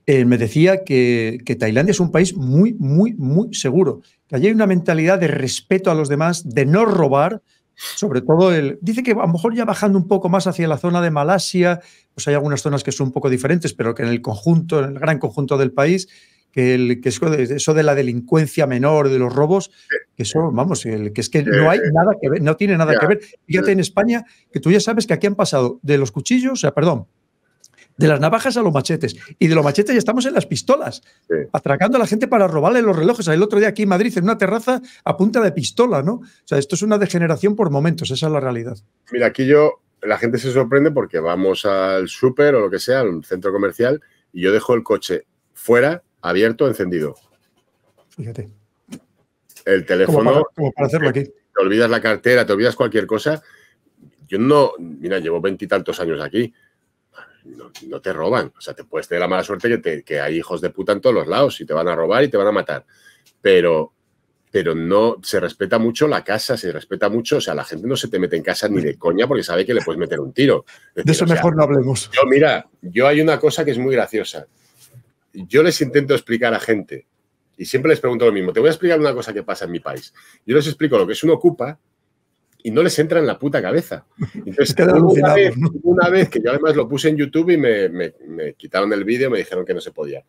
Eh, me decía que, que, Tailandia es un país muy, muy, muy seguro. Allí hay una mentalidad de respeto a los demás, de no robar, sobre todo el... Dice que a lo mejor ya bajando un poco más hacia la zona de Malasia, pues hay algunas zonas que son un poco diferentes, pero que en el conjunto, en el gran conjunto del país, que, el, que eso de la delincuencia menor, de los robos, que eso, vamos, el, que es que no hay nada que ver, no tiene nada que ver. Fíjate en España, que tú ya sabes que aquí han pasado de los cuchillos, o sea, perdón, de las navajas a los machetes. Y de los machetes ya estamos en las pistolas, atracando a la gente para robarle los relojes. El otro día aquí en Madrid, en una terraza a punta de pistola, ¿no? O sea, esto es una degeneración por momentos, esa es la realidad. Mira, aquí yo, la gente se sorprende porque vamos al súper o lo que sea, al centro comercial, y yo dejo el coche fuera, abierto, encendido. Fíjate. El teléfono. hacerlo aquí. Te olvidas la cartera, te olvidas cualquier cosa. Yo no, mira, llevo veintitantos años aquí no, te roban. O sea, te puedes tener la mala suerte que, te, que, hay hijos de puta en todos los lados y te van a robar y te van a matar. Pero, pero no se respeta mucho la casa, se respeta mucho. O sea, la gente no se te mete en casa ni de coña porque sabe que le puedes meter un tiro. de eso mejor no hablemos. Yo, mira, yo hay una cosa que es muy graciosa. Yo les intento explicar a gente y siempre les pregunto lo mismo. Te voy a explicar una cosa que pasa en mi país. Yo les explico lo que es un ocupa y no les entra en la puta cabeza. Entonces, una vez, que yo además lo puse en YouTube y me, quitaron el vídeo, me dijeron que no se podía.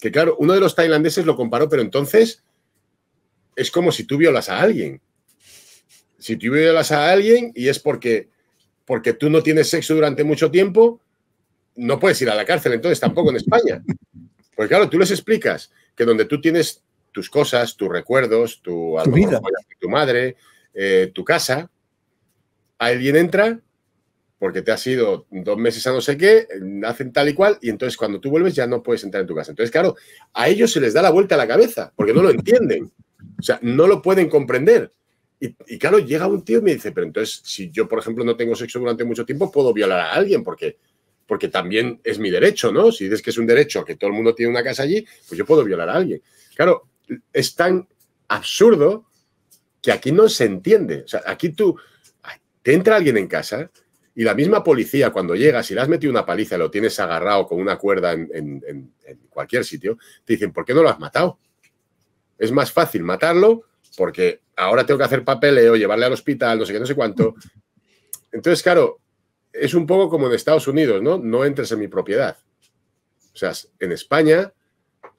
Que claro, uno de los tailandeses lo comparó, pero entonces es como si tú violas a alguien. Si tú violas a alguien y es porque, porque tú no tienes sexo durante mucho tiempo, no puedes ir a la cárcel entonces tampoco en España. Porque claro, tú les explicas que donde tú tienes tus cosas, tus recuerdos, tu, tu vida, tu madre, eh, tu casa, alguien entra porque te ha sido dos meses a no sé qué, hacen tal y cual, y entonces cuando tú vuelves ya no puedes entrar en tu casa. Entonces, claro, a ellos se les da la vuelta a la cabeza, porque no lo entienden. O sea, no lo pueden comprender. Y, claro, llega un tío y me dice, pero entonces, si yo, por ejemplo, no tengo sexo durante mucho tiempo, puedo violar a alguien, porque, porque también es mi derecho, ¿no? Si dices que es un derecho, que todo el mundo tiene una casa allí, pues yo puedo violar a alguien. Claro, es tan absurdo que aquí no se entiende. O sea, aquí tú, te entra alguien en casa y la misma policía cuando llega, si le has metido una paliza y lo tienes agarrado con una cuerda en, cualquier sitio, te dicen, ¿por qué no lo has matado? Es más fácil matarlo porque ahora tengo que hacer papeleo, llevarle al hospital, no sé qué, no sé cuánto. Entonces, claro, es un poco como en Estados Unidos, ¿no? No entres en mi propiedad. O sea, en España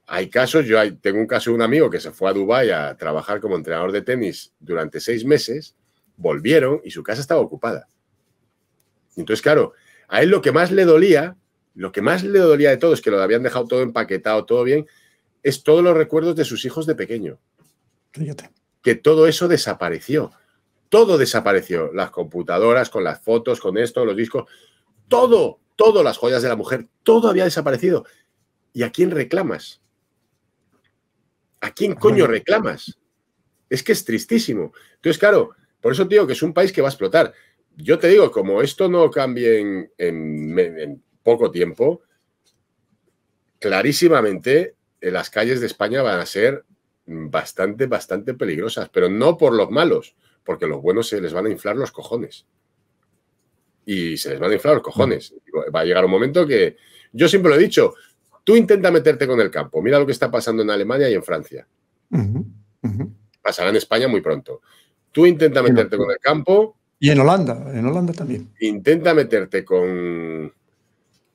hay casos, yo hay, tengo un caso de un amigo que se fue a Dubái a trabajar como entrenador de tenis durante seis meses, volvieron y su casa estaba ocupada. Entonces, claro, a él lo que más le dolía, lo que más le dolía de todo es que lo habían dejado todo empaquetado, todo bien, es todos los recuerdos de sus hijos de pequeño. Que todo eso desapareció. Todo desapareció. Las computadoras, con las fotos, con esto, los discos, todo, todas las joyas de la mujer, todo había desaparecido. ¿Y a quién reclamas? ¿A quién coño reclamas? Es que es tristísimo. Entonces, claro, por eso te digo que es un país que va a explotar. Yo te digo, como esto no cambie en, poco tiempo, clarísimamente eh, las calles de España van a ser bastante, bastante peligrosas, pero no por los malos, porque los buenos se les van a inflar los cojones. Y se les van a inflar los cojones. Va a llegar un momento que, yo siempre lo he dicho, Tú intenta meterte con el campo. Mira lo que está pasando en Alemania y en Francia. Pasará en España muy pronto. Tú intenta meterte con el campo. Y en Holanda, en Holanda también. Intenta meterte con,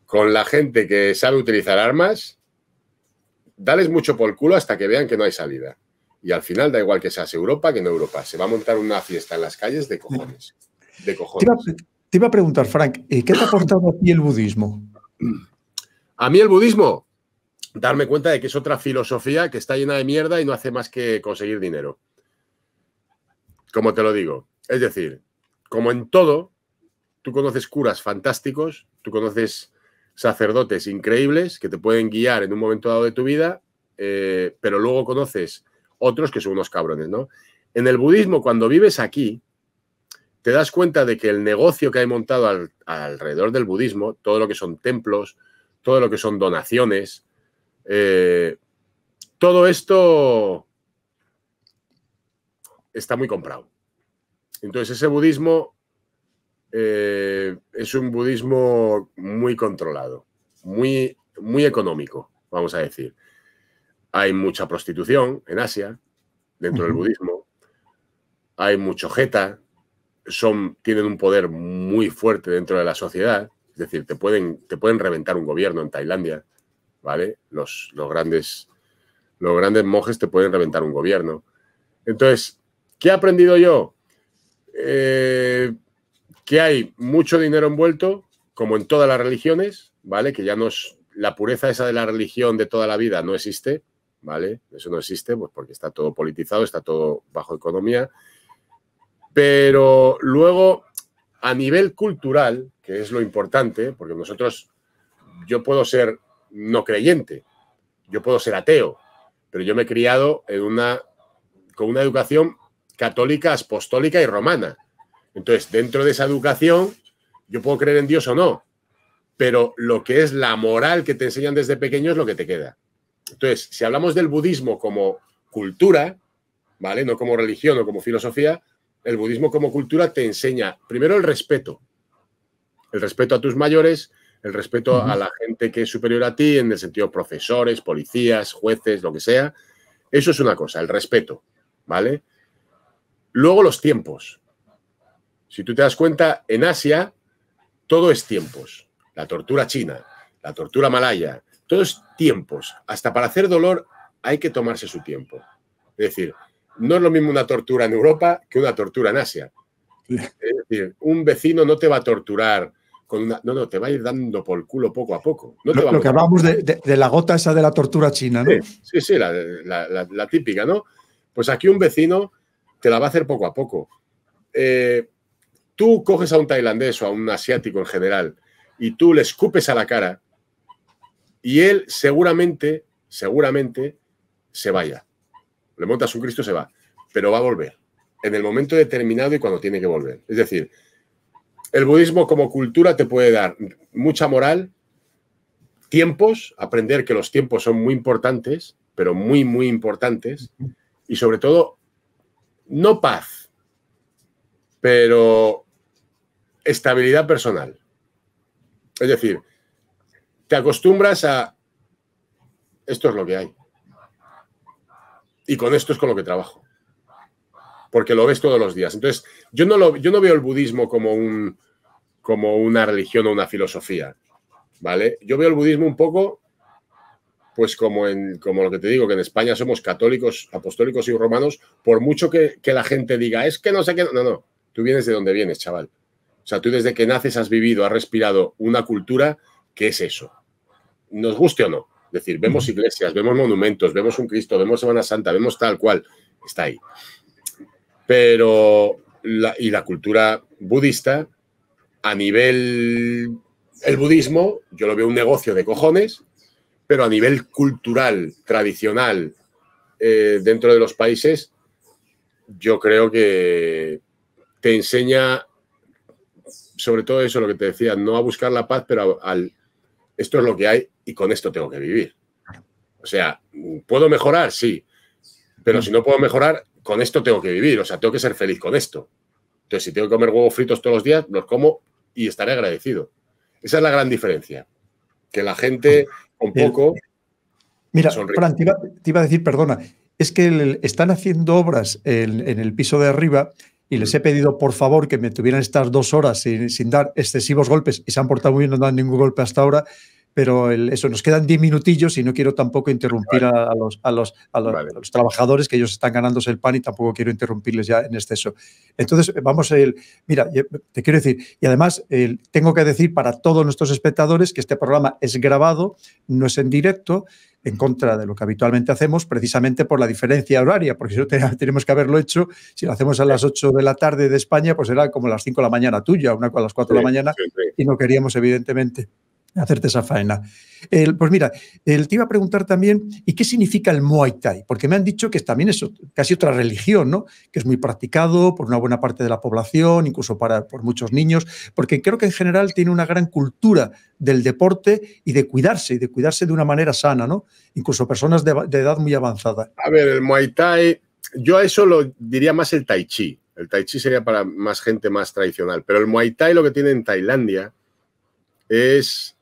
con la gente que sabe utilizar armas. Dales mucho por el culo hasta que vean que no hay salida. Y al final da igual que seas Europa que no Europa. Se va a montar una fiesta en las calles de cojones. De Te iba, a preguntar, Frank, eh, ¿qué te ha aportado a el budismo? A mí el budismo, darme cuenta de que es otra filosofía que está llena de mierda y no hace más que conseguir dinero. Como te lo digo. Es decir, como en todo, tú conoces curas fantásticos, tú conoces sacerdotes increíbles que te pueden guiar en un momento dado de tu vida, eh, pero luego conoces otros que son unos cabrones, ¿no? En el budismo, cuando vives aquí, te das cuenta de que el negocio que hay montado alrededor del budismo, todo lo que son templos, todo lo que son donaciones. Eh, todo esto está muy comprado. Entonces ese budismo eh, es un budismo muy controlado, muy, muy económico, vamos a decir. Hay mucha prostitución en Asia, dentro del budismo. Hay mucho jeta, son, tienen un poder muy fuerte dentro de la sociedad. Es decir, te pueden, te pueden reventar un gobierno en Tailandia, ¿vale? Los, los, grandes, los grandes monjes te pueden reventar un gobierno. Entonces, ¿qué he aprendido yo? Eh, que hay mucho dinero envuelto, como en todas las religiones, ¿vale? Que ya no es, la pureza esa de la religión de toda la vida no existe, ¿vale? Eso no existe, pues porque está todo politizado, está todo bajo economía. Pero luego, a nivel cultural, que es lo importante, porque nosotros, yo puedo ser no creyente, yo puedo ser ateo, pero yo me he criado en una, con una educación católica, apostólica y romana. Entonces, dentro de esa educación, yo puedo creer en Dios o no, pero lo que es la moral que te enseñan desde pequeño es lo que te queda. Entonces, si hablamos del budismo como cultura, ¿vale? No como religión o como filosofía, el budismo como cultura te enseña primero el respeto, el respeto a tus mayores, el respeto a la gente que es superior a ti, en el sentido profesores, policías, jueces, lo que sea. Eso es una cosa, el respeto, ¿vale? Luego los tiempos. Si tú te das cuenta, en Asia todo es tiempos. La tortura china, la tortura malaya, todo es tiempos. Hasta para hacer dolor hay que tomarse su tiempo. Es decir, no es lo mismo una tortura en Europa que una tortura en Asia. Es decir, un vecino no te va a torturar no, no, te va a ir dando por el culo poco a poco. lo, que hablábamos de, la gota esa de la tortura china, ¿no? Sí, sí, la, típica, ¿no? Pues aquí un vecino te la va a hacer poco a poco. Eh, tú coges a un tailandés o a un asiático en general y tú le escupes a la cara y él seguramente, seguramente se vaya. Le montas un Cristo y se va, pero va a volver en el momento determinado y cuando tiene que volver. Es decir, el budismo como cultura te puede dar mucha moral, tiempos, aprender que los tiempos son muy importantes, pero muy, muy importantes, y sobre todo, no paz, pero estabilidad personal. Es decir, te acostumbras a esto es lo que hay. Y con esto es con lo que trabajo porque lo ves todos los días. Entonces, yo no, lo, yo no veo el budismo como, un, como una religión o una filosofía, ¿vale? Yo veo el budismo un poco, pues como, en, como lo que te digo, que en España somos católicos, apostólicos y romanos, por mucho que, que la gente diga, es que no sé qué, no, no, tú vienes de donde vienes, chaval. O sea, tú desde que naces has vivido, has respirado una cultura que es eso. Nos guste o no. Es decir, vemos iglesias, vemos monumentos, vemos un Cristo, vemos Semana Santa, vemos tal cual. Está ahí. Pero, la, y la cultura budista, a nivel, el budismo, yo lo veo un negocio de cojones, pero a nivel cultural, tradicional, eh, dentro de los países, yo creo que te enseña, sobre todo eso, lo que te decía, no a buscar la paz, pero al, esto es lo que hay y con esto tengo que vivir. O sea, ¿puedo mejorar? Sí, pero mm. si no puedo mejorar, con esto tengo que vivir, o sea, tengo que ser feliz con esto. Entonces, si tengo que comer huevos fritos todos los días, los como y estaré agradecido. Esa es la gran diferencia. Que la gente un poco... Mira, te iba, a decir, perdona, es que están haciendo obras en, el piso de arriba y les mm. he pedido por favor que me tuvieran estas dos horas sin, dar excesivos golpes y se han portado muy bien, no dan ningún golpe hasta ahora pero eso, nos quedan 10 minutillos y no quiero tampoco interrumpir a, los, trabajadores que ellos están ganándose el pan y tampoco quiero interrumpirles ya en exceso. Entonces, vamos, el, mira, te quiero decir, y además tengo que decir para todos nuestros espectadores que este programa es grabado, no es en directo, en contra de lo que habitualmente hacemos, precisamente por la diferencia horaria, porque si no tenemos que haberlo hecho, si lo hacemos a las 8 de la tarde de España, pues será como las 5 de la mañana tuya, una a las 4 de la mañana, y no queríamos, evidentemente hacerte esa faena. pues mira, te iba a preguntar también, ¿y qué significa el Muay Thai? Porque me han dicho que también es casi otra religión, ¿no? Que es muy practicado por una buena parte de la población, incluso para, por muchos niños, porque creo que en general tiene una gran cultura del deporte y de cuidarse, y de cuidarse de una manera sana, ¿no? Incluso personas de, de edad muy avanzada. A ver, el Muay Thai, yo a eso lo diría más el Tai Chi. El Tai Chi sería para más gente más tradicional, pero el Muay Thai lo que tiene en Tailandia es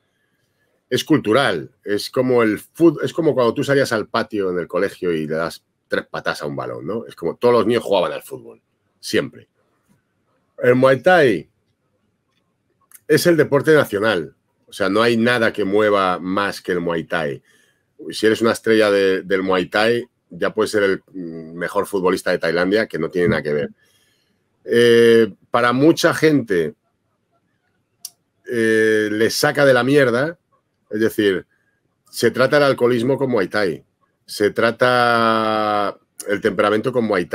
es cultural. Es como el fútbol, es como cuando tú salías al patio en el colegio y le das tres patas a un balón, ¿no? Es como todos los niños jugaban al fútbol, siempre. El Muay Thai es el deporte nacional. O sea, no hay nada que mueva más que el Muay Thai. Si eres una estrella del Muay Thai, ya puedes ser el mm, mejor futbolista de Tailandia, que no tiene nada que ver. Eh, para mucha gente eh, le saca de la mierda es decir, se trata el alcoholismo como Muay se trata el temperamento como Muay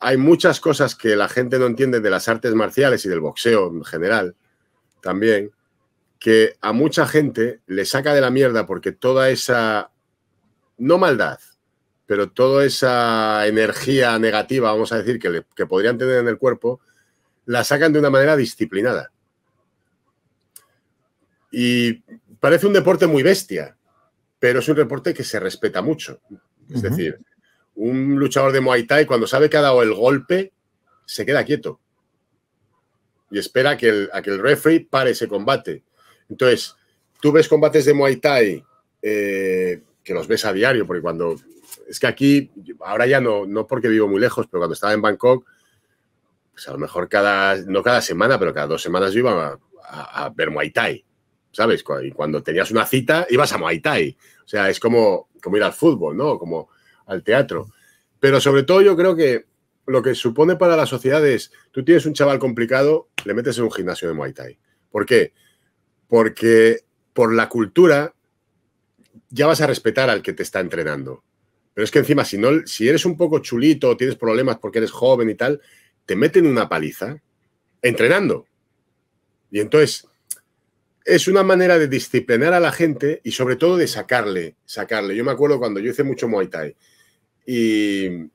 Hay muchas cosas que la gente no entiende de las artes marciales y del boxeo en general, también, que a mucha gente le saca de la mierda porque toda esa, no maldad, pero toda esa energía negativa, vamos a decir, que, que podrían tener en el cuerpo, la sacan de una manera disciplinada. Y Parece un deporte muy bestia, pero es un deporte que se respeta mucho. Es decir, un luchador de Muay Thai, cuando sabe que ha dado el golpe, se queda quieto y espera a que el, a referee pare ese combate. Entonces, tú ves combates de Muay Thai eh, que los ves a diario, porque cuando. Es que aquí, ahora ya no, no porque vivo muy lejos, pero cuando estaba en Bangkok, pues a lo mejor cada, no cada semana, pero cada dos semanas yo iba a ver Muay Thai. ¿sabes? Y cuando tenías una cita, ibas a Muay Thai. O sea, es como, como ir al fútbol, ¿no? Como al teatro. Pero sobre todo yo creo que lo que supone para la sociedad es, tú tienes un chaval complicado, le metes en un gimnasio de Muay Thai. ¿Por qué? Porque por la cultura ya vas a respetar al que te está entrenando. Pero es que encima, si, no, si eres un poco chulito, tienes problemas porque eres joven y tal, te meten una paliza entrenando. Y entonces es una manera de disciplinar a la gente y sobre todo de sacarle, sacarle. Yo me acuerdo cuando yo hice mucho Muay Thai y,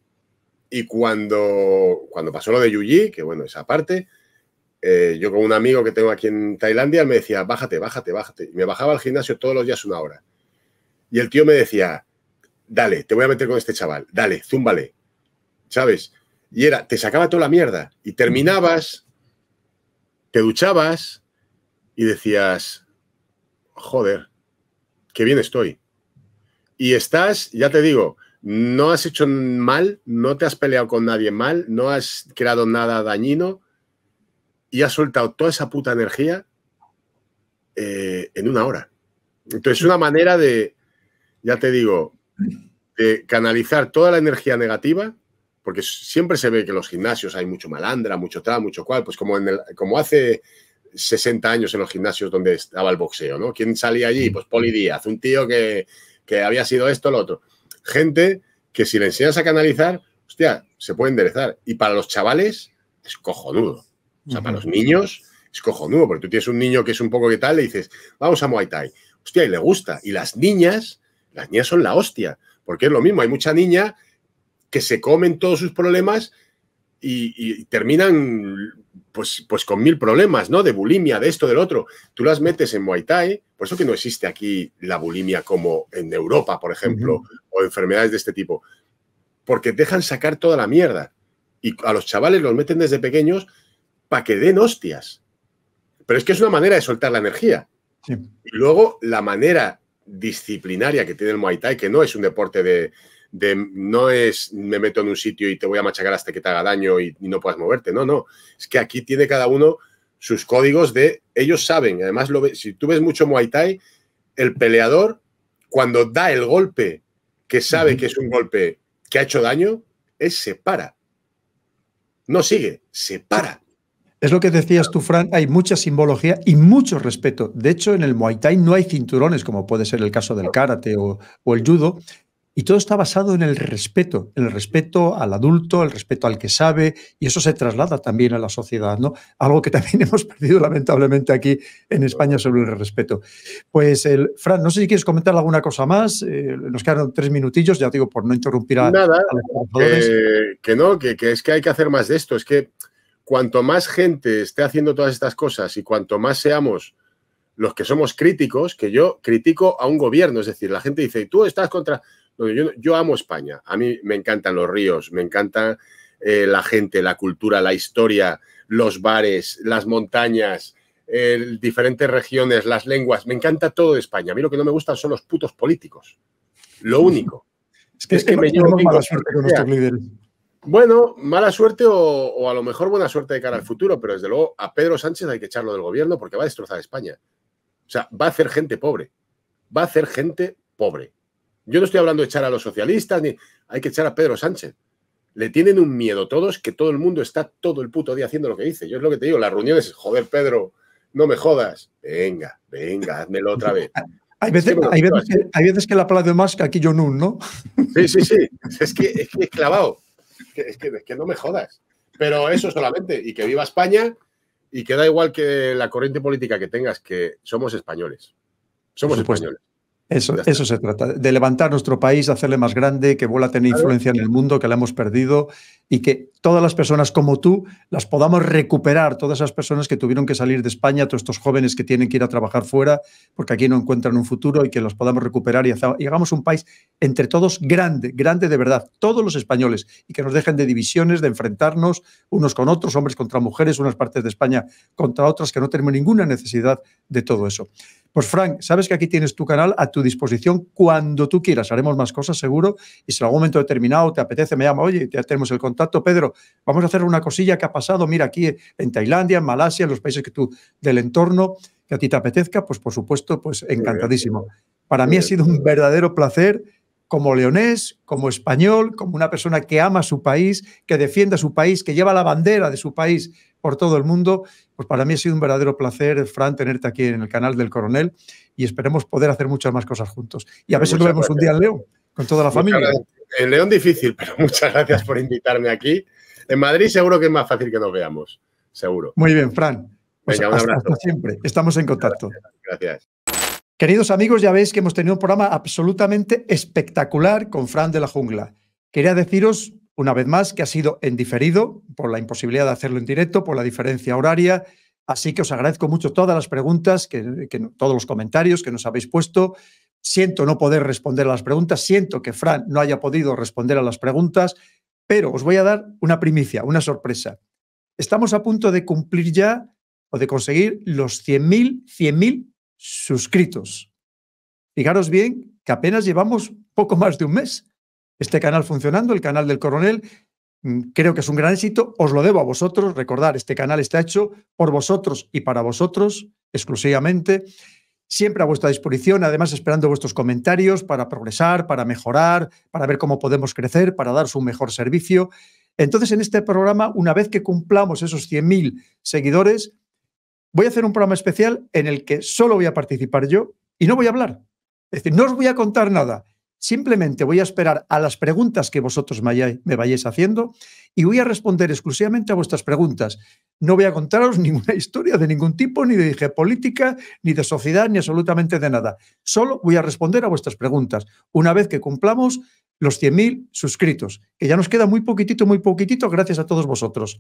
cuando, cuando pasó lo de Yuji, que bueno, esa parte, eh, yo con un amigo que tengo aquí en Tailandia, él me decía, bájate, bájate, bájate. Y me bajaba al gimnasio todos los días una hora. Y el tío me decía, dale, te voy a meter con este chaval, dale, zúmbale. ¿Sabes? Y era, te sacaba toda la mierda y terminabas, te duchabas, y decías, joder, qué bien estoy. Y estás, ya te digo, no has hecho mal, no te has peleado con nadie mal, no has creado nada dañino y has soltado toda esa puta energía eh, en una hora. Entonces, una manera de, ya te digo, de canalizar toda la energía negativa, porque siempre se ve que en los gimnasios hay mucho malandra, mucho tal, mucho cual, pues como, en el, como hace 60 años en los gimnasios donde estaba el boxeo, ¿no? ¿Quién salía allí? Mm. Pues Poli Díaz, un tío que, había sido esto, lo otro. Gente que si le enseñas a canalizar, hostia, se puede enderezar. Y para los chavales es cojonudo. O sea, para los niños es cojonudo, porque tú tienes un niño que es un poco que tal, le dices, vamos a Muay Thai. Hostia, y le gusta. Y las niñas, las niñas son la hostia, porque es lo mismo. Hay mucha niña que se comen todos sus problemas y terminan pues, pues, con mil problemas, ¿no? De bulimia, de esto, del otro. Tú las metes en Muay Thai, por eso que no existe aquí la bulimia como en Europa, por ejemplo, o enfermedades de este tipo, porque dejan sacar toda la mierda. Y a los chavales los meten desde pequeños para que den hostias. Pero es que es una manera de soltar la energía. Y luego la manera disciplinaria que tiene el Muay Thai, que no es un deporte de, de no es me meto en un sitio y te voy a machacar hasta que te haga daño y, no puedas moverte. No, no. Es que aquí tiene cada uno sus códigos de ellos saben. Además, lo si tú ves mucho Muay Thai, el peleador, cuando da el golpe, que sabe que es un golpe que ha hecho daño, es se para. No sigue, se para. Es lo que decías tú, Fran, hay mucha simbología y mucho respeto. De hecho, en el Muay Thai no hay cinturones, como puede ser el caso del karate o, o el judo, y todo está basado en el respeto, el respeto al adulto, el respeto al que sabe, y eso se traslada también a la sociedad, ¿no? Algo que también hemos perdido lamentablemente aquí en España sobre el respeto. Pues, Fran, no sé si quieres comentar alguna cosa más, eh, nos quedan tres minutillos, ya digo, por no interrumpir a, los trabajadores. que no, que, que, es que hay que hacer más de esto, es que cuanto más gente esté haciendo todas estas cosas y cuanto más seamos los que somos críticos, que yo critico a un gobierno, es decir, la gente dice, tú estás contra... Yo, amo España, a mí me encantan los ríos, me encanta eh, la gente, la cultura, la historia, los bares, las montañas, diferentes regiones, las lenguas. Me encanta todo de España. A mí lo que no me gustan son los putos políticos. Lo único. Es que, es que, me llevo mala suerte con nuestros líderes. Bueno, mala suerte o, a lo mejor buena suerte de cara al futuro, pero desde luego a Pedro Sánchez hay que echarlo del gobierno porque va a destrozar España. O sea, va a hacer gente pobre. Va a hacer gente pobre. Yo no estoy hablando de echar a los socialistas, ni hay que echar a Pedro Sánchez. Le tienen un miedo todos que todo el mundo está todo el puto día haciendo lo que dice. Yo es lo que te digo, las reuniones, joder, Pedro, no me jodas. Venga, venga, házmelo otra vez. Hay veces, que, la palabra más que aquí yo no, ¿no? Sí, sí, sí. Es que es, que es clavado. es que no me jodas. Pero eso solamente. Y que viva España y que da igual que la corriente política que tengas, que somos españoles. Somos españoles. Eso, se trata, de levantar nuestro país, hacerle más grande, que vuelva a tener influencia en el mundo, que la hemos perdido y que todas las personas como tú las podamos recuperar, todas esas personas que tuvieron que salir de España, todos estos jóvenes que tienen que ir a trabajar fuera porque aquí no encuentran un futuro y que los podamos recuperar y, y hagamos un país entre todos grande, grande de verdad, todos los españoles y que nos dejen de divisiones, de enfrentarnos unos con otros, hombres contra mujeres, unas partes de España contra otras, que no tenemos ninguna necesidad de todo eso. Pues Frank, sabes que aquí tienes tu canal a tu disposición cuando tú quieras. Haremos más cosas seguro y si en algún momento determinado te apetece, me llama, oye, ya tenemos el contacto, Pedro, vamos a hacer una cosilla que ha pasado, mira, aquí en Tailandia, en Malasia, en los países que tú del entorno, que a ti te apetezca, pues por supuesto, pues encantadísimo. Para mí ha sido un verdadero placer como leonés, como español, como una persona que ama su país, que defiende su país, que lleva la bandera de su país por todo el mundo. Pues para mí ha sido un verdadero placer, Fran, tenerte aquí en el canal del Coronel y esperemos poder hacer muchas más cosas juntos. Y a veces nos vemos un día en León, con toda la familia. En León difícil, pero muchas gracias por invitarme aquí. En Madrid seguro que es más fácil que nos veamos, seguro. Muy bien, Fran. Pues abrazo. siempre. Estamos en contacto. gracias. Queridos amigos, ya veis que hemos tenido un programa absolutamente espectacular con Fran de la Jungla. Quería deciros una vez más, que ha sido en diferido por la imposibilidad de hacerlo en directo, por la diferencia horaria. Así que os agradezco mucho todas las preguntas, que, todos los comentarios que nos habéis puesto. Siento no poder responder a las preguntas, siento que Fran no haya podido responder a las preguntas, pero os voy a dar una primicia, una sorpresa. Estamos a punto de cumplir ya o de conseguir los 100.000 suscritos. Fijaros bien que apenas llevamos poco más de un mes este canal funcionando, el canal del coronel. Mm, creo que es un gran éxito. Os lo debo a vosotros. Recordar, este canal está hecho por vosotros y para vosotros exclusivamente. Siempre a vuestra disposición, además esperando vuestros comentarios para progresar, para mejorar, para ver cómo podemos crecer, para dar un mejor servicio. Entonces, en este programa, una vez que cumplamos esos 100.000 seguidores, voy a hacer un programa especial en el que solo voy a participar yo y no voy a hablar. Es decir, no os voy a contar nada. Simplemente voy a esperar a las preguntas que vosotros me vayáis haciendo y voy a responder exclusivamente a vuestras preguntas. No voy a contaros ninguna historia de ningún tipo, ni de e política, ni de sociedad, ni absolutamente de nada. Solo voy a responder a vuestras preguntas. Una vez que cumplamos los 100.000 suscritos, que ya nos queda muy poquitito, muy poquitito, gracias a todos vosotros.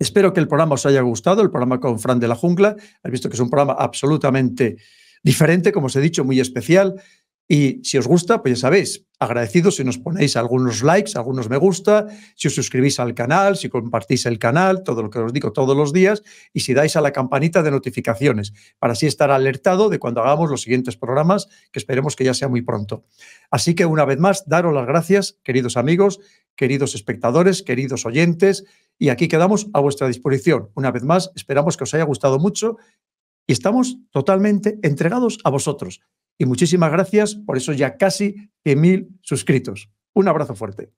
Espero que el programa os haya gustado, el programa con Fran de la Jungla. Has visto que es un programa absolutamente diferente, como os he dicho, muy especial. Y si os gusta, pues ya sabéis, agradecido si nos ponéis algunos likes, algunos me gusta, si os suscribís al canal, si compartís el canal, todo lo que os digo todos los días, y si dais a la campanita de notificaciones, para así estar alertado de cuando hagamos los siguientes programas, que esperemos que ya sea muy pronto. Así que una vez más, daros las gracias, queridos amigos, queridos espectadores, queridos oyentes, y aquí quedamos a vuestra disposición. Una vez más, esperamos que os haya gustado mucho y estamos totalmente entregados a vosotros y muchísimas gracias por esos ya casi mil suscritos. Un abrazo fuerte.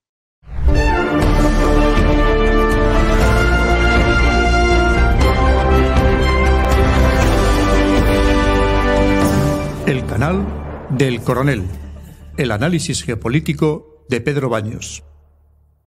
El canal del coronel. El análisis geopolítico de Pedro Baños.